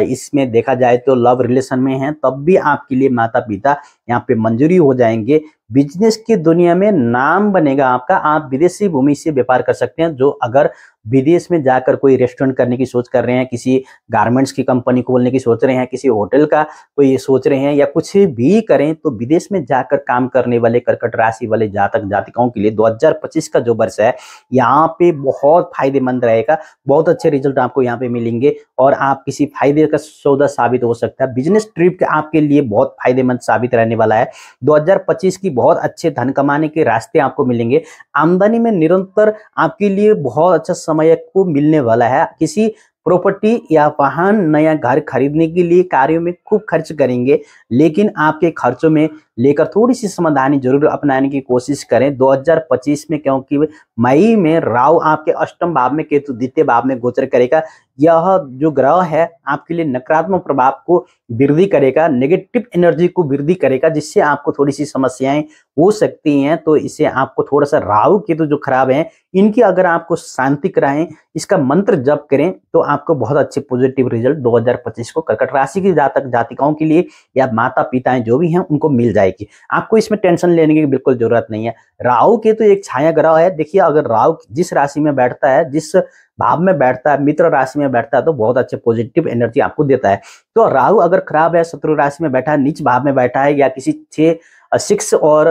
इसमें देखा जाए तो लव रिलेशन में हैं तब भी आपके लिए माता पिता यहाँ पे मंजूरी हो जाएंगे बिजनेस की दुनिया में नाम बनेगा आपका आप विदेशी भूमि से व्यापार कर सकते हैं जो अगर विदेश में जाकर कोई रेस्टोरेंट करने की सोच कर रहे हैं किसी गारमेंट्स की कंपनी खोलने की सोच रहे हैं किसी होटल का कोई सोच रहे हैं या कुछ भी करें तो विदेश में जाकर काम करने वाले कर्कट राशि वाले जातक जातिकाओं के लिए 2025 का जो वर्ष है यहाँ पे बहुत फायदेमंद रहेगा बहुत अच्छे रिजल्ट आपको यहाँ पे मिलेंगे और आप किसी फायदे का सौदा साबित हो सकता है बिजनेस ट्रिप आपके लिए बहुत फायदेमंद साबित रहने वाला है दो की बहुत अच्छे धन कमाने के रास्ते आपको मिलेंगे आमदनी में निरंतर आपके लिए बहुत अच्छा समय को मिलने वाला है किसी प्रॉपर्टी या वाहन नया घर खरीदने के लिए कार्यों में खूब खर्च करेंगे लेकिन आपके खर्चों में लेकर थोड़ी सी समाधानी जरूर अपनाने की कोशिश करें 2025 में क्योंकि मई में राव आपके अष्टम भाव में केतु द्वितीय भाव में गोचर करेगा यह जो ग्रह है आपके लिए नकारात्मक प्रभाव को वृद्धि करेगा नेगेटिव एनर्जी को वृद्धि करेगा जिससे आपको थोड़ी सी समस्याएं हो सकती हैं तो इसे आपको थोड़ा सा राहु केतु तो जो खराब हैं इनकी अगर आपको शांति कराएं इसका मंत्र जप करें तो आपको बहुत अच्छे पॉजिटिव रिजल्ट 2025 को कर्कट राशि की जातक जातिकाओं के लिए या माता पिताएं जो भी हैं उनको मिल जाए जाएगी आपको इसमें टेंशन लेने की बिल्कुल जरूरत नहीं है राहु के तो एक छाया ग्रह है देखिए अगर राहु जिस राशि में बैठता है जिस भाव में बैठता है मित्र राशि में बैठता है तो बहुत अच्छे पॉजिटिव एनर्जी आपको देता है तो राहु अगर खराब है शत्रु राशि में बैठा है नीच भाव में बैठा है या किसी छः सिक्स और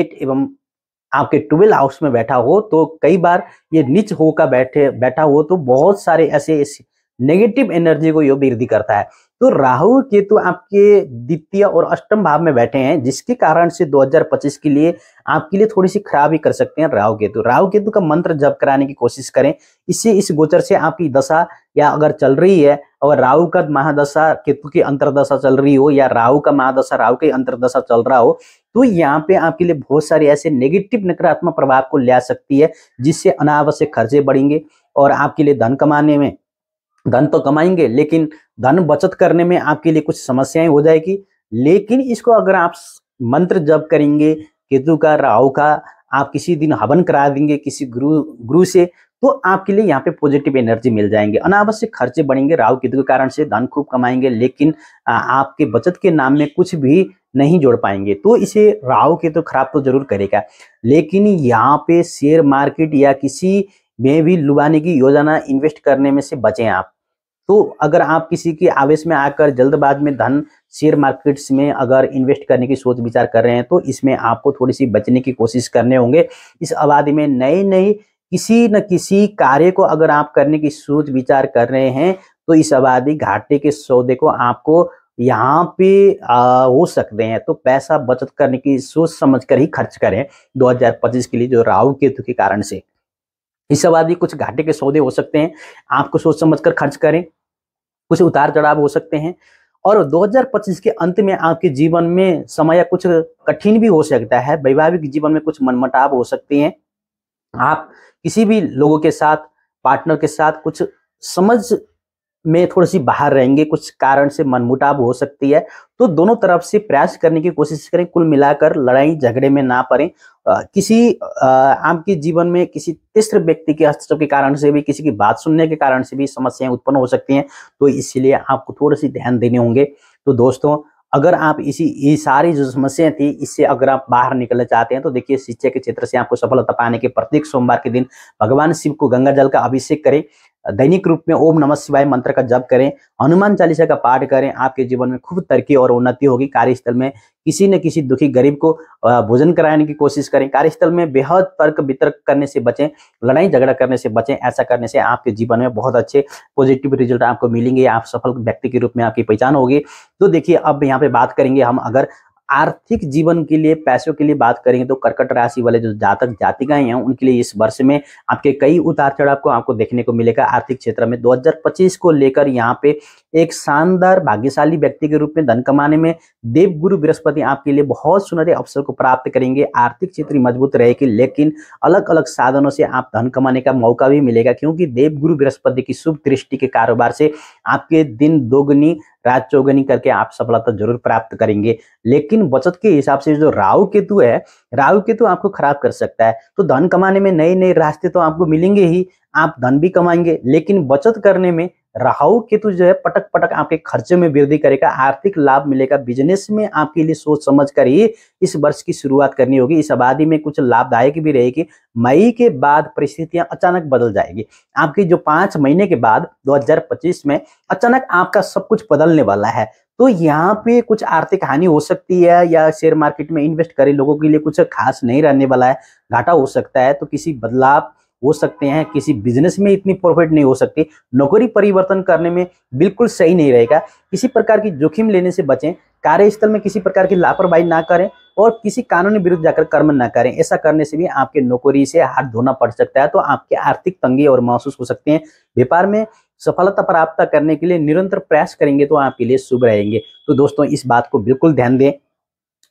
एट एवं आपके ट्वेल्व हाउस में बैठा हो तो कई बार ये नीच होकर बैठे बैठा हो तो बहुत सारे ऐसे नेगेटिव एनर्जी को ये वृद्धि करता है तो राहु केतु आपके द्वितीय और अष्टम भाव में बैठे हैं जिसके कारण से 2025 के लिए आपके लिए थोड़ी सी खराबी कर सकते हैं राहु केतु राहु केतु का मंत्र जप कराने की कोशिश करें इससे इस गोचर से आपकी दशा या अगर चल रही है और राहु का महादशा केतु की अंतरदशा चल रही हो या राहु का महादशा राहु की अंतरदशा चल रहा हो तो यहाँ पे आपके लिए बहुत सारे ऐसे नेगेटिव नकारात्मक प्रभाव को ले सकती है जिससे अनावश्यक खर्चे बढ़ेंगे और आपके लिए धन कमाने में धन तो कमाएंगे लेकिन धन बचत करने में आपके लिए कुछ समस्याएं हो जाएगी लेकिन इसको अगर आप मंत्र जप करेंगे केतु का राहु का आप किसी दिन हवन करा देंगे किसी गुरु गुरु से तो आपके लिए यहाँ पे पॉजिटिव एनर्जी मिल जाएंगे अनावश्यक खर्चे बढ़ेंगे राहु केतु के कारण से धन खूब कमाएंगे लेकिन आपके बचत के नाम में कुछ भी नहीं जोड़ पाएंगे तो इसे राहु के तो खराब तो जरूर करेगा लेकिन यहाँ पे शेयर मार्केट या किसी में भी लुभाने की योजना इन्वेस्ट करने में से बचें आप तो अगर आप किसी के आवेश में आकर जल्दबाज में धन शेयर मार्केट्स में अगर इन्वेस्ट करने की सोच विचार कर रहे हैं तो इसमें आपको थोड़ी सी बचने की कोशिश करने होंगे इस आबादी में नए नए किसी न किसी कार्य को अगर आप करने की सोच विचार कर रहे हैं तो इस आबादी घाटे के सौदे को आपको यहाँ पे आ, हो सकते हैं तो पैसा बचत करने की सोच समझकर ही खर्च करें 2025 के लिए जो राहु केतु के कारण से भी कुछ घाटे के सौदे हो सकते हैं आपको सोच समझ कर खर्च करें कुछ उतार चढ़ाव हो सकते हैं और 2025 के अंत में आपके जीवन में समय कुछ कठिन भी हो सकता है वैवाहिक जीवन में कुछ मनमटाव हो सकते हैं आप किसी भी लोगों के साथ पार्टनर के साथ कुछ समझ में थोड़ी सी बाहर रहेंगे कुछ कारण से मनमुटाव हो सकती है तो दोनों तरफ से प्रयास करने की कोशिश करें कुल मिलाकर लड़ाई झगड़े में ना पड़े किसी आपके जीवन में किसी तीसर व्यक्ति के हस्तक्षेप के कारण से भी किसी की बात सुनने के कारण से भी समस्याएं उत्पन्न हो सकती हैं तो इसलिए आपको थोड़ी सी ध्यान देने होंगे तो दोस्तों अगर आप इसी ये सारी जो समस्याएं थी इससे अगर आप बाहर निकलना चाहते हैं तो देखिए शिक्षा के क्षेत्र से आपको सफलता पाने के प्रत्येक सोमवार के दिन भगवान शिव को गंगा जल का अभिषेक करें दैनिक रूप में ओम नमः शिवाय मंत्र का जप करें हनुमान चालीसा का पाठ करें आपके जीवन में खूब तरक्की और उन्नति होगी कार्यस्थल में किसी न किसी दुखी गरीब को भोजन कराने की कोशिश करें कार्यस्थल में बेहद तर्क वितर्क करने से बचें लड़ाई झगड़ा करने से बचें ऐसा करने से आपके जीवन में बहुत अच्छे पॉजिटिव रिजल्ट आपको मिलेंगे आप सफल व्यक्ति के रूप में आपकी पहचान होगी तो देखिए अब यहाँ पे बात करेंगे हम अगर आर्थिक जीवन के लिए पैसों के लिए बात करेंगे तो कर्कट राशि वाले जो जातक जातिकाएं हैं उनके लिए इस वर्ष में आपके कई उतार चढ़ाव को आपको देखने को मिलेगा आर्थिक क्षेत्र में 2025 को लेकर यहाँ पे एक शानदार भाग्यशाली व्यक्ति के रूप में धन कमाने में देवगुरु बृहस्पति आपके लिए बहुत सुनहरे अवसर को प्राप्त करेंगे आर्थिक क्षेत्र मजबूत रहेगी लेकिन अलग अलग साधनों से आप धन कमाने का मौका भी मिलेगा क्योंकि देवगुरु बृहस्पति की शुभ दृष्टि के कारोबार से आपके दिन दोगुनी राज चौगनी करके आप सफलता जरूर प्राप्त करेंगे लेकिन बचत के हिसाब से जो राहु केतु है राहु केतु आपको खराब कर सकता है तो धन कमाने में नए नए रास्ते तो आपको मिलेंगे ही आप धन भी कमाएंगे लेकिन बचत करने में राहु केतु जो है पटक पटक आपके खर्चे में वृद्धि करेगा आर्थिक लाभ मिलेगा बिजनेस में आपके लिए सोच समझ कर ही इस वर्ष की शुरुआत करनी होगी इस आबादी में कुछ लाभदायक भी रहेगी मई के बाद परिस्थितियां अचानक बदल जाएगी आपकी जो पांच महीने के बाद 2025 में अचानक आपका सब कुछ बदलने वाला है तो यहाँ पे कुछ आर्थिक हानि हो सकती है या शेयर मार्केट में इन्वेस्ट करे लोगों के लिए कुछ खास नहीं रहने वाला है घाटा हो सकता है तो किसी बदलाव हो सकते हैं किसी बिजनेस में इतनी प्रॉफिट नहीं हो सकती नौकरी परिवर्तन करने में बिल्कुल सही नहीं रहेगा किसी प्रकार की जोखिम लेने से बचें कार्यस्थल में किसी प्रकार की लापरवाही ना करें और किसी कानूनी विरुद्ध जाकर कर्म ना करें ऐसा करने से भी आपके नौकरी से हाथ धोना पड़ सकता है तो आपके आर्थिक तंगी और महसूस हो सकते हैं व्यापार में सफलता प्राप्त करने के लिए निरंतर प्रयास करेंगे तो आपके लिए शुभ रहेंगे तो दोस्तों इस बात को बिल्कुल ध्यान दें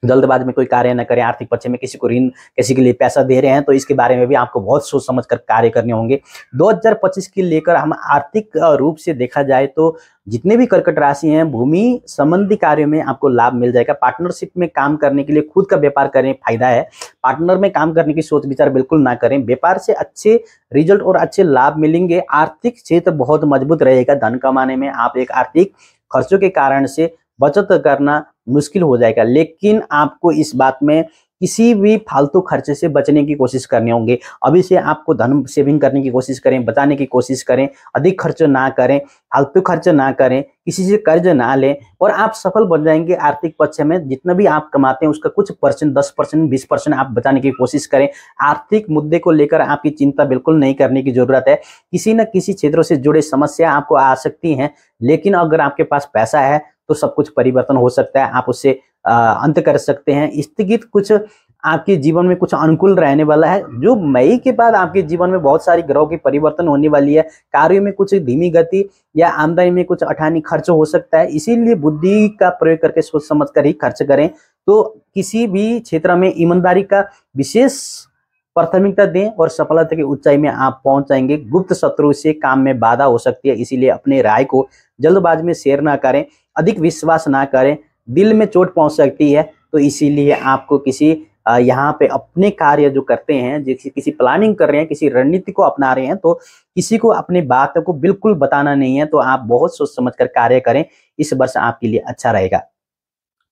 जल्दबाज में कोई कार्य न करें आर्थिक पक्ष में किसी को ऋण किसी के लिए पैसा दे रहे हैं तो इसके बारे में भी आपको बहुत सोच समझ कर कार्य करने होंगे 2025 के लेकर हम आर्थिक रूप से देखा जाए तो जितने भी कर्कट राशि हैं भूमि संबंधी कार्यों में आपको लाभ मिल जाएगा पार्टनरशिप में काम करने के लिए खुद का व्यापार करें फायदा है पार्टनर में काम करने की सोच विचार बिल्कुल ना करें व्यापार से अच्छे रिजल्ट और अच्छे लाभ मिलेंगे आर्थिक क्षेत्र बहुत मजबूत रहेगा धन कमाने में आप एक आर्थिक खर्चों के कारण से बचत करना मुश्किल हो जाएगा लेकिन आपको इस बात में किसी भी फालतू खर्चे से बचने की कोशिश करने होंगे अभी से आपको धन सेविंग करने की कोशिश करें बचाने की कोशिश करें अधिक खर्च ना करें फालतू खर्च ना करें किसी से कर्ज ना लें और आप सफल बन जाएंगे आर्थिक पक्ष में जितना भी आप कमाते हैं उसका कुछ परसेंट दस परसेंट बीस परसेंट आप बचाने की कोशिश करें आर्थिक मुद्दे को लेकर आपकी चिंता बिल्कुल नहीं करने की जरूरत है किसी न किसी क्षेत्रों से जुड़े समस्या आपको आ सकती हैं लेकिन अगर आपके पास पैसा है तो सब कुछ परिवर्तन हो सकता है आप उससे अंत कर सकते हैं स्थगित कुछ आपके जीवन में कुछ अनुकूल रहने वाला है हम्म। जो मई के बाद आपके जीवन में बहुत सारी ग्रहों की परिवर्तन होने वाली है कार्यों में कुछ धीमी गति या आमदनी में कुछ अठानी खर्च हो सकता है इसीलिए बुद्धि का प्रयोग करके सोच समझ कर ही खर्च करें तो किसी भी क्षेत्र में ईमानदारी का विशेष प्राथमिकता दें और सफलता की ऊंचाई में आप पहुंच जाएंगे गुप्त शत्रु से काम में बाधा हो सकती है इसीलिए अपने राय को जल्दबाज में शेयर ना करें अधिक विश्वास ना करें दिल में चोट पहुंच सकती है तो इसीलिए आपको किसी यहाँ पे अपने कार्य जो करते हैं जैसे किसी प्लानिंग कर रहे हैं किसी रणनीति को अपना रहे हैं तो किसी को अपनी बात को बिल्कुल बताना नहीं है तो आप बहुत सोच समझ कर कार्य करें इस वर्ष आपके लिए अच्छा रहेगा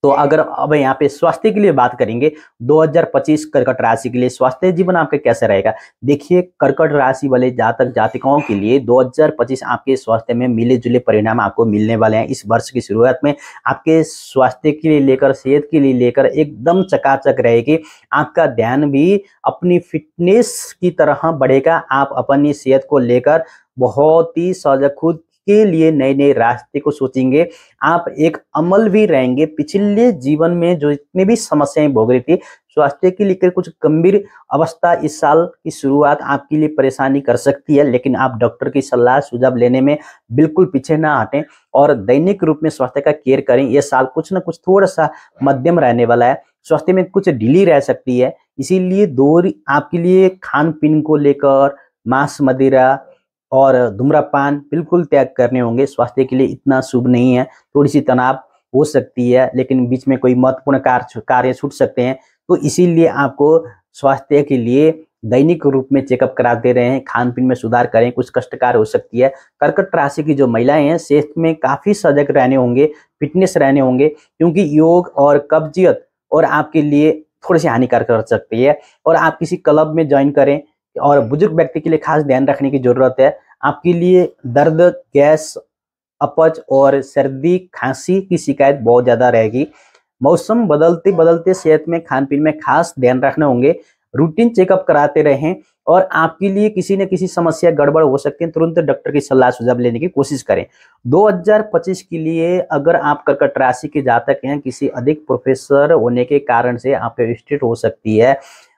तो अगर अब यहाँ पे स्वास्थ्य के लिए बात करेंगे 2025 कर्कट राशि के लिए स्वास्थ्य जीवन आपका कैसे रहेगा देखिए कर्कट राशि वाले जातक जातिकाओं के लिए 2025 आपके स्वास्थ्य में मिले जुले परिणाम आपको मिलने वाले हैं इस वर्ष की शुरुआत में आपके स्वास्थ्य के लिए लेकर सेहत के लिए लेकर एकदम चकाचक रहेगी आपका ध्यान भी अपनी फिटनेस की तरह बढ़ेगा आप अपनी सेहत को लेकर बहुत ही सजग खुद के लिए नए नए रास्ते को सोचेंगे आप एक अमल भी रहेंगे पिछले जीवन में जो जितनी भी समस्याएं भोग रही थी स्वास्थ्य के लेकर कुछ गंभीर अवस्था इस साल की शुरुआत आपके लिए परेशानी कर सकती है लेकिन आप डॉक्टर की सलाह सुझाव लेने में बिल्कुल पीछे ना हटें और दैनिक रूप में स्वास्थ्य का केयर करें यह साल कुछ ना कुछ थोड़ा सा मध्यम रहने वाला है स्वास्थ्य में कुछ ढीली रह सकती है इसीलिए दो आपके लिए खान पीन को लेकर मांस मदिरा और धूम्रपान बिल्कुल त्याग करने होंगे स्वास्थ्य के लिए इतना शुभ नहीं है थोड़ी सी तनाव हो सकती है लेकिन बीच में कोई महत्वपूर्ण कार्य कार्य छूट सकते हैं तो इसीलिए आपको स्वास्थ्य के लिए दैनिक रूप में चेकअप कराते रहे हैं खान पीन में सुधार करें कुछ कष्टकार हो सकती है कर्कट राशि की जो महिलाएं हैं सेहत में काफ़ी सजग रहने होंगे फिटनेस रहने होंगे क्योंकि योग और कब्जियत और आपके लिए थोड़ी से हानिकारक कर सकती है और आप किसी क्लब में ज्वाइन करें और बुजुर्ग व्यक्ति के लिए खास ध्यान रखने की जरूरत है आपके लिए दर्द गैस अपच और सर्दी खांसी की शिकायत बहुत ज़्यादा रहेगी मौसम बदलते बदलते सेहत में खान पीन में खास ध्यान रखने होंगे रूटीन चेकअप कराते रहें और आपके लिए किसी न किसी समस्या गड़बड़ हो सकती है तुरंत डॉक्टर की सलाह सुझाव लेने की कोशिश करें 2025 के लिए अगर आप कर्कट राशि के जातक हैं किसी अधिक प्रोफेसर होने के कारण से आप स्टेट हो सकती है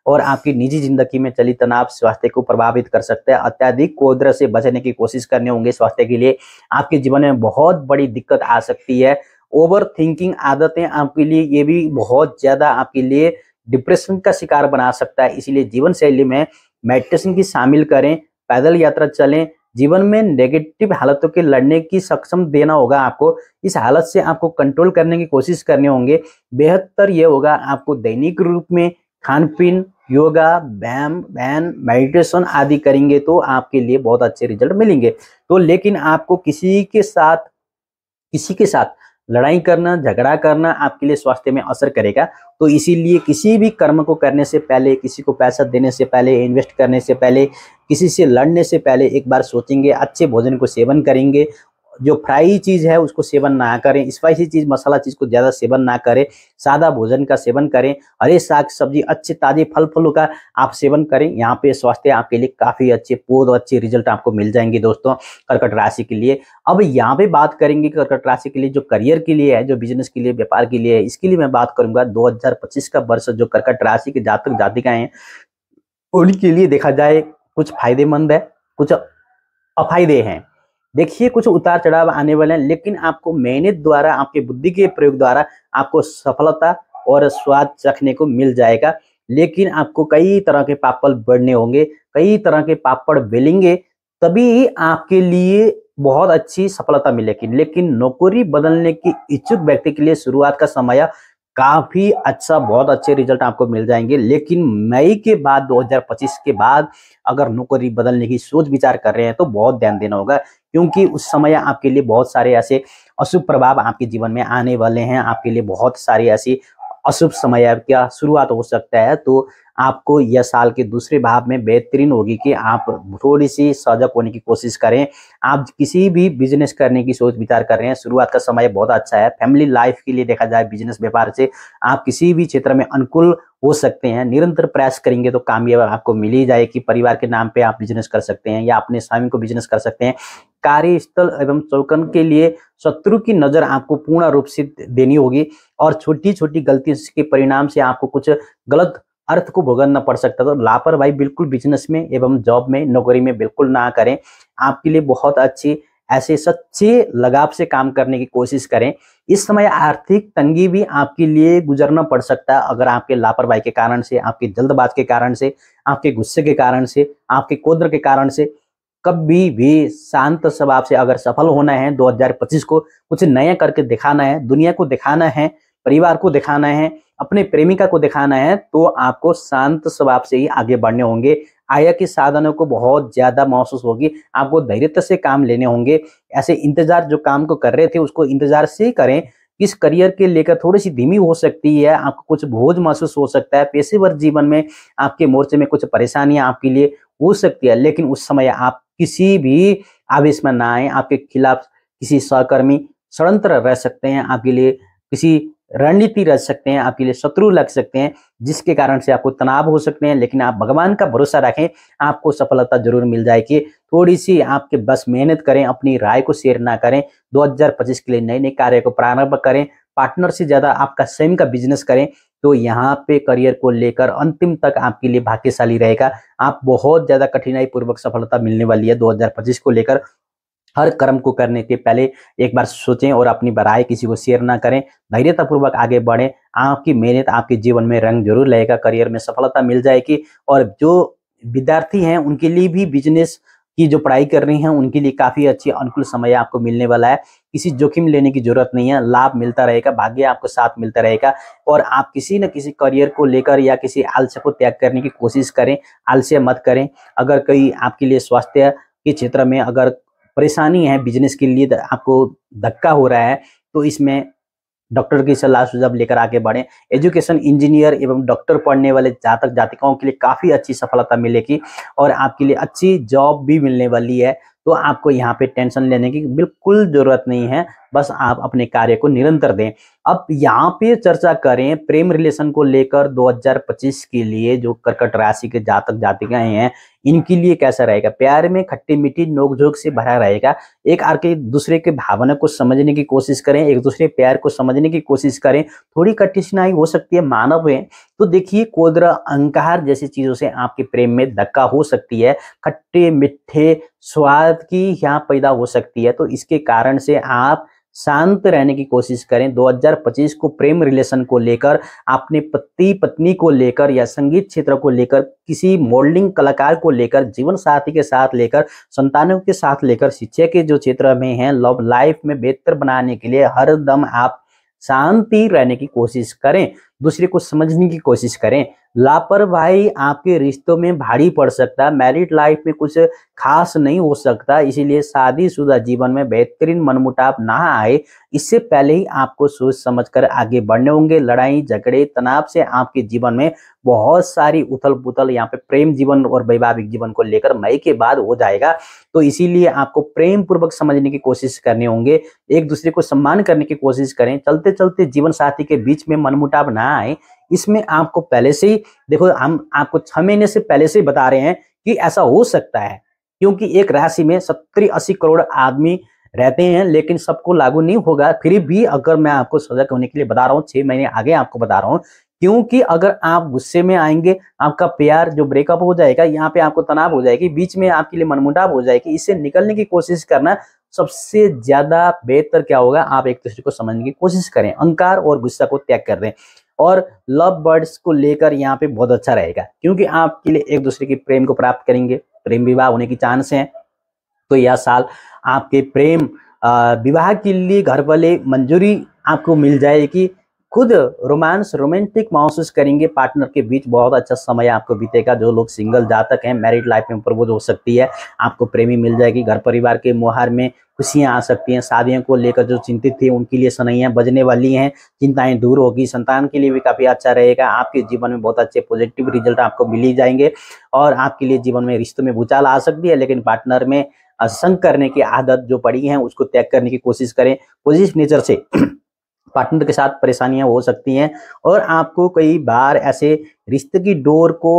और आपकी निजी जिंदगी में चली तनाव स्वास्थ्य को प्रभावित कर सकते हैं अत्यधिक कोद्र से बचने की कोशिश करने होंगे स्वास्थ्य के लिए आपके जीवन में बहुत बड़ी दिक्कत आ सकती है ओवर थिंकिंग आदतें आपके लिए ये भी बहुत ज्यादा आपके लिए डिप्रेशन का शिकार बना सकता है इसीलिए जीवन शैली में मेडिटेशन की शामिल करें पैदल यात्रा चलें जीवन में नेगेटिव हालतों के लड़ने की सक्षम देना होगा आपको इस हालत से आपको कंट्रोल करने की कोशिश करनी होंगे बेहतर यह होगा आपको दैनिक रूप में खान पीन योगा व्यायाम बैन मेडिटेशन आदि करेंगे तो आपके लिए बहुत अच्छे रिजल्ट मिलेंगे तो लेकिन आपको किसी के साथ किसी के साथ लड़ाई करना झगड़ा करना आपके लिए स्वास्थ्य में असर करेगा तो इसीलिए किसी भी कर्म को करने से पहले किसी को पैसा देने से पहले इन्वेस्ट करने से पहले किसी से लड़ने से पहले एक बार सोचेंगे अच्छे भोजन को सेवन करेंगे जो फ्राई चीज़ है उसको सेवन ना करें स्पाइसी चीज़ मसाला चीज़ को ज़्यादा सेवन ना करें सादा भोजन का सेवन करें हरे साग सब्जी अच्छे ताजे फल फलों का आप सेवन करें यहाँ पे स्वास्थ्य आपके लिए काफ़ी अच्छे बहुत अच्छे रिजल्ट आपको मिल जाएंगे दोस्तों कर्कट राशि के लिए अब यहाँ पे बात करेंगे कर्कट राशि के लिए जो करियर के लिए है जो बिजनेस के लिए व्यापार के लिए है इसके लिए मैं बात करूंगा दो का वर्ष जो कर्कट राशि के जातक जातिकाएँ हैं उनके लिए देखा जाए कुछ फायदेमंद है कुछ अफायदे हैं देखिए कुछ उतार चढ़ाव आने वाले हैं लेकिन आपको मेहनत द्वारा आपके बुद्धि के प्रयोग द्वारा आपको सफलता और स्वाद चखने को मिल जाएगा लेकिन आपको कई तरह के पापड़ बढ़ने होंगे कई तरह के पापड़ बेलेंगे तभी आपके लिए बहुत अच्छी सफलता मिलेगी लेकिन नौकरी बदलने की इच्छुक व्यक्ति के लिए शुरुआत का समय काफी अच्छा बहुत अच्छे रिजल्ट आपको मिल जाएंगे लेकिन मई के बाद 2025 के बाद अगर नौकरी बदलने की सोच विचार कर रहे हैं तो बहुत ध्यान देना होगा क्योंकि उस समय आपके लिए बहुत सारे ऐसे अशुभ प्रभाव आपके जीवन में आने वाले हैं आपके लिए बहुत सारे ऐसी अशुभ समय क्या शुरुआत हो सकता है तो आपको यह साल के दूसरे भाव में बेहतरीन होगी कि आप थोड़ी सी सजग होने की कोशिश करें आप किसी भी बिजनेस करने की सोच विचार कर रहे हैं शुरुआत का समय बहुत अच्छा है फैमिली लाइफ के लिए देखा जाए बिजनेस व्यापार से आप किसी भी क्षेत्र में अनुकूल हो सकते हैं निरंतर प्रयास करेंगे तो कामयाब आपको मिल ही जाए कि परिवार के नाम पे आप बिजनेस कर सकते हैं या अपने स्वामी को बिजनेस कर सकते हैं कार्यस्थल एवं चौकन के लिए शत्रु की नजर आपको पूर्ण रूप से देनी होगी और छोटी छोटी गलतियों के परिणाम से आपको कुछ गलत अर्थ को भुगतना पड़ सकता तो लापरवाही बिल्कुल बिजनेस में एवं जॉब में नौकरी में बिल्कुल ना करें आपके लिए बहुत अच्छी ऐसे सच्चे लगाव से काम करने की कोशिश करें इस समय आर्थिक तंगी भी आपके लिए गुजरना पड़ सकता है अगर आपके लापरवाही के कारण से आपके जल्दबाज के कारण से आपके गुस्से के कारण से आपके कोद्र के कारण से कभी भी शांत स्वभाव से अगर सफल होना है 2025 को कुछ नया करके दिखाना है दुनिया को दिखाना है परिवार को दिखाना है अपने प्रेमिका को दिखाना है तो आपको शांत स्वभाव से ही आगे बढ़ने होंगे आया की साधनों को बहुत ज़्यादा महसूस होगी आपको धैर्यता से काम लेने होंगे ऐसे इंतजार जो काम को कर रहे थे उसको इंतजार से करें इस करियर के लेकर थोड़ी सी धीमी हो सकती है आपको कुछ बोझ महसूस हो सकता है पेशेवर जीवन में आपके मोर्चे में कुछ परेशानियां आपके लिए हो सकती है लेकिन उस समय आप किसी भी आवेश में ना आए आपके खिलाफ किसी सहकर्मी षडंत्र रह सकते हैं आपके लिए किसी रणनीति रच सकते हैं आपके लिए शत्रु लग सकते हैं जिसके कारण से आपको तनाव हो सकते हैं लेकिन आप भगवान का भरोसा रखें आपको सफलता जरूर मिल जाएगी थोड़ी सी आपके बस मेहनत करें अपनी राय को शेयर ना करें 2025 के लिए नए नए कार्य को प्रारंभ करें पार्टनर से ज्यादा आपका स्वयं का बिजनेस करें तो यहाँ पे करियर को लेकर अंतिम तक आपके लिए भाग्यशाली रहेगा आप बहुत ज्यादा कठिनाई पूर्वक सफलता मिलने वाली है 2025 को लेकर हर कर्म को करने के पहले एक बार सोचें और अपनी बराए किसी को शेयर ना करें धैर्यतापूर्वक आगे बढ़ें आपकी मेहनत आपके जीवन में रंग जरूर लगेगा करियर में सफलता मिल जाएगी और जो विद्यार्थी हैं उनके लिए भी बिजनेस की जो पढ़ाई कर रही हैं उनके लिए काफ़ी अच्छी अनुकूल समय आपको मिलने वाला है किसी जोखिम लेने की जरूरत नहीं है लाभ मिलता रहेगा भाग्य आपको साथ मिलता रहेगा और आप किसी न किसी करियर को लेकर या किसी आलस्य को त्याग करने की कोशिश करें आलस्य मत करें अगर कोई आपके लिए स्वास्थ्य के क्षेत्र में अगर परेशानी है बिजनेस के लिए तो आपको धक्का हो रहा है तो इसमें डॉक्टर की सलाह सुझाव लेकर आगे बढ़ें एजुकेशन इंजीनियर एवं डॉक्टर पढ़ने वाले जातक जातिकाओं के लिए काफ़ी अच्छी सफलता मिलेगी और आपके लिए अच्छी जॉब भी मिलने वाली है तो आपको यहाँ पे टेंशन लेने की बिल्कुल ज़रूरत नहीं है बस आप अपने कार्य को निरंतर दें अब यहाँ पे चर्चा करें प्रेम रिलेशन को लेकर 2025 के लिए जो कर्कट राशि के जातक जातिकाएँ हैं इनके लिए कैसा रहेगा प्यार में खट्टी मीठी नोकझोंक से भरा रहेगा एक आर के दूसरे के भावना को समझने की कोशिश करें एक दूसरे प्यार को समझने की कोशिश करें थोड़ी कठिनाई हो सकती है मानव है तो देखिए कोदरा अंकार जैसी चीजों से आपके प्रेम में धक्का हो सकती है खट्टे मिठे स्वाद की यहाँ पैदा हो सकती है तो इसके कारण से आप शांत रहने की कोशिश करें 2025 को प्रेम रिलेशन को लेकर अपने पति पत्नी को लेकर या संगीत क्षेत्र को लेकर किसी मॉडलिंग कलाकार को लेकर जीवन साथी के साथ लेकर संतानों के साथ लेकर शिक्षा के जो क्षेत्र में हैं लव लाइफ में बेहतर बनाने के लिए हर दम आप शांति रहने की कोशिश करें दूसरे को समझने की कोशिश करें लापरवाही आपके रिश्तों में भारी पड़ सकता है मैरिड लाइफ में कुछ खास नहीं हो सकता इसीलिए शादीशुदा जीवन में बेहतरीन मनमुटाव ना आए इससे पहले ही आपको सोच समझकर आगे बढ़ने होंगे लड़ाई झगड़े तनाव से आपके जीवन में बहुत सारी उथल पुथल यहाँ पे प्रेम जीवन और वैवाहिक जीवन को लेकर मई के बाद हो जाएगा तो इसीलिए आपको प्रेम पूर्वक समझने की कोशिश करने होंगे एक दूसरे को सम्मान करने की कोशिश करें चलते चलते जीवन साथी के बीच में मनमुटाव ना आए इसमें आपको पहले से ही देखो हम आपको छह महीने से पहले से ही बता रहे हैं कि ऐसा हो सकता है क्योंकि एक राशि में सत्तर अस्सी करोड़ आदमी रहते हैं लेकिन सबको लागू नहीं होगा फिर भी अगर मैं आपको सजग होने के लिए बता रहा हूँ छह महीने आगे आपको बता रहा हूँ क्योंकि अगर आप गुस्से में आएंगे आपका प्यार जो ब्रेकअप हो जाएगा यहाँ पे आपको तनाव हो जाएगी बीच में आपके लिए मनमुटाव हो जाएगी इससे निकलने की कोशिश करना सबसे ज्यादा बेहतर क्या होगा आप एक दूसरे को समझने की कोशिश करें अंकार और गुस्सा को त्याग कर दें और लव बर्ड्स को लेकर यहाँ पे बहुत अच्छा रहेगा क्योंकि आपके लिए एक दूसरे के प्रेम को प्राप्त करेंगे प्रेम विवाह होने की चांस है तो यह साल आपके प्रेम विवाह के लिए घर वाले मंजूरी आपको मिल जाएगी खुद रोमांस रोमांटिक महसूस करेंगे पार्टनर के बीच बहुत अच्छा समय आपको बीतेगा जो लोग सिंगल जातक हैं मैरिड लाइफ में प्रबोध हो सकती है आपको प्रेमी मिल जाएगी घर परिवार के मुहार में खुशियाँ आ सकती हैं शादियों को लेकर जो चिंतित थी उनके लिए सनैयाँ बजने वाली हैं चिंताएं दूर होगी संतान के लिए भी काफ़ी अच्छा रहेगा आपके जीवन में बहुत अच्छे पॉजिटिव रिजल्ट आपको मिल ही जाएंगे और आपके लिए जीवन में रिश्तों में भूचाल आ सकती है लेकिन पार्टनर में संग करने की आदत जो पड़ी है उसको त्याग करने की कोशिश करें पॉजिटिव नेचर से पार्टनर के साथ परेशानियां हो सकती हैं और आपको कई बार ऐसे रिश्ते की डोर को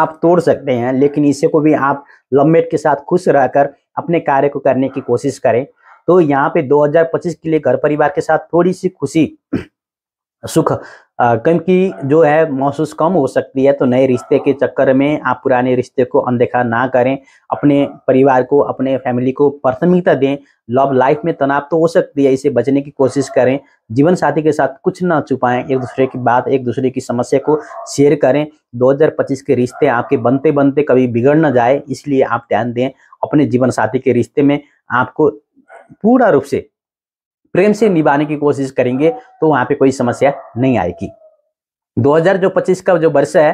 आप तोड़ सकते हैं लेकिन इसे को भी आप लवमेट के साथ खुश रहकर अपने कार्य को करने की कोशिश करें तो यहाँ पे 2025 के लिए घर परिवार के साथ थोड़ी सी खुशी सुख कम की जो है महसूस कम हो सकती है तो नए रिश्ते के चक्कर में आप पुराने रिश्ते को अनदेखा ना करें अपने परिवार को अपने फैमिली को प्राथमिकता दें लव लाइफ में तनाव तो हो सकती है इसे बचने की कोशिश करें जीवन साथी के साथ कुछ ना छुपाएं एक दूसरे की बात एक दूसरे की समस्या को शेयर करें 2025 के रिश्ते आपके बनते बनते कभी बिगड़ ना जाए इसलिए आप ध्यान दें अपने जीवन साथी के रिश्ते में आपको पूरा रूप से प्रेम से निभाने की कोशिश करेंगे तो वहां पे कोई समस्या नहीं आएगी 2025 का जो वर्ष है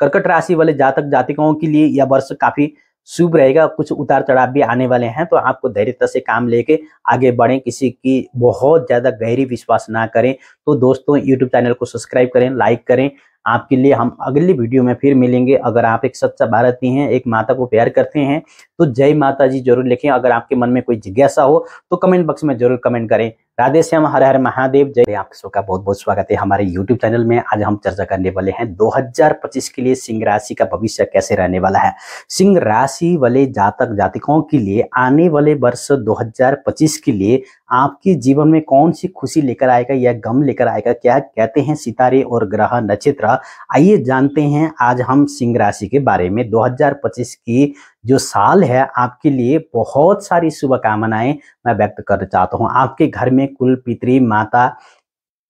कर्कट राशि वाले जातक जातिकाओं के लिए यह वर्ष काफी शुभ रहेगा कुछ उतार चढ़ाव भी आने वाले हैं तो आपको धैर्यता से काम लेके आगे बढ़े किसी की बहुत ज्यादा गहरी विश्वास ना करें तो दोस्तों यूट्यूब चैनल को सब्सक्राइब करें लाइक करें आपके लिए हम अगली वीडियो में फिर मिलेंगे अगर आप एक सच्चा भारती हैं एक माता को प्यार करते हैं तो जय माता जी जरूर लिखें अगर आपके मन में कोई जिज्ञासा हो तो कमेंट बॉक्स में जरूर कमेंट करें राधे श्याम हर हर महादेव जय आप सबका बहुत बहुत स्वागत है हमारे YouTube चैनल में आज हम चर्चा करने वाले हैं 2025 के लिए सिंह राशि का भविष्य कैसे रहने वाला है सिंह राशि वाले जातक जातिकों के लिए आने वाले वर्ष 2025 के लिए आपके जीवन में कौन सी खुशी लेकर आएगा या गम लेकर आएगा क्या कहते हैं सितारे और ग्रह नक्षत्र आइए जानते हैं आज हम सिंह राशि के बारे में दो की जो साल है आपके लिए बहुत सारी शुभकामनाएं मैं व्यक्त करना चाहता हूँ आपके घर में कुल पितृ माता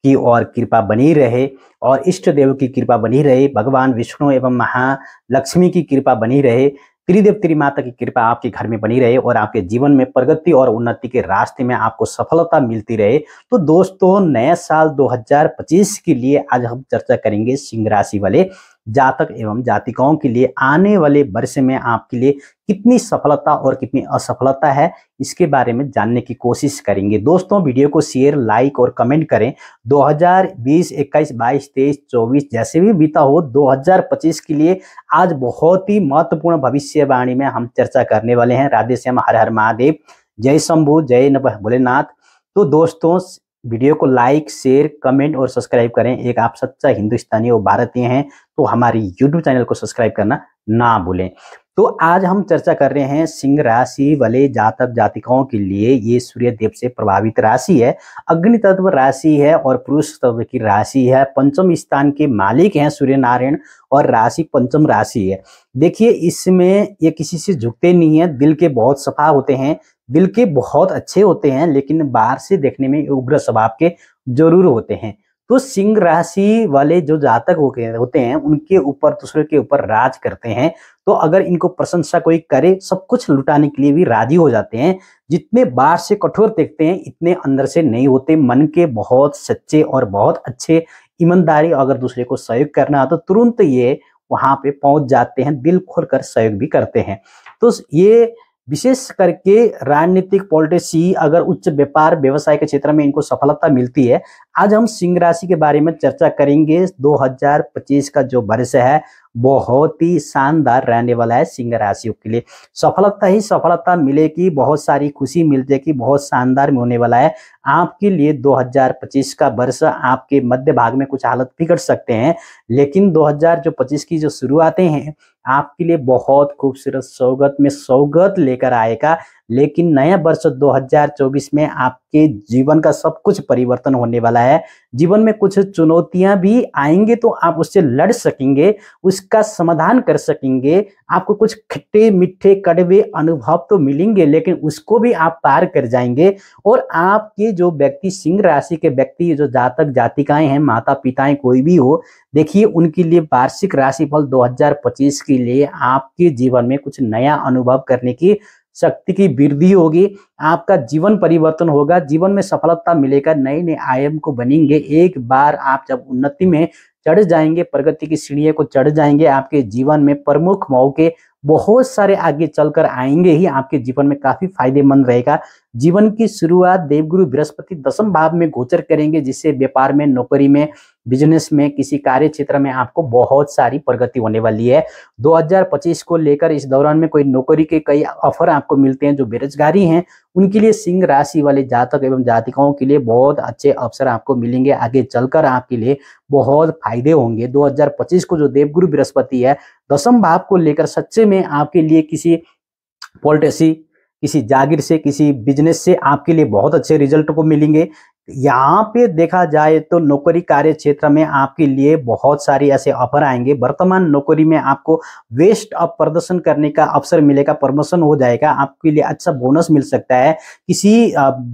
की और कृपा बनी रहे और इष्ट देव की कृपा बनी रहे भगवान विष्णु एवं महालक्ष्मी की कृपा बनी रहे त्रिदेव त्रिमाता की कृपा आपके घर में बनी रहे और आपके जीवन में प्रगति और उन्नति के रास्ते में आपको सफलता मिलती रहे तो दोस्तों नया साल 2025 के लिए आज हम चर्चा करेंगे सिंह राशि वाले जातक एवं जातिकाओं के लिए आने वाले वर्ष में आपके लिए कितनी सफलता और कितनी असफलता है इसके बारे में जानने की कोशिश करेंगे दोस्तों वीडियो को शेयर लाइक और कमेंट करें 2020 21 22 23 24 जैसे भी बीता हो 2025 के लिए आज बहुत ही महत्वपूर्ण भविष्यवाणी में हम चर्चा करने वाले हैं राधे हर हर महादेव जय शंभु जय भोलेनाथ तो दोस्तों वीडियो को लाइक शेयर कमेंट और सब्सक्राइब करें एक आप सच्चा हिंदुस्तानी और भारतीय हैं तो हमारी यूट्यूब चैनल को सब्सक्राइब करना ना भूलें तो आज हम चर्चा कर रहे हैं सिंह राशि वाले जातक जातिकाओं के लिए ये सूर्य देव से प्रभावित राशि है अग्नि तत्व राशि है और पुरुष तत्व की राशि है पंचम स्थान के मालिक हैं सूर्य नारायण और राशि पंचम राशि है देखिए इसमें ये किसी से झुकते नहीं है दिल के बहुत सफा होते हैं दिल के बहुत अच्छे होते हैं लेकिन बाहर से देखने में उग्र स्वभाव के जरूर होते हैं तो सिंह राशि वाले जो जातक होते हैं उनके ऊपर दूसरे के ऊपर राज करते हैं तो अगर इनको प्रशंसा कोई करे सब कुछ लुटाने के लिए भी राजी हो जाते हैं जितने बाहर से कठोर देखते हैं इतने अंदर से नहीं होते मन के बहुत सच्चे और बहुत अच्छे ईमानदारी अगर दूसरे को सहयोग करना हो तो तुरंत ये वहां पे पहुंच जाते हैं दिल खोलकर सहयोग भी करते हैं तो ये विशेष करके राजनीतिक पॉलिटिक्सी अगर उच्च व्यापार व्यवसाय के क्षेत्र में इनको सफलता मिलती है आज हम सिंह राशि के बारे में चर्चा करेंगे 2025 का जो वर्ष है बहुत ही शानदार रहने वाला है सिंह राशियों के लिए सफलता ही सफलता मिलेगी बहुत सारी खुशी मिल जाएगी बहुत शानदार में होने वाला है आपके लिए 2025 का वर्ष आपके मध्य भाग में कुछ हालत बिगड़ सकते हैं लेकिन पच्चीस की जो शुरुआतें हैं आपके लिए बहुत खूबसूरत सौगत में सौगत लेकर आएगा लेकिन नया वर्ष 2024 में आपके जीवन का सब कुछ परिवर्तन होने वाला है जीवन में कुछ चुनौतियां भी आएंगे तो आप उससे लड़ सकेंगे उसका समाधान कर सकेंगे आपको कुछ खट्टे मीठे कड़वे अनुभव तो मिलेंगे लेकिन उसको भी आप पार कर जाएंगे और आपके जो व्यक्ति सिंह राशि के व्यक्ति जो जातक जातिकाएं हैं माता पिताएं कोई भी हो देखिए उनके लिए वार्षिक राशिफल 2025 के लिए आपके जीवन में कुछ नया अनुभव करने की शक्ति की वृद्धि होगी आपका जीवन परिवर्तन होगा जीवन में सफलता मिलेगा नए नए आयम को बनेंगे एक बार आप जब उन्नति में चढ़ जाएंगे प्रगति की सीढ़ियों को चढ़ जाएंगे आपके जीवन में प्रमुख मौके बहुत सारे आगे चलकर आएंगे ही आपके जीवन में काफी फायदेमंद रहेगा जीवन की शुरुआत देवगुरु बृहस्पति दसम भाव में गोचर करेंगे जिससे व्यापार में नौकरी में बिजनेस में किसी कार्य क्षेत्र में आपको बहुत सारी प्रगति होने वाली है 2025 को लेकर इस दौरान में कोई नौकरी के कई ऑफर आपको मिलते हैं जो बेरोजगारी हैं उनके लिए सिंह राशि वाले जातक एवं जातिकाओं के लिए बहुत अच्छे अवसर आपको मिलेंगे आगे चलकर आपके लिए बहुत फायदे होंगे दो को जो देवगुरु बृहस्पति है दसम भाव को लेकर सच्चे में आपके लिए किसी पॉलिटिसी किसी जागीर से किसी बिजनेस से आपके लिए बहुत अच्छे रिजल्ट को मिलेंगे यहाँ पे देखा जाए तो नौकरी कार्य क्षेत्र में आपके लिए बहुत सारी ऐसे ऑफर आएंगे वर्तमान नौकरी में आपको वेस्ट ऑफ प्रदर्शन करने का अवसर मिलेगा प्रमोशन हो जाएगा आपके लिए अच्छा बोनस मिल सकता है किसी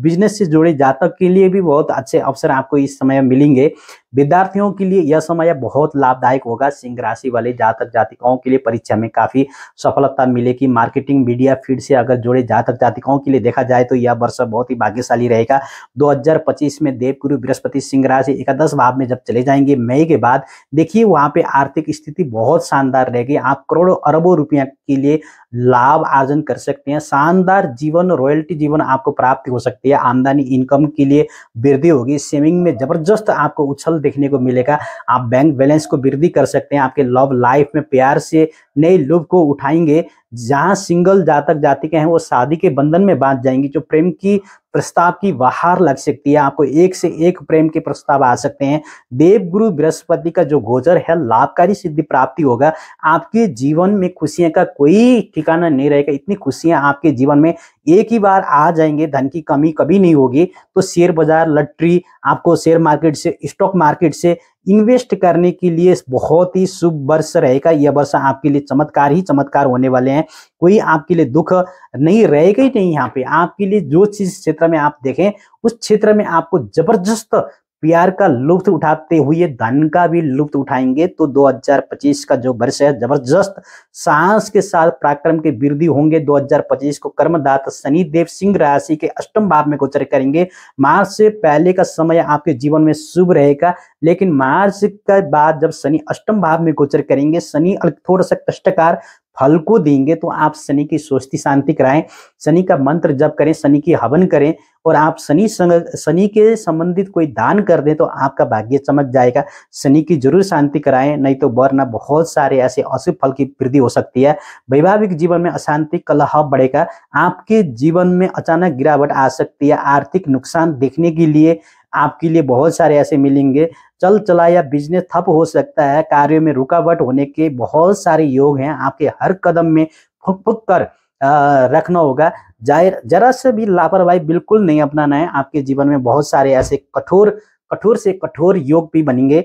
बिजनेस से जुड़े जातक के लिए भी बहुत अच्छे अवसर आपको इस समय मिलेंगे विद्यार्थियों के लिए यह समय बहुत लाभदायक होगा सिंह राशि वाले जातक जातिकाओं के लिए परीक्षा में काफी सफलता मिलेगी मार्केटिंग मीडिया फील्ड से अगर जुड़े जातक जातिकाओं के लिए देखा जाए तो यह वर्ष बहुत ही भाग्यशाली रहेगा 2025 में देवगुरु बृहस्पति सिंह राशि एकादश भाव में जब चले जाएंगे मई के बाद देखिए वहां पे आर्थिक स्थिति बहुत शानदार रहेगी आप करोड़ों अरबों रुपया के लिए लाभ अर्जन कर सकते हैं शानदार जीवन रॉयल्टी जीवन आपको प्राप्त हो सकती है आमदनी इनकम के लिए वृद्धि होगी सेविंग में जबरदस्त आपको उछल देखने को मिलेगा आप बैंक बैलेंस को वृद्धि कर सकते हैं आपके लव लाइफ में प्यार से नए लुभ को उठाएंगे जहां सिंगल जातक जातिके हैं वो शादी के बंधन में बांध जाएंगी जो प्रेम की प्रस्ताव की बहार लग सकती है आपको एक से एक प्रेम के प्रस्ताव आ सकते हैं देवगुरु बृहस्पति का जो गोचर है लाभकारी सिद्धि प्राप्ति होगा आपके जीवन में खुशियां का कोई ठिकाना नहीं रहेगा इतनी खुशियां आपके जीवन में एक ही बार आ जाएंगे धन की कमी कभी नहीं होगी तो शेयर बाजार लटरी आपको शेयर मार्केट से स्टॉक मार्केट से इन्वेस्ट करने के लिए बहुत ही शुभ वर्ष रहेगा यह वर्ष आपके लिए चमत्कार ही चमत्कार होने वाले हैं कोई आपके लिए दुख नहीं रहेगा ही नहीं यहाँ पे आपके लिए जो चीज क्षेत्र में आप देखें उस क्षेत्र में आपको जबरदस्त प्यार का लुफ्त उठाते हुए धन का भी लुफ्त उठाएंगे तो 2025 का जो वर्ष है जबरदस्त साहस के साथ पराक्रम के वृद्धि होंगे 2025 को कर्मदाता शनिदेव सिंह राशि के अष्टम भाव में गोचर करेंगे मार्च से पहले का समय आपके जीवन में शुभ रहेगा लेकिन मार्च के बाद जब शनि अष्टम भाव में गोचर करेंगे शनि थोड़ा सा कष्टकार फल को देंगे तो आप शनि की स्वस्थि शांति कराएं शनि का मंत्र जप करें शनि की हवन करें और आप शनि शनि के संबंधित कोई दान कर दें तो आपका भाग्य चमक जाएगा शनि की जरूर शांति कराएं नहीं तो वरना बहुत सारे ऐसे अशुभ फल की वृद्धि हो सकती है वैवाहिक जीवन में अशांति कलह बढ़ेगा आपके जीवन में अचानक गिरावट आ सकती है आर्थिक नुकसान देखने के लिए आपके लिए बहुत सारे ऐसे मिलेंगे चल चला या बिजनेस थप हो सकता है कार्यों में रुकावट होने के बहुत सारे योग हैं आपके हर कदम में फुक फुक कर आ, रखना होगा जाहिर जरा से भी लापरवाही बिल्कुल नहीं अपनाना है आपके जीवन में बहुत सारे ऐसे कठोर कठोर से कठोर योग भी बनेंगे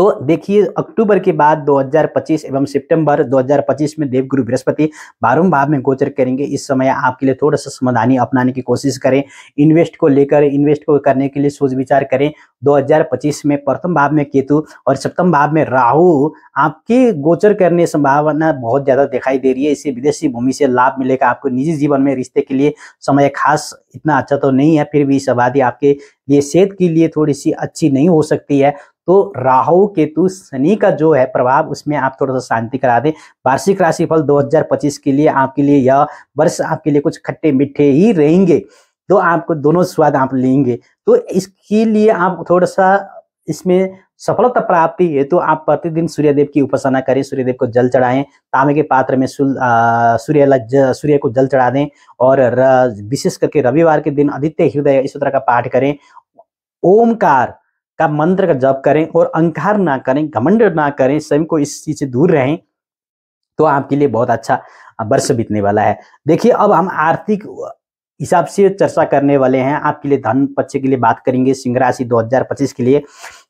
तो देखिए अक्टूबर के बाद 2025 एवं सितंबर 2025 में देवगुरु बृहस्पति बारहवें भाव में गोचर करेंगे इस समय आपके लिए थोड़ा सा समाधानी अपनाने की कोशिश करें इन्वेस्ट को लेकर इन्वेस्ट को करने के लिए सोच विचार करें 2025 में प्रथम भाव में केतु और सप्तम भाव में राहु आपके गोचर करने संभावना बहुत ज्यादा दिखाई दे रही है इसे विदेशी भूमि से लाभ मिलेगा आपको निजी जीवन में रिश्ते के लिए समय खास इतना अच्छा तो नहीं है फिर भी इस आबादी आपके ये सेहत के लिए थोड़ी सी अच्छी नहीं हो सकती है तो राहु केतु शनि का जो है प्रभाव उसमें आप थोड़ा सा शांति करा दें वार्षिक राशिफल 2025 के लिए आपके लिए यह वर्ष आपके लिए कुछ खट्टे मीठे ही रहेंगे तो आपको दोनों स्वाद आप लेंगे तो इसके लिए आप थोड़ा सा इसमें सफलता प्राप्ति है तो आप प्रतिदिन सूर्यदेव की उपासना करें सूर्यदेव को जल चढ़ाएं तांबे के पात्र में सूर्य सूर्य को जल चढ़ा दें और विशेष करके रविवार के दिन आदित्य हृदय इस तरह का पाठ करें ओमकार का मंत्र का जप करें और अंकार ना करें घमंड ना करें स्वयं को इस चीज से दूर रहें तो आपके लिए बहुत अच्छा वर्ष बीतने वाला है देखिए अब हम आर्थिक हिसाब से चर्चा करने वाले हैं आपके लिए धन पक्ष के लिए बात करेंगे सिंह राशि दो के लिए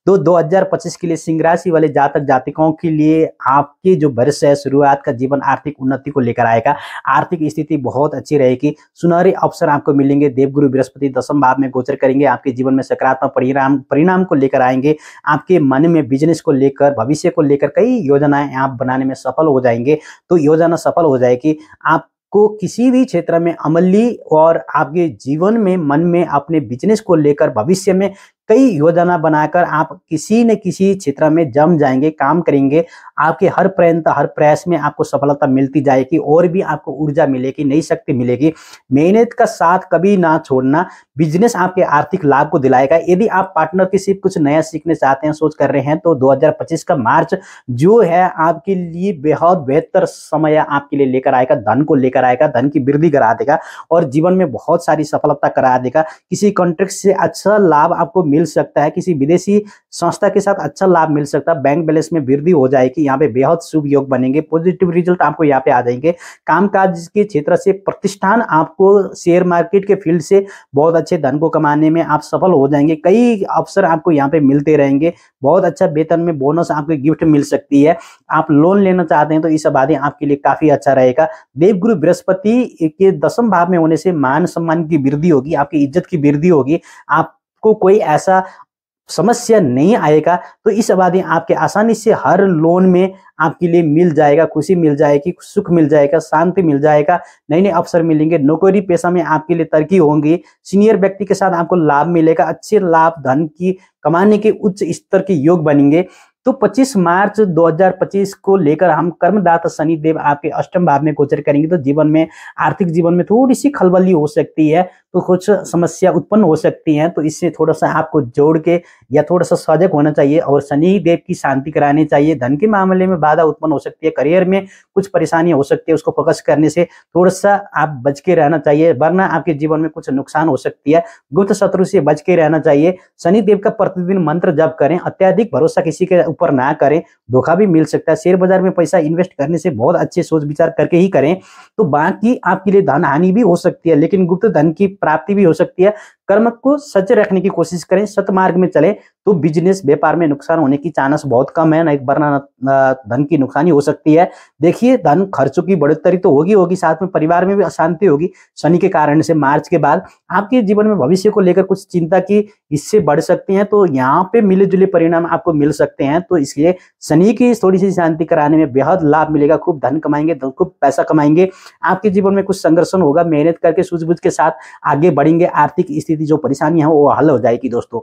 तो 2025 के लिए सिंह राशि वाले जातक जातिकाओं के लिए आपके जो वर्ष है शुरुआत का जीवन आर्थिक उन्नति को लेकर आएगा आर्थिक स्थिति बहुत अच्छी रहेगी सुनहरे अवसर आपको मिलेंगे देवगुरु बृहस्पति दशम भाव में गोचर करेंगे आपके जीवन में सकारात्मक परिणाम परिणाम को लेकर आएंगे आपके मन में बिजनेस को लेकर भविष्य को लेकर कई योजनाएं आप बनाने में सफल हो जाएंगे तो योजना सफल हो जाएगी आप को किसी भी क्षेत्र में अमली और आपके जीवन में मन में अपने बिजनेस को लेकर भविष्य में कई योजना बनाकर आप किसी न किसी क्षेत्र में जम जाएंगे काम करेंगे आपके हर प्रयत्न हर प्रयास में आपको सफलता मिलती जाएगी और भी आपको ऊर्जा मिलेगी नई शक्ति मिलेगी मेहनत का साथ कभी ना छोड़ना बिजनेस आपके आर्थिक लाभ को दिलाएगा यदि आप पार्टनरशिप कुछ नया सीखने चाहते हैं सोच कर रहे हैं तो 2025 का मार्च जो है आपके लिए बेहद बेहतर समय आपके लिए लेकर आएगा धन को लेकर आएगा धन की वृद्धि करा देगा और जीवन में बहुत सारी सफलता करा देगा किसी कॉन्ट्रैक्ट से अच्छा लाभ आपको मिल सकता है किसी विदेशी संस्था के साथ अच्छा लाभ मिल सकता है बैंक बैलेंस में वृद्धि हो जाएगी यहाँ पे बेहद शुभ योग बनेंगे पॉजिटिव रिजल्ट आपको यहाँ पे आ जाएंगे कामकाज के क्षेत्र से प्रतिष्ठान आपको शेयर मार्केट के फील्ड से बहुत अच्छे धन को कमाने में आप सफल हो जाएंगे कई अवसर आपको यहाँ पे मिलते रहेंगे बहुत अच्छा वेतन में बोनस आपको गिफ्ट मिल सकती है आप लोन लेना चाहते हैं तो इस आबादी आपके लिए काफी अच्छा रहेगा देवगुरु बृहस्पति के दसम भाव में होने से मान सम्मान की वृद्धि होगी आपकी इज्जत की वृद्धि होगी आप को कोई ऐसा समस्या नहीं आएगा तो इस आबादी आपके आसानी से हर लोन में आपके लिए मिल जाएगा खुशी मिल जाएगी सुख मिल जाएगा शांति मिल जाएगा नए नए अवसर मिलेंगे नौकरी पेशा में आपके लिए तरक्की होंगी सीनियर व्यक्ति के साथ आपको लाभ मिलेगा अच्छे लाभ धन की कमाने के उच्च स्तर के योग बनेंगे तो 25 मार्च 2025 को लेकर हम कर्मदाता शनिदेव आपके अष्टम भाव में गोचर करेंगे तो जीवन में आर्थिक जीवन में थोड़ी सी खलबली हो सकती है तो कुछ समस्या उत्पन्न हो सकती है तो इससे थोड़ा सा आपको जोड़ के या थोड़ा सा सजग होना चाहिए और शनि देव की शांति करानी चाहिए धन के मामले में बाधा उत्पन्न हो सकती है करियर में कुछ परेशानी हो सकती है उसको फोकस करने से थोड़ा सा आप बच के रहना चाहिए वरना आपके जीवन में कुछ नुकसान हो सकती है गुप्त शत्रु से बच के रहना चाहिए शनिदेव का प्रतिदिन मंत्र जब करें अत्याधिक भरोसा किसी के ऊपर ना करें धोखा भी मिल सकता है शेयर बाजार में पैसा इन्वेस्ट करने से बहुत अच्छे सोच विचार करके ही करें तो बाकी आपके लिए धन हानि भी हो सकती है लेकिन गुप्त धन की प्राप्ति भी हो सकती है कर्म को सच रखने की कोशिश करें सतमार्ग में चले तो बिजनेस व्यापार में नुकसान होने की चांस बहुत कम है ना एक वरना धन की नुकसानी हो सकती है देखिए धन खर्चों की बढ़ोतरी तो होगी होगी साथ में परिवार में भी अशांति होगी शनि के कारण से मार्च के बाद आपके जीवन में भविष्य को लेकर कुछ चिंता की इससे बढ़ सकती है तो यहाँ पे मिले जुले परिणाम आपको मिल सकते हैं तो इसलिए शनि की थोड़ी सी शांति कराने में बेहद लाभ मिलेगा खूब धन कमाएंगे खूब पैसा कमाएंगे आपके जीवन में कुछ संघर्षण होगा मेहनत करके सूझबूझ के साथ आगे बढ़ेंगे आर्थिक स्थिति थी जो परेशानी है वो हल हो जाएगी दोस्तों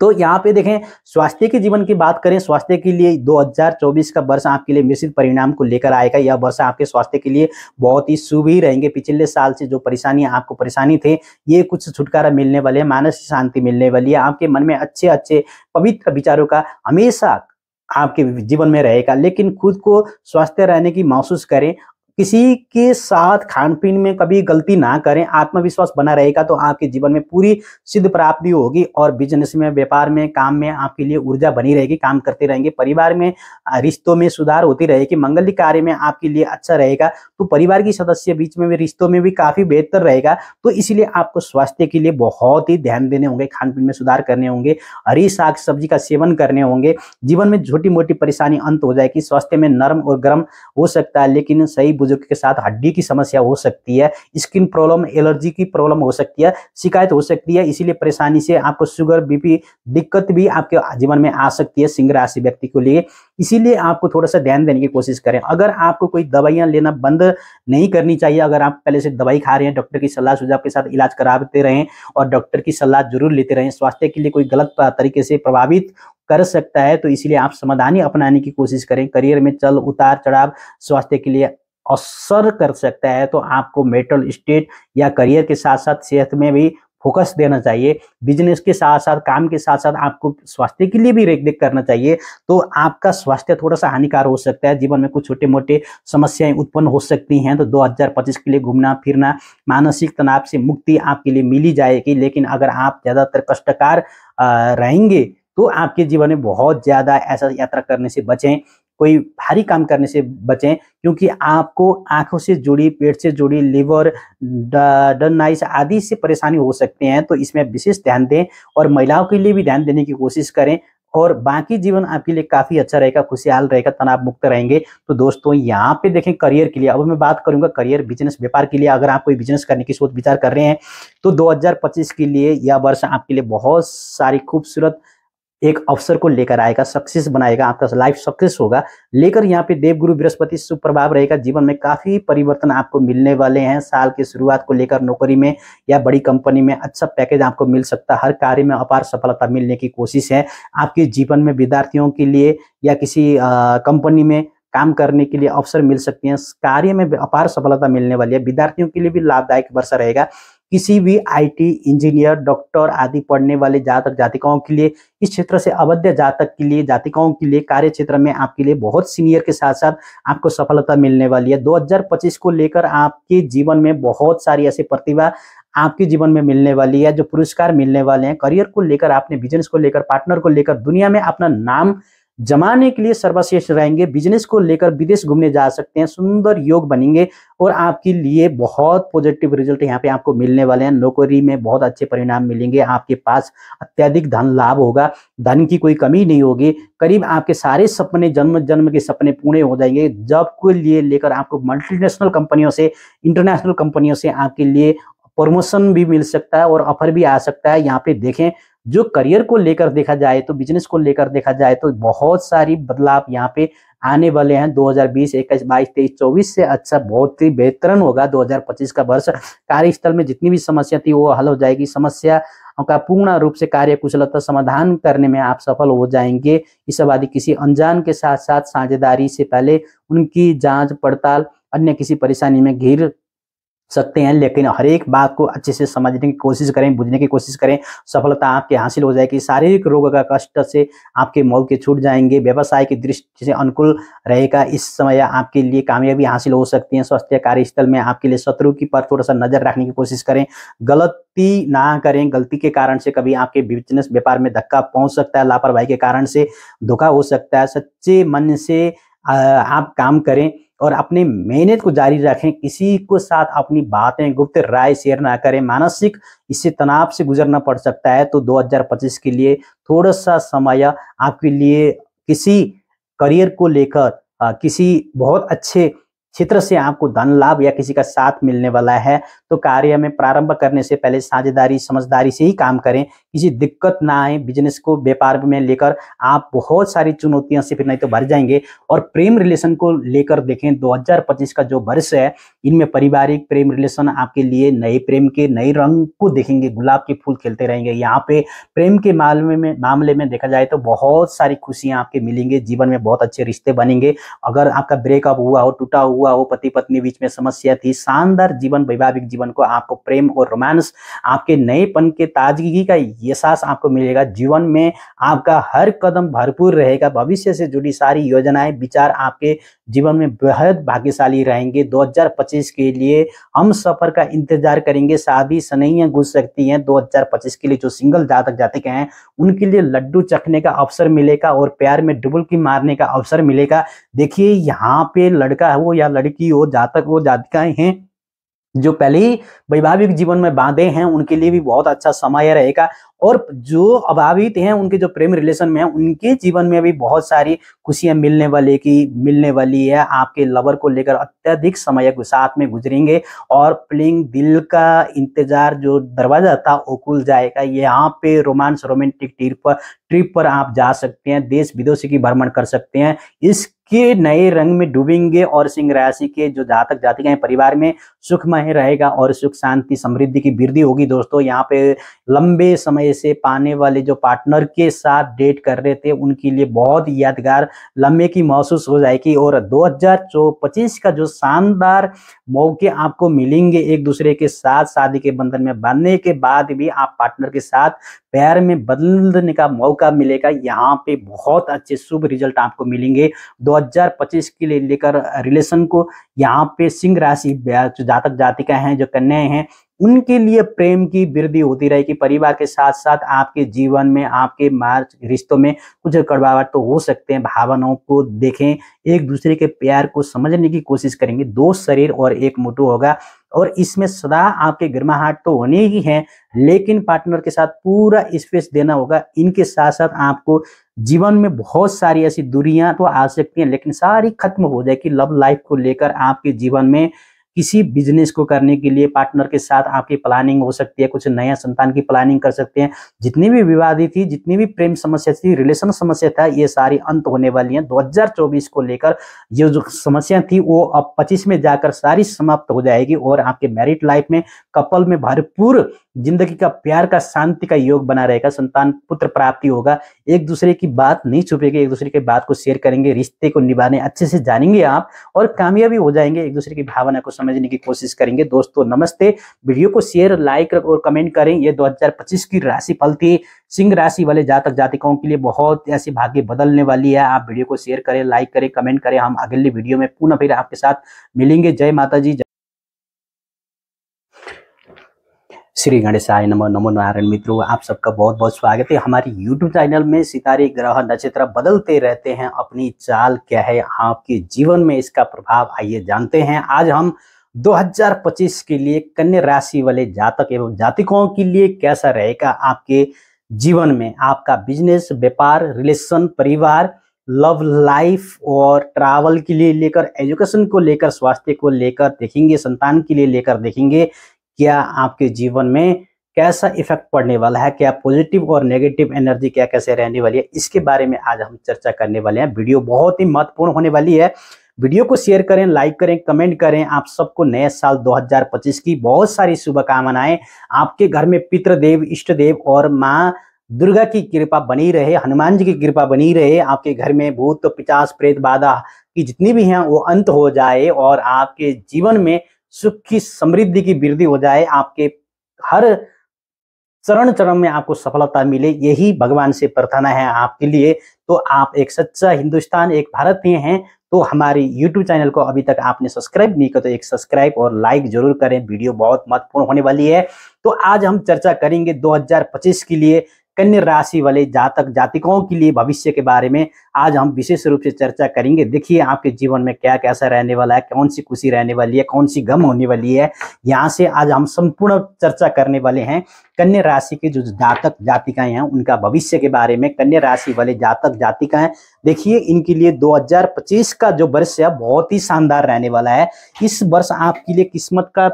तो यहाँ पे देखें स्वास्थ्य के जीवन की बात करें स्वास्थ्य के लिए 2024 का वर्ष आपके लिए मिश्रित परिणाम को लेकर आएगा यह वर्ष आपके स्वास्थ्य के लिए बहुत ही शुभ ही रहेंगे पिछले साल से जो परेशानी आपको परेशानी थे ये कुछ छुटकारा मिलने वाले हैं मानसिक शांति मिलने वाली है आपके मन में अच्छे अच्छे पवित्र विचारों का हमेशा आपके जीवन में रहेगा लेकिन खुद को स्वास्थ्य रहने की महसूस करें किसी के साथ खान पीन में कभी गलती ना करें आत्मविश्वास बना रहेगा तो आपके जीवन में पूरी सिद्ध प्राप्ति होगी और बिजनेस में व्यापार में काम में आपके लिए ऊर्जा बनी रहेगी काम करते रहेंगे परिवार में रिश्तों में सुधार होती रहेगी मंगलिक कार्य में आपके लिए अच्छा रहेगा तो परिवार की सदस्य बीच में भी रिश्तों में भी काफी बेहतर रहेगा तो इसीलिए आपको स्वास्थ्य के लिए बहुत ही ध्यान देने होंगे खान पीन में सुधार करने होंगे हरी साग सब्जी का सेवन करने होंगे जीवन में छोटी मोटी परेशानी अंत हो जाएगी स्वास्थ्य में नरम और गर्म हो सकता है लेकिन सही बुजुर्ग के साथ हड्डी की समस्या हो सकती है स्किन प्रॉब्लम एलर्जी की प्रॉब्लम हो सकती है शिकायत हो सकती है इसीलिए परेशानी से आपको शुगर बीपी दिक्कत भी आपके जीवन में आ सकती है सिंह राशि व्यक्ति को लिए इसीलिए आपको थोड़ा सा ध्यान देने की कोशिश करें अगर आपको कोई दवाइयाँ लेना बंद नहीं करनी चाहिए अगर आप पहले से दवाई खा रहे हैं डॉक्टर की सलाह सुझाव के साथ इलाज कराते रहें और डॉक्टर की सलाह जरूर लेते रहें स्वास्थ्य के लिए कोई गलत तरीके से प्रभावित कर सकता है तो इसलिए आप समाधानी अपनाने की कोशिश करें करियर में चल उतार चढ़ाव स्वास्थ्य के लिए असर कर सकता है तो आपको मेटल स्टेट या करियर के साथ साथ सेहत में भी फोकस देना चाहिए बिजनेस के साथ साथ काम के साथ साथ आपको स्वास्थ्य के लिए भी रेख देख करना चाहिए तो आपका स्वास्थ्य थोड़ा सा हानिकार हो सकता है जीवन में कुछ छोटे मोटे समस्याएं उत्पन्न हो सकती हैं तो 2025 के लिए घूमना फिरना मानसिक तनाव से मुक्ति आपके लिए मिली जाएगी लेकिन अगर आप ज़्यादातर कष्टकार रहेंगे तो आपके जीवन में बहुत ज़्यादा ऐसा यात्रा करने से बचें कोई भारी काम करने से बचें क्योंकि आपको आंखों से जुड़ी पेट से जुड़ी लीवर डनाइस आदि से परेशानी हो सकते हैं तो इसमें विशेष ध्यान दें और महिलाओं के लिए भी ध्यान देने की कोशिश करें और बाकी जीवन आपके लिए काफी अच्छा रहेगा खुशहाल रहेगा तनाव मुक्त रहेंगे तो दोस्तों यहाँ पे देखें करियर के लिए अब मैं बात करूंगा करियर बिजनेस व्यापार के लिए अगर आप कोई बिजनेस करने की सोच विचार कर रहे हैं तो 2025 के लिए यह वर्ष आपके लिए बहुत सारी खूबसूरत एक अवसर को लेकर आएगा सक्सेस बनाएगा आपका लाइफ सक्सेस होगा लेकर यहाँ पे देवगुरु बृहस्पति शुभ प्रभाव रहेगा जीवन में काफी परिवर्तन आपको मिलने वाले हैं साल की शुरुआत को लेकर नौकरी में या बड़ी कंपनी में अच्छा पैकेज आपको मिल सकता है हर कार्य में अपार सफलता मिलने की कोशिश है आपके जीवन में विद्यार्थियों के लिए या किसी कंपनी में काम करने के लिए अवसर मिल सकते हैं कार्य में अपार सफलता मिलने वाली है विद्यार्थियों के लिए भी लाभदायक वर्षा रहेगा किसी भी आईटी इंजीनियर डॉक्टर आदि पढ़ने वाले जातक जातिकाओं के लिए इस क्षेत्र से अवध्य जातक के लिए जातिकाओं के लिए कार्य क्षेत्र में आपके लिए बहुत सीनियर के साथ साथ आपको सफलता मिलने वाली है 2025 को लेकर आपके जीवन में बहुत सारी ऐसी प्रतिभा आपके जीवन में मिलने वाली है जो पुरस्कार मिलने वाले हैं करियर को लेकर आपने बिजनेस को लेकर पार्टनर को लेकर दुनिया में अपना नाम जमाने के लिए सर्वश्रेष्ठ रहेंगे बिजनेस को लेकर विदेश घूमने जा सकते हैं सुंदर योग बनेंगे और आपके लिए बहुत पॉजिटिव रिजल्ट यहाँ पे आपको मिलने वाले हैं नौकरी में बहुत अच्छे परिणाम मिलेंगे आपके पास अत्यधिक धन लाभ होगा धन की कोई कमी नहीं होगी करीब आपके सारे सपने जन्म जन्म के सपने पूरे हो जाएंगे जॉब को लिए लेकर आपको मल्टीनेशनल कंपनियों से इंटरनेशनल कंपनियों से आपके लिए प्रमोशन भी मिल सकता है और ऑफर भी आ सकता है यहाँ पे देखें जो करियर को लेकर देखा जाए तो बिजनेस को लेकर देखा जाए तो बहुत सारी बदलाव यहाँ पे आने वाले हैं 2020, 21, बाईस तेईस चौबीस से अच्छा बहुत ही बेहतरन होगा 2025 का वर्ष कार्यस्थल में जितनी भी समस्या थी वो हल हो जाएगी समस्या का पूर्ण रूप से कार्य कुशलता समाधान करने में आप सफल हो जाएंगे इस आदि किसी अनजान के साथ साथ साझेदारी से पहले उनकी जांच पड़ताल अन्य किसी परेशानी में घिर सकते हैं लेकिन हर एक बात को अच्छे से समझने की कोशिश करें बुझने की कोशिश करें सफलता आपके हासिल हो जाएगी शारीरिक रोग का कष्ट से आपके मौके छूट जाएंगे व्यवसाय की दृष्टि से अनुकूल रहेगा इस समय आपके लिए कामयाबी हासिल हो सकती है स्वास्थ्य कार्यस्थल में आपके लिए शत्रु की पर थोड़ा सा नजर रखने की कोशिश करें गलती ना करें गलती के कारण से कभी आपके बिजनेस व्यापार में धक्का पहुंच सकता है लापरवाही के कारण से धोखा हो सकता है सच्चे मन से आप काम करें और अपनी मेहनत को जारी रखें किसी को साथ अपनी बातें गुप्त राय शेयर ना करें मानसिक इससे तनाव से गुजरना पड़ सकता है तो 2025 के लिए थोड़ा सा समय आपके लिए किसी करियर को लेकर किसी बहुत अच्छे क्षेत्र से आपको धन लाभ या किसी का साथ मिलने वाला है तो कार्य में प्रारंभ करने से पहले साझेदारी समझदारी से ही काम करें किसी दिक्कत ना आए बिजनेस को व्यापार में लेकर आप बहुत सारी चुनौतियां से फिर नहीं तो भर जाएंगे और प्रेम रिलेशन को लेकर देखें 2025 का जो वर्ष है इनमें पारिवारिक प्रेम रिलेशन आपके लिए नए प्रेम के नए रंग को देखेंगे गुलाब के फूल खेलते रहेंगे यहाँ पे प्रेम के मामले में मामले में देखा जाए तो बहुत सारी खुशियां आपके मिलेंगे जीवन में बहुत अच्छे रिश्ते बनेंगे अगर आपका ब्रेकअप हुआ हो टूटा हुआ हुआ हो पति पत्नी बीच में समस्या थी शानदार जीवन वैवाहिक जीवन को आपको प्रेम और रोमांस आपके नएपन के ताजगी का एहसास आपको मिलेगा जीवन में आपका हर कदम भरपूर रहेगा भविष्य से जुड़ी सारी योजनाएं विचार आपके जीवन में बेहद भाग्यशाली रहेंगे 2025 के लिए हम सफर का इंतजार करेंगे शादी सनैया घुस सकती हैं 2025 के लिए जो सिंगल जातक जातिक हैं उनके लिए लड्डू चखने का अवसर मिलेगा और प्यार में डुबुलकी मारने का अवसर मिलेगा देखिए यहाँ पे लड़का हो या लड़की हो जातक हो जातिकाएं हैं जो पहले ही वैवाहिक जीवन में बांधे हैं उनके लिए भी बहुत अच्छा समय रहेगा और जो अभावित हैं उनके जो प्रेम रिलेशन में है उनके जीवन में भी बहुत सारी खुशियां मिलने वाली की मिलने वाली है आपके लवर को लेकर अत्यधिक समय साथ में गुजरेंगे और प्लिंग दिल का इंतजार जो दरवाजा था वो खुल जाएगा यहाँ पे रोमांस रोमांटिक ट्रिप पर ट्रिप पर आप जा सकते हैं देश विदेश की भ्रमण कर सकते हैं इस के नए रंग में डूबेंगे और सिंह राशि के जो जातक जातिका हैं परिवार में सुखमय रहेगा और सुख शांति समृद्धि की वृद्धि होगी दोस्तों यहाँ पे लंबे समय पैसे पाने वाले जो पार्टनर के साथ डेट कर रहे थे उनके लिए बहुत यादगार लम्बे की महसूस हो जाएगी और दो पच्चीस का जो शानदार मौके आपको मिलेंगे एक दूसरे के साथ शादी के बंधन में बांधने के बाद भी आप पार्टनर के साथ प्यार में बदलने का मौका मिलेगा यहाँ पे बहुत अच्छे शुभ रिजल्ट आपको मिलेंगे 2025 के लिए लेकर रिलेशन को यहाँ पे सिंह राशि जातक जातिका हैं जो कन्याएं हैं उनके लिए प्रेम की वृद्धि होती रहेगी परिवार के साथ साथ आपके जीवन में आपके मार्च रिश्तों में कुछ कड़वाहट तो हो सकते हैं भावनाओं को देखें एक दूसरे के प्यार को समझने की कोशिश करेंगे दो शरीर और एक मोटू होगा और इसमें सदा आपके गर्माहट तो होने ही है लेकिन पार्टनर के साथ पूरा स्पेस देना होगा इनके साथ साथ आपको जीवन में बहुत सारी ऐसी दूरियां तो आ सकती हैं लेकिन सारी खत्म हो जाएगी लव लाइफ को लेकर आपके जीवन में किसी बिजनेस को करने के लिए पार्टनर के साथ आपकी प्लानिंग हो सकती है कुछ नया संतान की प्लानिंग कर सकते हैं जितनी भी विवादी थी जितनी भी प्रेम समस्या थी रिलेशन समस्या था ये सारी अंत होने वाली है 2024 को लेकर ये जो समस्या थी वो अब 25 में जाकर सारी समाप्त हो जाएगी और आपके मैरिड लाइफ में कपल में भरपूर जिंदगी का प्यार का शांति का योग बना रहेगा संतान पुत्र प्राप्ति होगा एक दूसरे की बात नहीं छुपेगी एक दूसरे की बात को शेयर करेंगे रिश्ते को निभाने अच्छे से जानेंगे आप और कामयाबी हो जाएंगे एक दूसरे की भावना को समझने की कोशिश करेंगे दोस्तों नमस्ते वीडियो को शेयर लाइक और कमेंट करें ये दो की राशि फल थी सिंह राशि वाले जातक जातिकाओं के लिए बहुत ऐसी भाग्य बदलने वाली है आप वीडियो को शेयर करें लाइक करें कमेंट करें हम अगले वीडियो में पुनः फिर आपके साथ मिलेंगे जय माता जी श्री गणेशाय नमो नमो नारायण मित्रों आप सबका बहुत बहुत स्वागत है हमारी YouTube चैनल में सितारे ग्रह नक्षत्र बदलते रहते हैं अपनी चाल क्या है आपके जीवन में इसका प्रभाव आइए जानते हैं आज हम 2025 के लिए कन्या राशि वाले जातक एवं जातिकों के लिए कैसा रहेगा आपके जीवन में आपका बिजनेस व्यापार रिलेशन परिवार लव लाइफ और ट्रैवल के लिए लेकर एजुकेशन को लेकर स्वास्थ्य को लेकर देखेंगे संतान के लिए लेकर देखेंगे क्या आपके जीवन में कैसा इफेक्ट पड़ने वाला है क्या पॉजिटिव और नेगेटिव एनर्जी क्या कैसे रहने वाली है इसके बारे में आज हम चर्चा करने वाले हैं वीडियो बहुत ही महत्वपूर्ण होने वाली है वीडियो को शेयर करें लाइक करें कमेंट करें आप सबको नए साल 2025 की बहुत सारी शुभकामनाएं आपके घर में पितृदेव इष्ट देव और माँ दुर्गा की कृपा बनी रहे हनुमान जी की कृपा बनी रहे आपके घर में भूत पिचास प्रेत बाधा की जितनी भी हैं वो अंत हो जाए और आपके जीवन में सुख की समृद्धि की वृद्धि हो जाए आपके हर चरण चरण में आपको सफलता मिले यही भगवान से प्रार्थना है आपके लिए तो आप एक सच्चा हिंदुस्तान एक भारतीय हैं तो हमारी YouTube चैनल को अभी तक आपने सब्सक्राइब नहीं किया तो एक सब्सक्राइब और लाइक जरूर करें वीडियो बहुत महत्वपूर्ण होने वाली है तो आज हम चर्चा करेंगे 2025 के लिए कन्या राशि वाले जातक जातिकों के लिए भविष्य के बारे में आज हम विशेष रूप से चर्चा करेंगे देखिए आपके जीवन में क्या कैसा रहने वाला है कौन सी खुशी रहने वाली है कौन सी गम होने वाली है यहाँ से आज हम संपूर्ण चर्चा करने वाले हैं कन्या राशि के जो जातक जातिकाएं हैं उनका भविष्य के बारे में कन्या राशि वाले जातक जातिकाएं देखिए इनके लिए 2025 का जो वर्ष है बहुत ही शानदार रहने वाला है इस वर्ष आपके लिए किस्मत का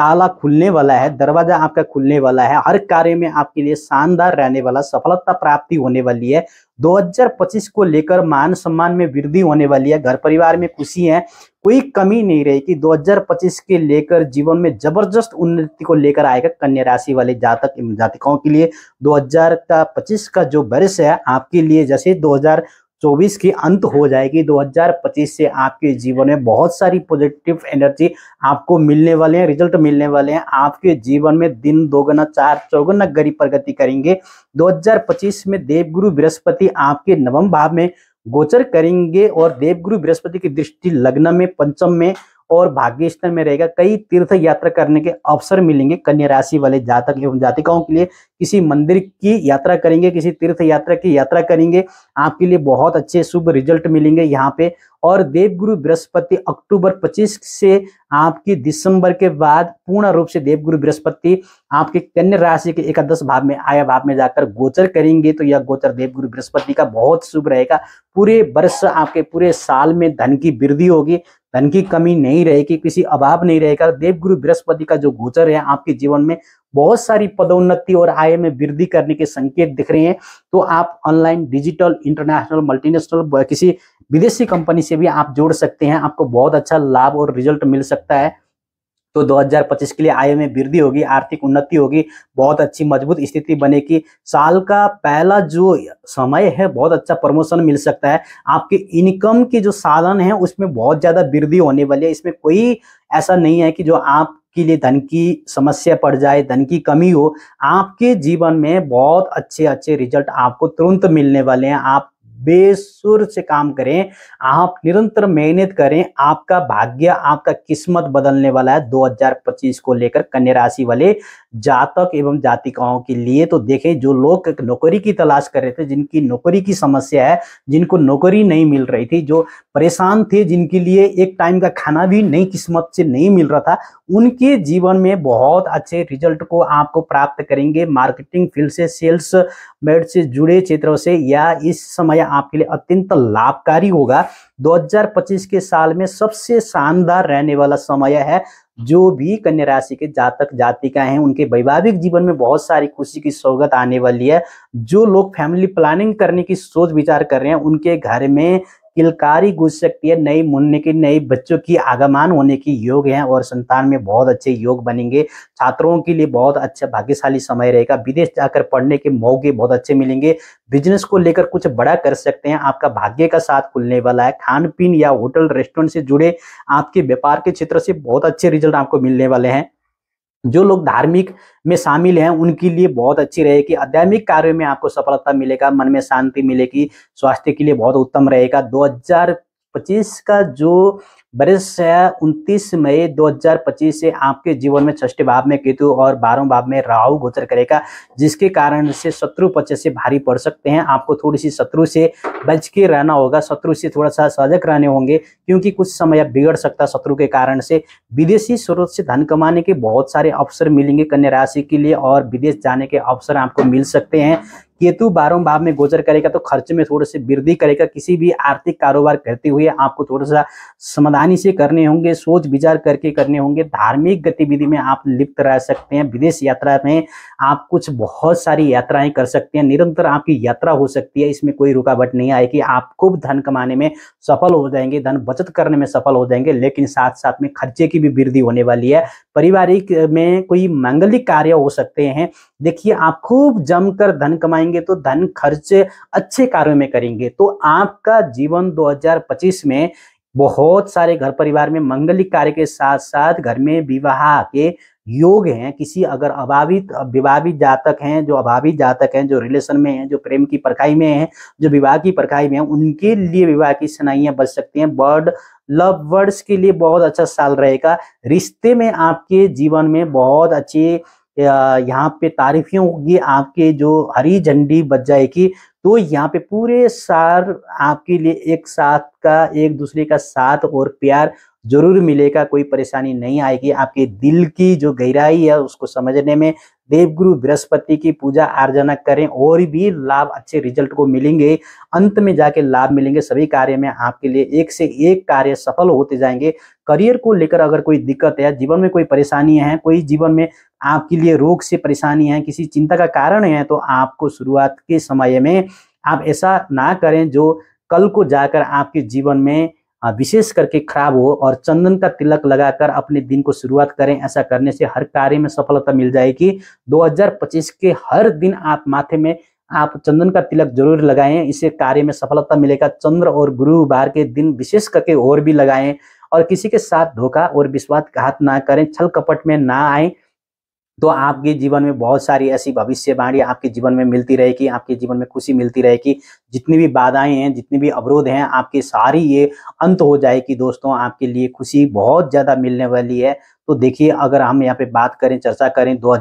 ताला खुलने वाला है दरवाजा आपका खुलने वाला है हर कार्य में आपके लिए शानदार रहने वाला सफलता प्राप्ति होने वाली है 2025 को लेकर मान सम्मान में वृद्धि होने वाली है घर परिवार में खुशी है कोई कमी नहीं रहेगी 2025 के लेकर जीवन में जबरदस्त उन्नति को लेकर आएगा कन्या राशि वाले जातक एवं जातिकाओं के लिए दो का जो वर्ष है आपके लिए जैसे दो चौबीस की अंत हो जाएगी 2025 से आपके जीवन में बहुत सारी पॉजिटिव एनर्जी आपको मिलने वाले हैं रिजल्ट मिलने वाले हैं आपके जीवन में दिन दोगुना चार चौगुना गरीब प्रगति करेंगे 2025 में देवगुरु बृहस्पति आपके नवम भाव में गोचर करेंगे और देवगुरु बृहस्पति की दृष्टि लग्न में पंचम में और भाग्य स्तर में रहेगा कई तीर्थ यात्रा करने के अवसर मिलेंगे कन्या राशि वाले जातक एवं जातिकाओं के लिए किसी मंदिर की यात्रा करेंगे किसी तीर्थ यात्रा की यात्रा करेंगे आपके लिए बहुत अच्छे शुभ रिजल्ट मिलेंगे यहाँ पे और देवगुरु बृहस्पति अक्टूबर 25 से आपकी दिसंबर के बाद पूर्ण रूप से देवगुरु बृहस्पति आपके कन्या राशि के एकादश भाव में आया भाव में जाकर गोचर करेंगे तो यह गोचर देवगुरु बृहस्पति का बहुत शुभ रहेगा पूरे वर्ष आपके पूरे साल में धन की वृद्धि होगी धन की कमी नहीं रहेगी किसी अभाव नहीं रहेगा देवगुरु बृहस्पति का जो गोचर है आपके जीवन में बहुत सारी पदोन्नति और आय में वृद्धि करने के संकेत दिख रहे हैं तो आप ऑनलाइन डिजिटल इंटरनेशनल मल्टीनेशनल किसी विदेशी कंपनी से भी आप जोड़ सकते हैं आपको बहुत अच्छा लाभ और रिजल्ट मिल सकता है तो 2025 के लिए आय में वृद्धि होगी आर्थिक उन्नति होगी बहुत अच्छी मजबूत स्थिति बनेगी साल का पहला जो समय है बहुत अच्छा प्रमोशन मिल सकता है आपके इनकम के जो साधन है उसमें बहुत ज़्यादा वृद्धि होने वाली है इसमें कोई ऐसा नहीं है कि जो आप के लिए धन की समस्या पड़ जाए धन की कमी हो आपके जीवन में बहुत अच्छे अच्छे रिजल्ट आपको तुरंत मिलने वाले हैं आप बेसुर से काम करें आप निरंतर मेहनत करें आपका भाग्य आपका किस्मत बदलने वाला है 2025 को लेकर कन्या राशि वाले जातक एवं जातिकाओं के लिए तो देखें जो लोग नौकरी की तलाश कर रहे थे जिनकी नौकरी की समस्या है जिनको नौकरी नहीं मिल रही थी जो परेशान थे जिनके लिए एक टाइम का खाना भी नई किस्मत से नहीं मिल रहा था उनके जीवन में बहुत अच्छे रिजल्ट को आपको प्राप्त करेंगे मार्केटिंग फील्ड से सेल्स मेड से जुड़े क्षेत्रों से या इस समय आपके लिए अत्यंत लाभकारी होगा 2025 के साल में सबसे शानदार रहने वाला समय है जो भी कन्या राशि के जातक जातिका हैं उनके वैवाहिक जीवन में बहुत सारी खुशी की सौगत आने वाली है जो लोग फैमिली प्लानिंग करने की सोच विचार कर रहे हैं उनके घर में किलकारी गुज सकती है नई मुन्ने की नई बच्चों की आगमन होने की योग है और संतान में बहुत अच्छे योग बनेंगे छात्रों के लिए बहुत अच्छा भाग्यशाली समय रहेगा विदेश जाकर पढ़ने के मौके बहुत अच्छे मिलेंगे बिजनेस को लेकर कुछ बड़ा कर सकते हैं आपका भाग्य का साथ खुलने वाला है खान पीन या होटल रेस्टोरेंट से जुड़े आपके व्यापार के क्षेत्र से बहुत अच्छे रिजल्ट आपको मिलने वाले हैं जो लोग धार्मिक में शामिल हैं उनके लिए बहुत अच्छी रहेगी आध्यात्मिक कार्य में आपको सफलता मिलेगा मन में शांति मिलेगी स्वास्थ्य के लिए बहुत उत्तम रहेगा 2025 का जो बरस उनतीस मई 2025 से आपके जीवन में छठे भाव में केतु और बारह भाव में राहु गोचर करेगा जिसके कारण से शत्रु पक्ष से भारी पड़ सकते हैं आपको थोड़ी सी शत्रु से बच के रहना होगा शत्रु से थोड़ा सा सजग रहने होंगे क्योंकि कुछ समय बिगड़ सकता शत्रु के कारण से विदेशी स्रोत से धन कमाने के बहुत सारे अवसर मिलेंगे कन्या राशि के लिए और विदेश जाने के अवसर आपको मिल सकते हैं केतु बारहवें भाव में गोचर करेगा तो खर्च में थोड़े से वृद्धि करेगा किसी भी आर्थिक कारोबार करते हुए आपको थोड़ा सा समाधानी से करने होंगे सोच विचार करके करने होंगे धार्मिक गतिविधि में आप लिप्त रह सकते हैं विदेश यात्रा में आप कुछ बहुत सारी यात्राएं कर सकते हैं निरंतर आपकी यात्रा हो सकती है इसमें कोई रुकावट नहीं आएगी आप खूब धन कमाने में सफल हो जाएंगे धन बचत करने में सफल हो जाएंगे लेकिन साथ साथ में खर्चे की भी वृद्धि होने वाली है पारिवारिक में कोई मांगलिक कार्य हो सकते हैं देखिए आप खूब जमकर धन कमाएंगे करेंगे तो धन खर्च अच्छे कार्यों में करेंगे तो आपका जीवन 2025 में बहुत सारे घर परिवार में मंगलिक कार्य के साथ साथ घर में विवाह के योग हैं किसी अगर अभावित विवाहित जातक हैं जो अभावित जातक हैं जो रिलेशन में हैं जो प्रेम की परखाई में हैं जो विवाह की परखाई में हैं उनके लिए विवाह की सनाइयाँ बच सकती हैं बर्ड लव वर्ड्स के लिए बहुत अच्छा साल रहेगा रिश्ते में आपके जीवन में बहुत अच्छी यहाँ पे तारीफियों होगी आपके जो हरी झंडी बच जाएगी तो यहाँ पे पूरे सार आपके लिए एक साथ का एक दूसरे का साथ और प्यार जरूर मिलेगा कोई परेशानी नहीं आएगी आपके दिल की जो गहराई है उसको समझने में देवगुरु बृहस्पति की पूजा आर्जना करें और भी लाभ अच्छे रिजल्ट को मिलेंगे अंत में जाके लाभ मिलेंगे सभी कार्य में आपके लिए एक से एक कार्य सफल होते जाएंगे करियर को लेकर अगर कोई दिक्कत है जीवन में कोई परेशानी है कोई जीवन में आपके लिए रोग से परेशानी है किसी चिंता का कारण है तो आपको शुरुआत के समय में आप ऐसा ना करें जो कल को जाकर आपके जीवन में हाँ, विशेष करके खराब हो और चंदन का तिलक लगाकर अपने दिन को शुरुआत करें ऐसा करने से हर कार्य में सफलता मिल जाएगी 2025 के हर दिन आप माथे में आप चंदन का तिलक जरूर लगाएं इससे कार्य में सफलता मिलेगा चंद्र और गुरुवार के दिन विशेष करके और भी लगाएं और किसी के साथ धोखा और विश्वासघात ना करें छल कपट में ना आए तो आपके जीवन में बहुत सारी ऐसी भविष्यवाणी आपके जीवन में मिलती रहेगी आपके जीवन में खुशी मिलती रहेगी जितनी भी बाधाएं हैं जितनी भी अवरोध हैं आपके सारी ये अंत हो जाएगी दोस्तों आपके लिए खुशी बहुत ज़्यादा मिलने वाली है तो देखिए अगर हम यहाँ पे बात करें चर्चा करें दो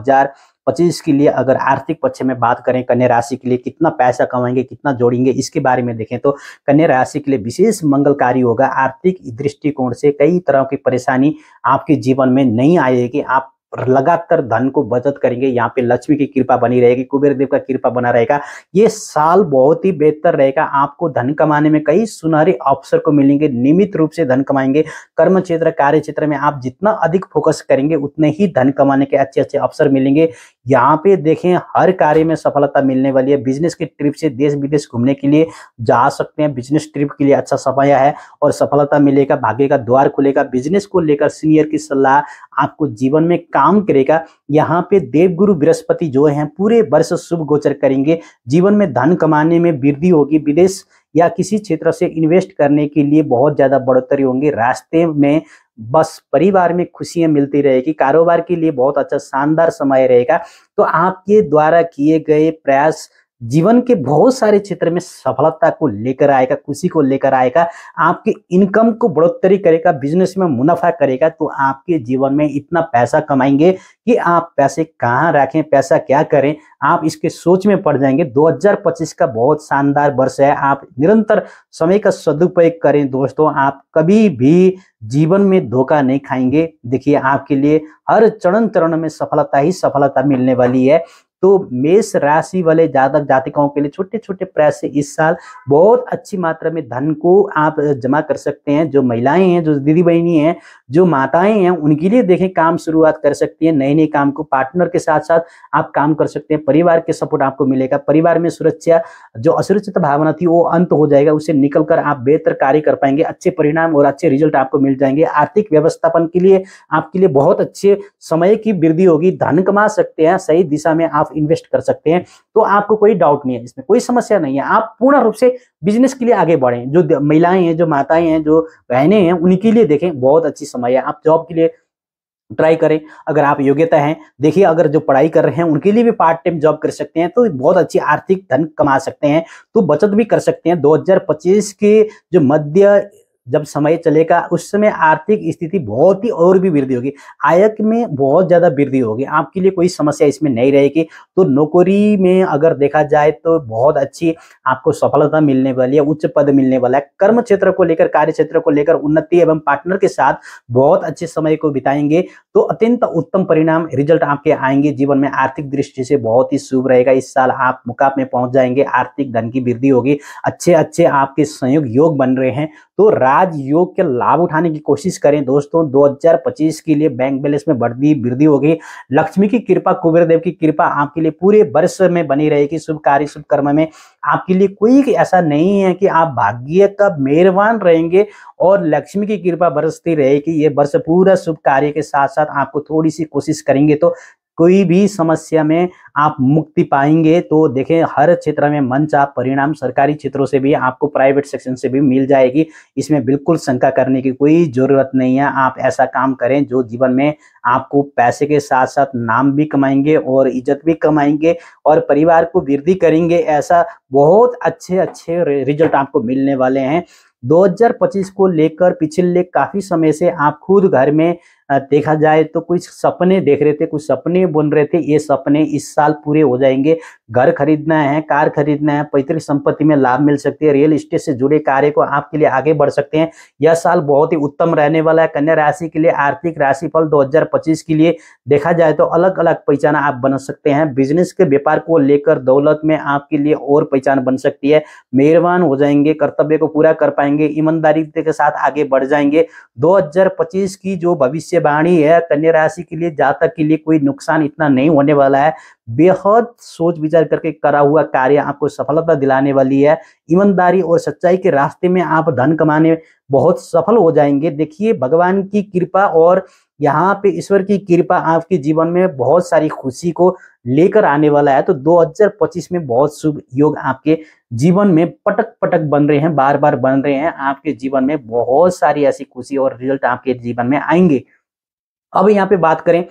पच्चीस के लिए अगर आर्थिक पक्ष में बात करें कन्या राशि के लिए कितना पैसा कमाएंगे कितना जोड़ेंगे इसके बारे में देखें तो कन्या राशि के लिए विशेष मंगलकारी होगा आर्थिक दृष्टिकोण से कई तरह की परेशानी आपके जीवन में नहीं आएगी आप लगातार धन को बचत करेंगे यहाँ पे लक्ष्मी की कृपा बनी रहेगी कुबेर देव का कृपा बना रहेगा ये साल बहुत ही बेहतर रहेगा आपको धन कमाने में कई सुनहरे अवसर को मिलेंगे नियमित रूप से धन कमाएंगे कर्म क्षेत्र कार्य क्षेत्र में आप जितना अधिक फोकस करेंगे उतने ही धन कमाने के अच्छे अच्छे अवसर मिलेंगे यहाँ पे देखें हर कार्य में सफलता मिलने वाली है बिजनेस की ट्रिप से देश विदेश घूमने के लिए जा सकते हैं बिजनेस ट्रिप के लिए अच्छा समय है और सफलता मिलेगा भाग्य का द्वार खुलेगा बिजनेस को लेकर सीनियर की सलाह आपको जीवन में काम करेगा यहाँ पे देवगुरु बृहस्पति जो है पूरे वर्ष शुभ गोचर करेंगे जीवन में धन कमाने में वृद्धि होगी विदेश या किसी क्षेत्र से इन्वेस्ट करने के लिए बहुत ज़्यादा बढ़ोतरी होंगी रास्ते में बस परिवार में खुशियां मिलती रहेगी कारोबार के लिए बहुत अच्छा शानदार समय रहेगा तो आपके द्वारा किए गए प्रयास जीवन के बहुत सारे क्षेत्र में सफलता को लेकर आएगा खुशी को लेकर आएगा आपके इनकम को बढ़ोतरी करेगा बिजनेस में मुनाफा करेगा तो आपके जीवन में इतना पैसा कमाएंगे कि आप पैसे कहाँ रखें पैसा क्या करें आप इसके सोच में पड़ जाएंगे 2025 का बहुत शानदार वर्ष है आप निरंतर समय का सदुपयोग करें दोस्तों आप कभी भी जीवन में धोखा नहीं खाएंगे देखिए आपके लिए हर चरण चरण में सफलता ही सफलता मिलने वाली है तो मेष राशि वाले जातक जातिकाओं के लिए छोटे छोटे प्रयास से इस साल बहुत अच्छी मात्रा में धन को आप जमा कर सकते हैं जो महिलाएं हैं जो दीदी बहनी हैं जो माताएं हैं उनके लिए देखें काम शुरुआत कर सकती है नए नए काम को पार्टनर के साथ साथ आप काम कर सकते हैं परिवार के सपोर्ट आपको मिलेगा परिवार में सुरक्षा जो असुरक्षित भावना थी वो अंत हो जाएगा उसे निकल कर आप बेहतर कार्य कर पाएंगे अच्छे परिणाम और अच्छे रिजल्ट आपको मिल जाएंगे आर्थिक व्यवस्थापन के लिए आपके लिए बहुत अच्छे समय की वृद्धि होगी धन कमा सकते हैं सही दिशा में आप आप इन्वेस्ट कर सकते हैं तो आपको कोई डाउट नहीं है इसमें कोई समस्या नहीं है आप पूर्ण रूप से बिजनेस के लिए आगे बढ़े जो महिलाएं हैं जो माताएं हैं जो बहनें हैं उनके लिए देखें बहुत अच्छी समय है आप जॉब के लिए ट्राई करें अगर आप योग्यता हैं देखिए अगर जो पढ़ाई कर रहे हैं उनके लिए भी पार्ट टाइम जॉब कर सकते हैं तो बहुत अच्छी आर्थिक धन कमा सकते हैं तो बचत भी कर सकते हैं 2025 के जो मध्य जब समय चलेगा उस समय आर्थिक स्थिति बहुत ही और भी वृद्धि होगी आयक में बहुत ज़्यादा वृद्धि होगी आपके लिए कोई समस्या इसमें नहीं रहेगी तो नौकरी में अगर देखा जाए तो बहुत अच्छी आपको सफलता मिलने वाली है उच्च पद मिलने वाला है कर्म क्षेत्र को लेकर कार्य क्षेत्र को लेकर उन्नति एवं पार्टनर के साथ बहुत अच्छे समय को बिताएंगे तो अत्यंत उत्तम परिणाम रिजल्ट आपके आएंगे जीवन में आर्थिक दृष्टि से बहुत ही शुभ रहेगा इस साल आप मुकाब में पहुंच जाएंगे आर्थिक धन की वृद्धि होगी अच्छे अच्छे आपके संयोग योग बन रहे हैं तो राजयोग के लाभ उठाने की कोशिश करें दोस्तों 2025 के लिए बैंक बैलेंस में बढ़ती वृद्धि होगी लक्ष्मी की कृपा कुबेर देव की कृपा आपके लिए पूरे वर्ष में बनी रहेगी शुभ कार्य शुभ कर्म में आपके लिए कोई ऐसा नहीं है कि आप भाग्य का मेहरबान रहेंगे और लक्ष्मी की कृपा बरसती रहेगी ये वर्ष पूरा शुभ कार्य के साथ साथ आपको थोड़ी सी कोशिश करेंगे तो कोई भी समस्या में आप मुक्ति पाएंगे तो देखें हर क्षेत्र में मन चाह परिणाम सरकारी क्षेत्रों से भी आपको प्राइवेट सेक्शन से भी मिल जाएगी इसमें बिल्कुल शंका करने की कोई ज़रूरत नहीं है आप ऐसा काम करें जो जीवन में आपको पैसे के साथ साथ नाम भी कमाएंगे और इज्जत भी कमाएंगे और परिवार को वृद्धि करेंगे ऐसा बहुत अच्छे अच्छे रिजल्ट आपको मिलने वाले हैं 2025 को लेकर पिछले काफ़ी समय से आप खुद घर में देखा जाए तो कुछ सपने देख रहे थे कुछ सपने बन रहे थे ये सपने इस साल पूरे हो जाएंगे घर खरीदना है कार खरीदना है पैतृक संपत्ति में लाभ मिल सकती है रियल इस्टेट से जुड़े कार्य को आपके लिए आगे बढ़ सकते हैं यह साल बहुत ही उत्तम रहने वाला है कन्या राशि के लिए आर्थिक राशिफल पच्चीस के लिए देखा जाए तो अलग अलग पहचान आप बन सकते हैं बिजनेस के व्यापार को लेकर दौलत में आपके लिए और पहचान बन सकती है मेहरबान हो जाएंगे कर्तव्य को पूरा कर पाएंगे ईमानदारी के साथ आगे बढ़ जाएंगे पच्चीस की जो भविष्यवाणी है कन्या राशि के लिए जातक के लिए कोई नुकसान इतना नहीं होने वाला है बेहद सोच विचार करके करा हुआ कार्य आपको सफलता दिलाने वाली है ईमानदारी और सच्चाई के रास्ते में आप धन कमाने बहुत सफल हो जाएंगे देखिए भगवान की कृपा और यहाँ पे ईश्वर की कृपा आपके जीवन में बहुत सारी खुशी को लेकर आने वाला है तो 2025 में बहुत शुभ योग आपके जीवन में पटक पटक बन रहे हैं बार बार बन रहे हैं आपके जीवन में बहुत सारी ऐसी खुशी और रिजल्ट आपके जीवन में आएंगे अब यहाँ पे बात करें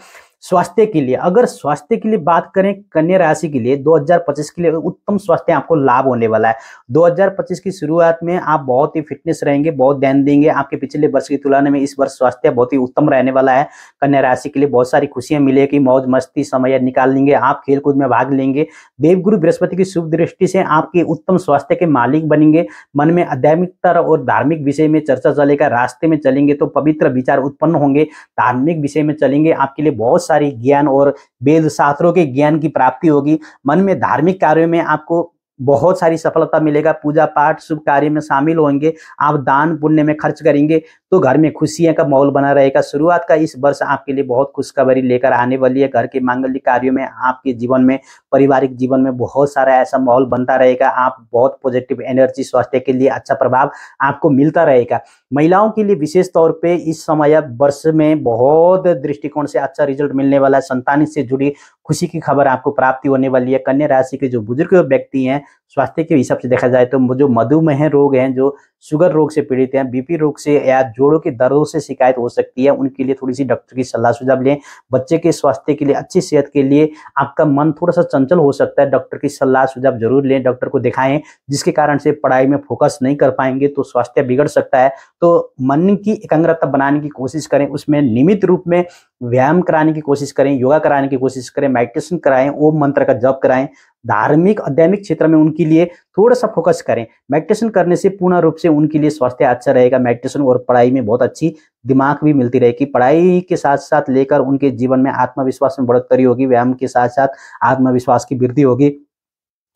स्वास्थ्य के लिए अगर स्वास्थ्य के लिए बात करें कन्या राशि के लिए 2025 के लिए उत्तम स्वास्थ्य आपको लाभ होने वाला है 2025 की शुरुआत में आप बहुत ही फिटनेस रहेंगे बहुत ध्यान देंगे आपके पिछले वर्ष की तुलना में इस वर्ष स्वास्थ्य बहुत ही उत्तम रहने वाला है कन्या राशि के लिए बहुत सारी खुशियां मिलेगी मौज मस्ती समय निकाल लेंगे आप खेलकूद में भाग लेंगे देवगुरु बृहस्पति की शुभ दृष्टि से आपके उत्तम स्वास्थ्य के मालिक बनेंगे मन में आध्यात्मिकता और धार्मिक विषय में चर्चा चलेगा रास्ते में चलेंगे तो पवित्र विचार उत्पन्न होंगे धार्मिक विषय में चलेंगे आपके लिए बहुत सारी ज्ञान और वेद शास्त्रों के ज्ञान की प्राप्ति होगी मन में धार्मिक कार्यों में आपको बहुत सारी सफलता मिलेगा पूजा पाठ शुभ कार्य में शामिल होंगे आप दान पुण्य में खर्च करेंगे तो घर में खुशियां का माहौल बना रहेगा शुरुआत का इस वर्ष आपके लिए बहुत खुशखबरी लेकर आने वाली है घर के मांगलिक कार्यों में आपके जीवन में पारिवारिक जीवन में बहुत सारा ऐसा माहौल बनता रहेगा आप बहुत पॉजिटिव एनर्जी स्वास्थ्य के लिए अच्छा प्रभाव आपको मिलता रहेगा महिलाओं के लिए विशेष तौर पे इस समय वर्ष में बहुत दृष्टिकोण से अच्छा रिजल्ट मिलने वाला है संतान से जुड़ी खुशी की खबर आपको प्राप्ति होने वाली है कन्या राशि के जो बुजुर्ग व्यक्ति हैं स्वास्थ्य के हिसाब से देखा जाए तो जो मधुमेह रोग हैं जो शुगर रोग से पीड़ित हैं बीपी रोग से या जोड़ों के दर्दों से शिकायत हो सकती है उनके लिए थोड़ी सी डॉक्टर की सलाह सुझाव लें बच्चे के स्वास्थ्य के लिए अच्छी सेहत के लिए आपका मन थोड़ा सा चंचल हो सकता है डॉक्टर की सलाह सुझाव जरूर लें डॉक्टर को दिखाएं जिसके कारण से पढ़ाई में फोकस नहीं कर पाएंगे तो स्वास्थ्य बिगड़ सकता है तो मन की एकाग्रता बनाने की कोशिश करें उसमें नियमित रूप में व्यायाम कराने की कोशिश करें योगा कराने की कोशिश करें मेडिटेशन कराएं ओम मंत्र का जप कराएं धार्मिक अध्यात्मिक क्षेत्र में उनके लिए थोड़ा सा फोकस करें मेडिटेशन करने से पूर्ण रूप से उनके लिए स्वास्थ्य अच्छा रहेगा मेडिटेशन और पढ़ाई में बहुत अच्छी दिमाग भी मिलती रहेगी पढ़ाई के साथ साथ लेकर उनके जीवन में आत्मविश्वास में बढ़ोतरी होगी व्यायाम के साथ साथ आत्मविश्वास की वृद्धि होगी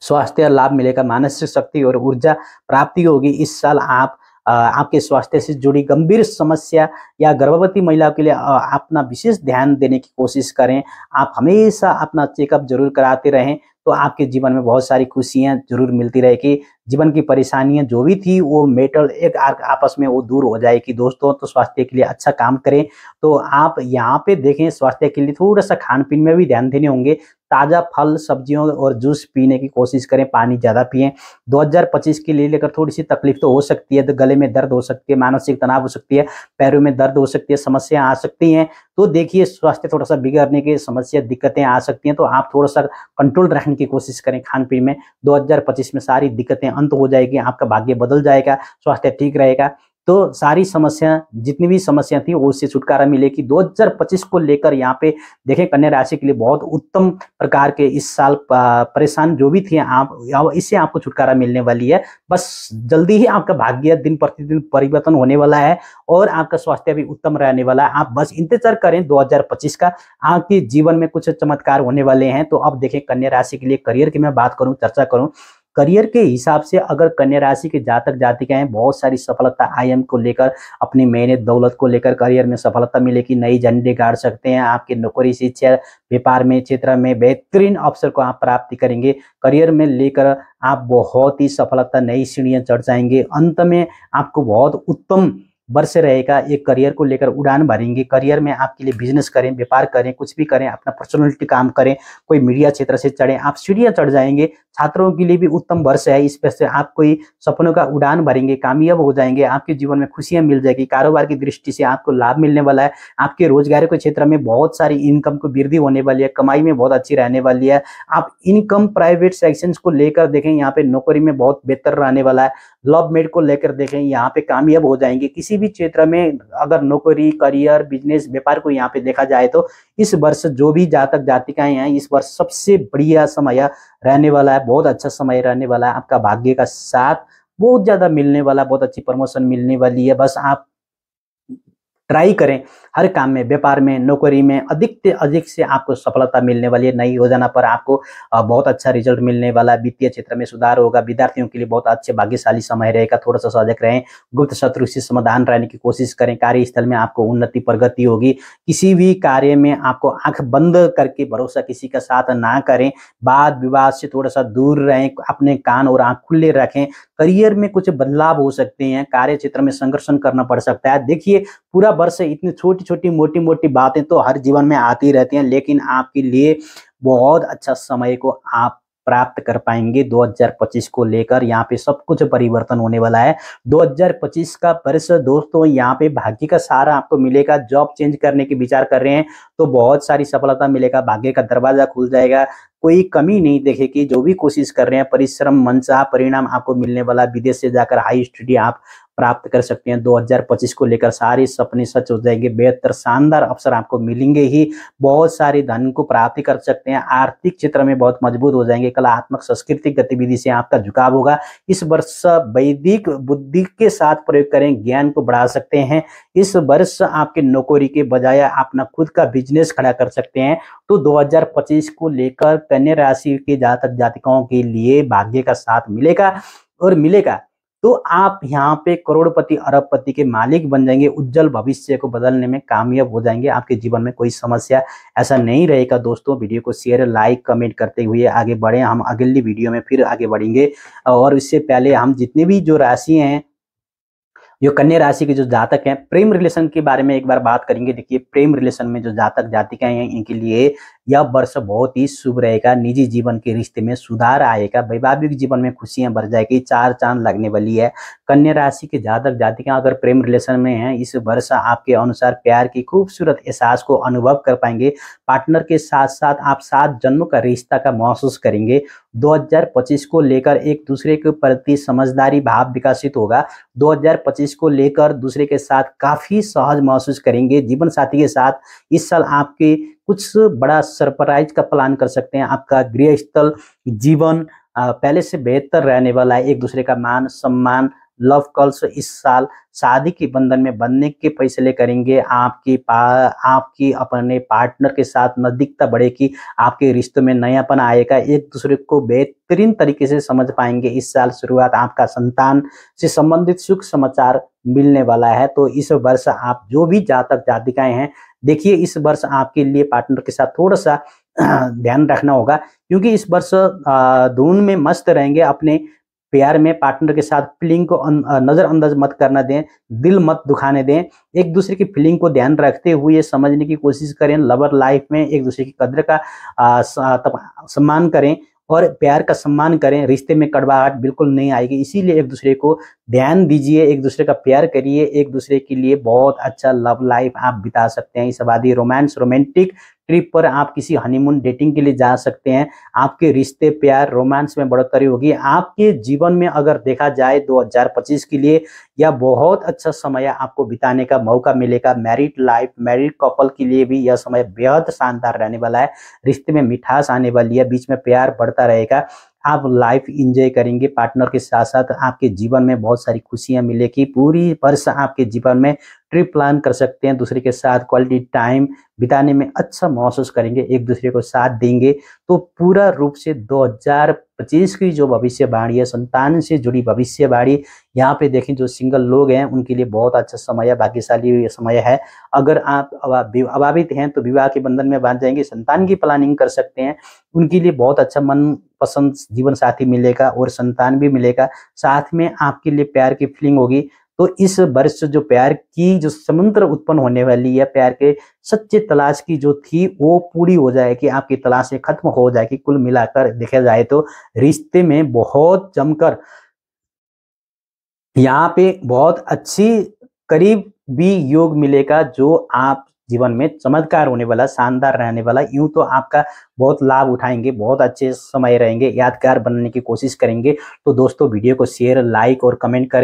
स्वास्थ्य लाभ मिलेगा मानसिक शक्ति और ऊर्जा प्राप्ति होगी इस साल आप आपके स्वास्थ्य से जुड़ी गंभीर समस्या या गर्भवती महिलाओं के लिए अपना विशेष ध्यान देने की कोशिश करें आप हमेशा अपना चेकअप जरूर कराते रहें तो आपके जीवन में बहुत सारी खुशियाँ जरूर मिलती रहेगी जीवन की परेशानियां जो भी थी वो मेटल एक आपस में वो दूर हो जाएगी दोस्तों तो स्वास्थ्य के लिए अच्छा काम करें तो आप यहाँ पे देखें स्वास्थ्य के लिए थोड़ा सा खान पीन में भी ध्यान देने होंगे ताज़ा फल सब्जियों और जूस पीने की कोशिश करें पानी ज़्यादा पिए 2025 के लिए लेकर थोड़ी सी तकलीफ तो हो सकती है तो गले में दर्द हो सकती है मानसिक तनाव हो सकती है पैरों में दर्द हो सकती है समस्या आ सकती हैं तो देखिए स्वास्थ्य थोड़ा सा बिगड़ने की समस्या दिक्कतें आ सकती हैं तो आप थोड़ा सा कंट्रोल रखने की कोशिश करें खान पीन में दो में सारी दिक्कतें अंत हो जाएगी आपका भाग्य बदल जाएगा स्वास्थ्य ठीक रहेगा तो सारी समस्या जितनी भी समस्या थी वो उससे छुटकारा मिलेगी 2025 को लेकर यहाँ पे देखें कन्या राशि के लिए बहुत उत्तम प्रकार के इस साल परेशान जो भी थे आप इससे आपको छुटकारा मिलने वाली है बस जल्दी ही आपका भाग्य दिन प्रतिदिन परिवर्तन होने वाला है और आपका स्वास्थ्य भी उत्तम रहने वाला है आप बस इंतजार करें 2025 का आपके जीवन में कुछ चमत्कार होने वाले हैं तो अब देखें कन्या राशि के लिए करियर की मैं बात करूँ चर्चा करूँ करियर के हिसाब से अगर कन्या राशि के जातक जातिका हैं बहुत सारी सफलता आयम को लेकर अपनी मेहनत दौलत को लेकर करियर में सफलता मिलेगी नई झंडे गाड़ सकते हैं आपके नौकरी शिक्षा व्यापार में क्षेत्र में बेहतरीन अवसर को आप प्राप्ति करेंगे करियर में लेकर आप बहुत ही सफलता नई सीढ़ियाँ चढ़ जाएंगे अंत में आपको बहुत उत्तम वर्ष रहेगा एक करियर को लेकर उड़ान भरेंगे करियर में आपके लिए बिजनेस करें व्यापार करें कुछ भी करें अपना पर्सनलिटी काम करें कोई मीडिया क्षेत्र से चढ़ें आप सीढ़ियाँ चढ़ जाएंगे छात्रों के लिए भी उत्तम वर्ष है इस वर्ष आप कोई सपनों का उड़ान भरेंगे कामयाब हो जाएंगे आपके जीवन में खुशियां मिल जाएगी कारोबार की दृष्टि से आपको लाभ मिलने वाला है आपके रोजगार के क्षेत्र में बहुत सारी इनकम को वृद्धि होने वाली है कमाई में बहुत अच्छी रहने वाली है आप इनकम प्राइवेट सेक्शन को लेकर देखें यहाँ पे नौकरी में बहुत बेहतर रहने वाला है लव मेड को लेकर देखें यहाँ पे कामयाब हो जाएंगे किसी भी क्षेत्र में अगर नौकरी करियर बिजनेस व्यापार को यहाँ पे देखा जाए तो इस वर्ष जो भी जातक जातिकाएं हैं इस वर्ष सबसे बढ़िया समय रहने वाला है है बहुत अच्छा समय रहने वाला है आपका भाग्य का साथ बहुत ज़्यादा मिलने वाला बहुत अच्छी प्रमोशन मिलने वाली है बस आप ट्राई करें हर काम में व्यापार में नौकरी में अधिक से अधिक से आपको सफलता मिलने वाली है नई योजना पर आपको बहुत अच्छा रिजल्ट मिलने वाला है वित्तीय क्षेत्र में सुधार होगा विद्यार्थियों के लिए बहुत अच्छे भाग्यशाली समय रहेगा थोड़ा सा सजग रहें गुप्त शत्रु से समाधान रहने की कोशिश करें कार्यस्थल में आपको उन्नति प्रगति होगी किसी भी कार्य में आपको आंख बंद करके भरोसा किसी का साथ ना करें वाद विवाद से थोड़ा सा दूर रहें अपने कान और आँख खुले रखें करियर में कुछ बदलाव हो सकते हैं कार्य क्षेत्र में संघर्षण करना पड़ सकता है देखिए पूरा वर्ष इतनी छोटी छोटी मोटी मोटी बातें तो हर जीवन में आती रहती हैं लेकिन आपके लिए बहुत अच्छा समय को आप प्राप्त कर पाएंगे 2025 को लेकर यहाँ पे सब कुछ परिवर्तन होने वाला है 2025 का वर्ष दोस्तों यहाँ पे भाग्य का सहारा आपको मिलेगा जॉब चेंज करने के विचार कर रहे हैं तो बहुत सारी सफलता मिलेगा भाग्य का दरवाजा खुल जाएगा कोई कमी नहीं देखे कि जो भी कोशिश कर रहे हैं परिश्रम मनसा परिणाम आपको मिलने वाला विदेश से जाकर हाई स्टडी आप प्राप्त कर सकते हैं 2025 को लेकर सारे सपने सच हो जाएंगे बेहतर शानदार अवसर आपको मिलेंगे ही बहुत सारे धन को प्राप्त कर सकते हैं आर्थिक क्षेत्र में बहुत मजबूत हो जाएंगे कलात्मक सांस्कृतिक गतिविधि से आपका झुकाव होगा इस वर्ष वैदिक बुद्धि के साथ प्रयोग करें ज्ञान को बढ़ा सकते हैं इस वर्ष आपके नौकरी के बजाय अपना खुद का बिजनेस खड़ा कर सकते हैं तो दो को लेकर कन्या राशि के जातक जातिकाओं के लिए भाग्य का साथ मिलेगा और मिलेगा तो आप यहाँ पे करोड़पति अरबपति के मालिक बन जाएंगे उज्जवल भविष्य को बदलने में कामयाब हो जाएंगे आपके जीवन में कोई समस्या ऐसा नहीं रहेगा दोस्तों वीडियो को शेयर लाइक कमेंट करते हुए आगे बढ़े हम अगली वीडियो में फिर आगे बढ़ेंगे और इससे पहले हम जितने भी जो राशि हैं जो कन्या राशि के जो जातक हैं प्रेम रिलेशन के बारे में एक बार बात करेंगे देखिए प्रेम रिलेशन में जो जातक जातिकाएं हैं इनके लिए यह वर्ष बहुत ही शुभ रहेगा निजी जीवन के रिश्ते में सुधार आएगा वैवाहिक जीवन में खुशियां बढ़ जाएगी चार चांद लगने वाली है कन्या राशि के जातक जातिका अगर प्रेम रिलेशन में है इस वर्ष आपके अनुसार प्यार की खूबसूरत एहसास को अनुभव कर पाएंगे पार्टनर के साथ साथ आप सात जन्मों का रिश्ता का महसूस करेंगे 2025 को लेकर एक दूसरे के प्रति समझदारी भाव विकसित होगा 2025 को लेकर दूसरे के साथ काफी सहज महसूस करेंगे जीवन साथी के साथ इस साल आपके कुछ बड़ा सरप्राइज का प्लान कर सकते हैं आपका गृहस्थल जीवन पहले से बेहतर रहने वाला है एक दूसरे का मान सम्मान लव कल्स इस साल शादी के बंधन में बनने के फैसले करेंगे आपकी पा आपकी अपने पार्टनर के साथ नजदीकता बढ़ेगी आपके रिश्तों में नयापन आएगा एक दूसरे को बेहतरीन तरीके से समझ पाएंगे इस साल शुरुआत आपका संतान से संबंधित सुख समाचार मिलने वाला है तो इस वर्ष आप जो भी जातक जातिकाएं हैं देखिए इस वर्ष आपके लिए पार्टनर के साथ थोड़ा सा ध्यान रखना होगा क्योंकि इस वर्ष धून में मस्त रहेंगे अपने प्यार में पार्टनर के साथ फीलिंग को अं- अं- नज़रअंदाज मत करना दें दिल मत दुखाने दें एक दूसरे की फीलिंग को ध्यान रखते हुए समझने की कोशिश करें लवर लाइफ में एक दूसरे की कदर का सम्मान करें और प्यार का सम्मान करें रिश्ते में कड़वाहट बिल्कुल नहीं आएगी इसीलिए एक दूसरे को ध्यान दीजिए एक दूसरे का प्यार करिए एक दूसरे के लिए बहुत अच्छा लव लाइफ आप बिता सकते हैं इस आबादी रोमांस रोमांटिक ट्रिप पर आप किसी हनीमून डेटिंग के लिए जा सकते हैं आपके रिश्ते प्यार रोमांस में बढ़ोतरी होगी आपके जीवन में अगर देखा जाए 2025 के लिए यह बहुत अच्छा समय आपको बिताने का मौका मिलेगा मैरिड लाइफ मैरिड कपल के लिए भी यह समय बेहद शानदार रहने वाला है रिश्ते में मिठास आने वाली है बीच में प्यार बढ़ता रहेगा आप लाइफ एंजॉय करेंगे पार्टनर के साथ साथ आपके जीवन में बहुत सारी खुशियां मिलेगी पूरी वर्ष आपके जीवन में ट्रिप प्लान कर सकते हैं दूसरे के साथ क्वालिटी टाइम बिताने में अच्छा महसूस करेंगे एक दूसरे को साथ देंगे तो पूरा रूप से 2025 की जो भविष्यवाणी है संतान से जुड़ी भविष्यवाणी यहाँ पे देखें जो सिंगल लोग हैं उनके लिए बहुत अच्छा समय है भाग्यशाली समय है अगर आप अभावित हैं तो विवाह के बंधन में बांध जाएंगे संतान की प्लानिंग कर सकते हैं उनके लिए बहुत अच्छा मन पसंद जीवन साथी मिलेगा और संतान भी मिलेगा साथ में आपके लिए प्यार की फीलिंग होगी तो इस वर्ष जो प्यार की जो समुद्र उत्पन्न होने वाली है प्यार के सच्चे तलाश की जो थी वो पूरी हो जाएगी आपकी तलाशें खत्म हो जाएगी कुल मिलाकर देखा जाए तो रिश्ते में बहुत जमकर यहाँ पे बहुत अच्छी करीब भी योग मिलेगा जो आप जीवन में चमत्कार होने वाला शानदार रहने वाला यूं तो आपका बहुत लाभ उठाएंगे बहुत अच्छे समय रहेंगे यादगार बनने की कोशिश करेंगे तो दोस्तों वीडियो को शेयर लाइक और कमेंट करें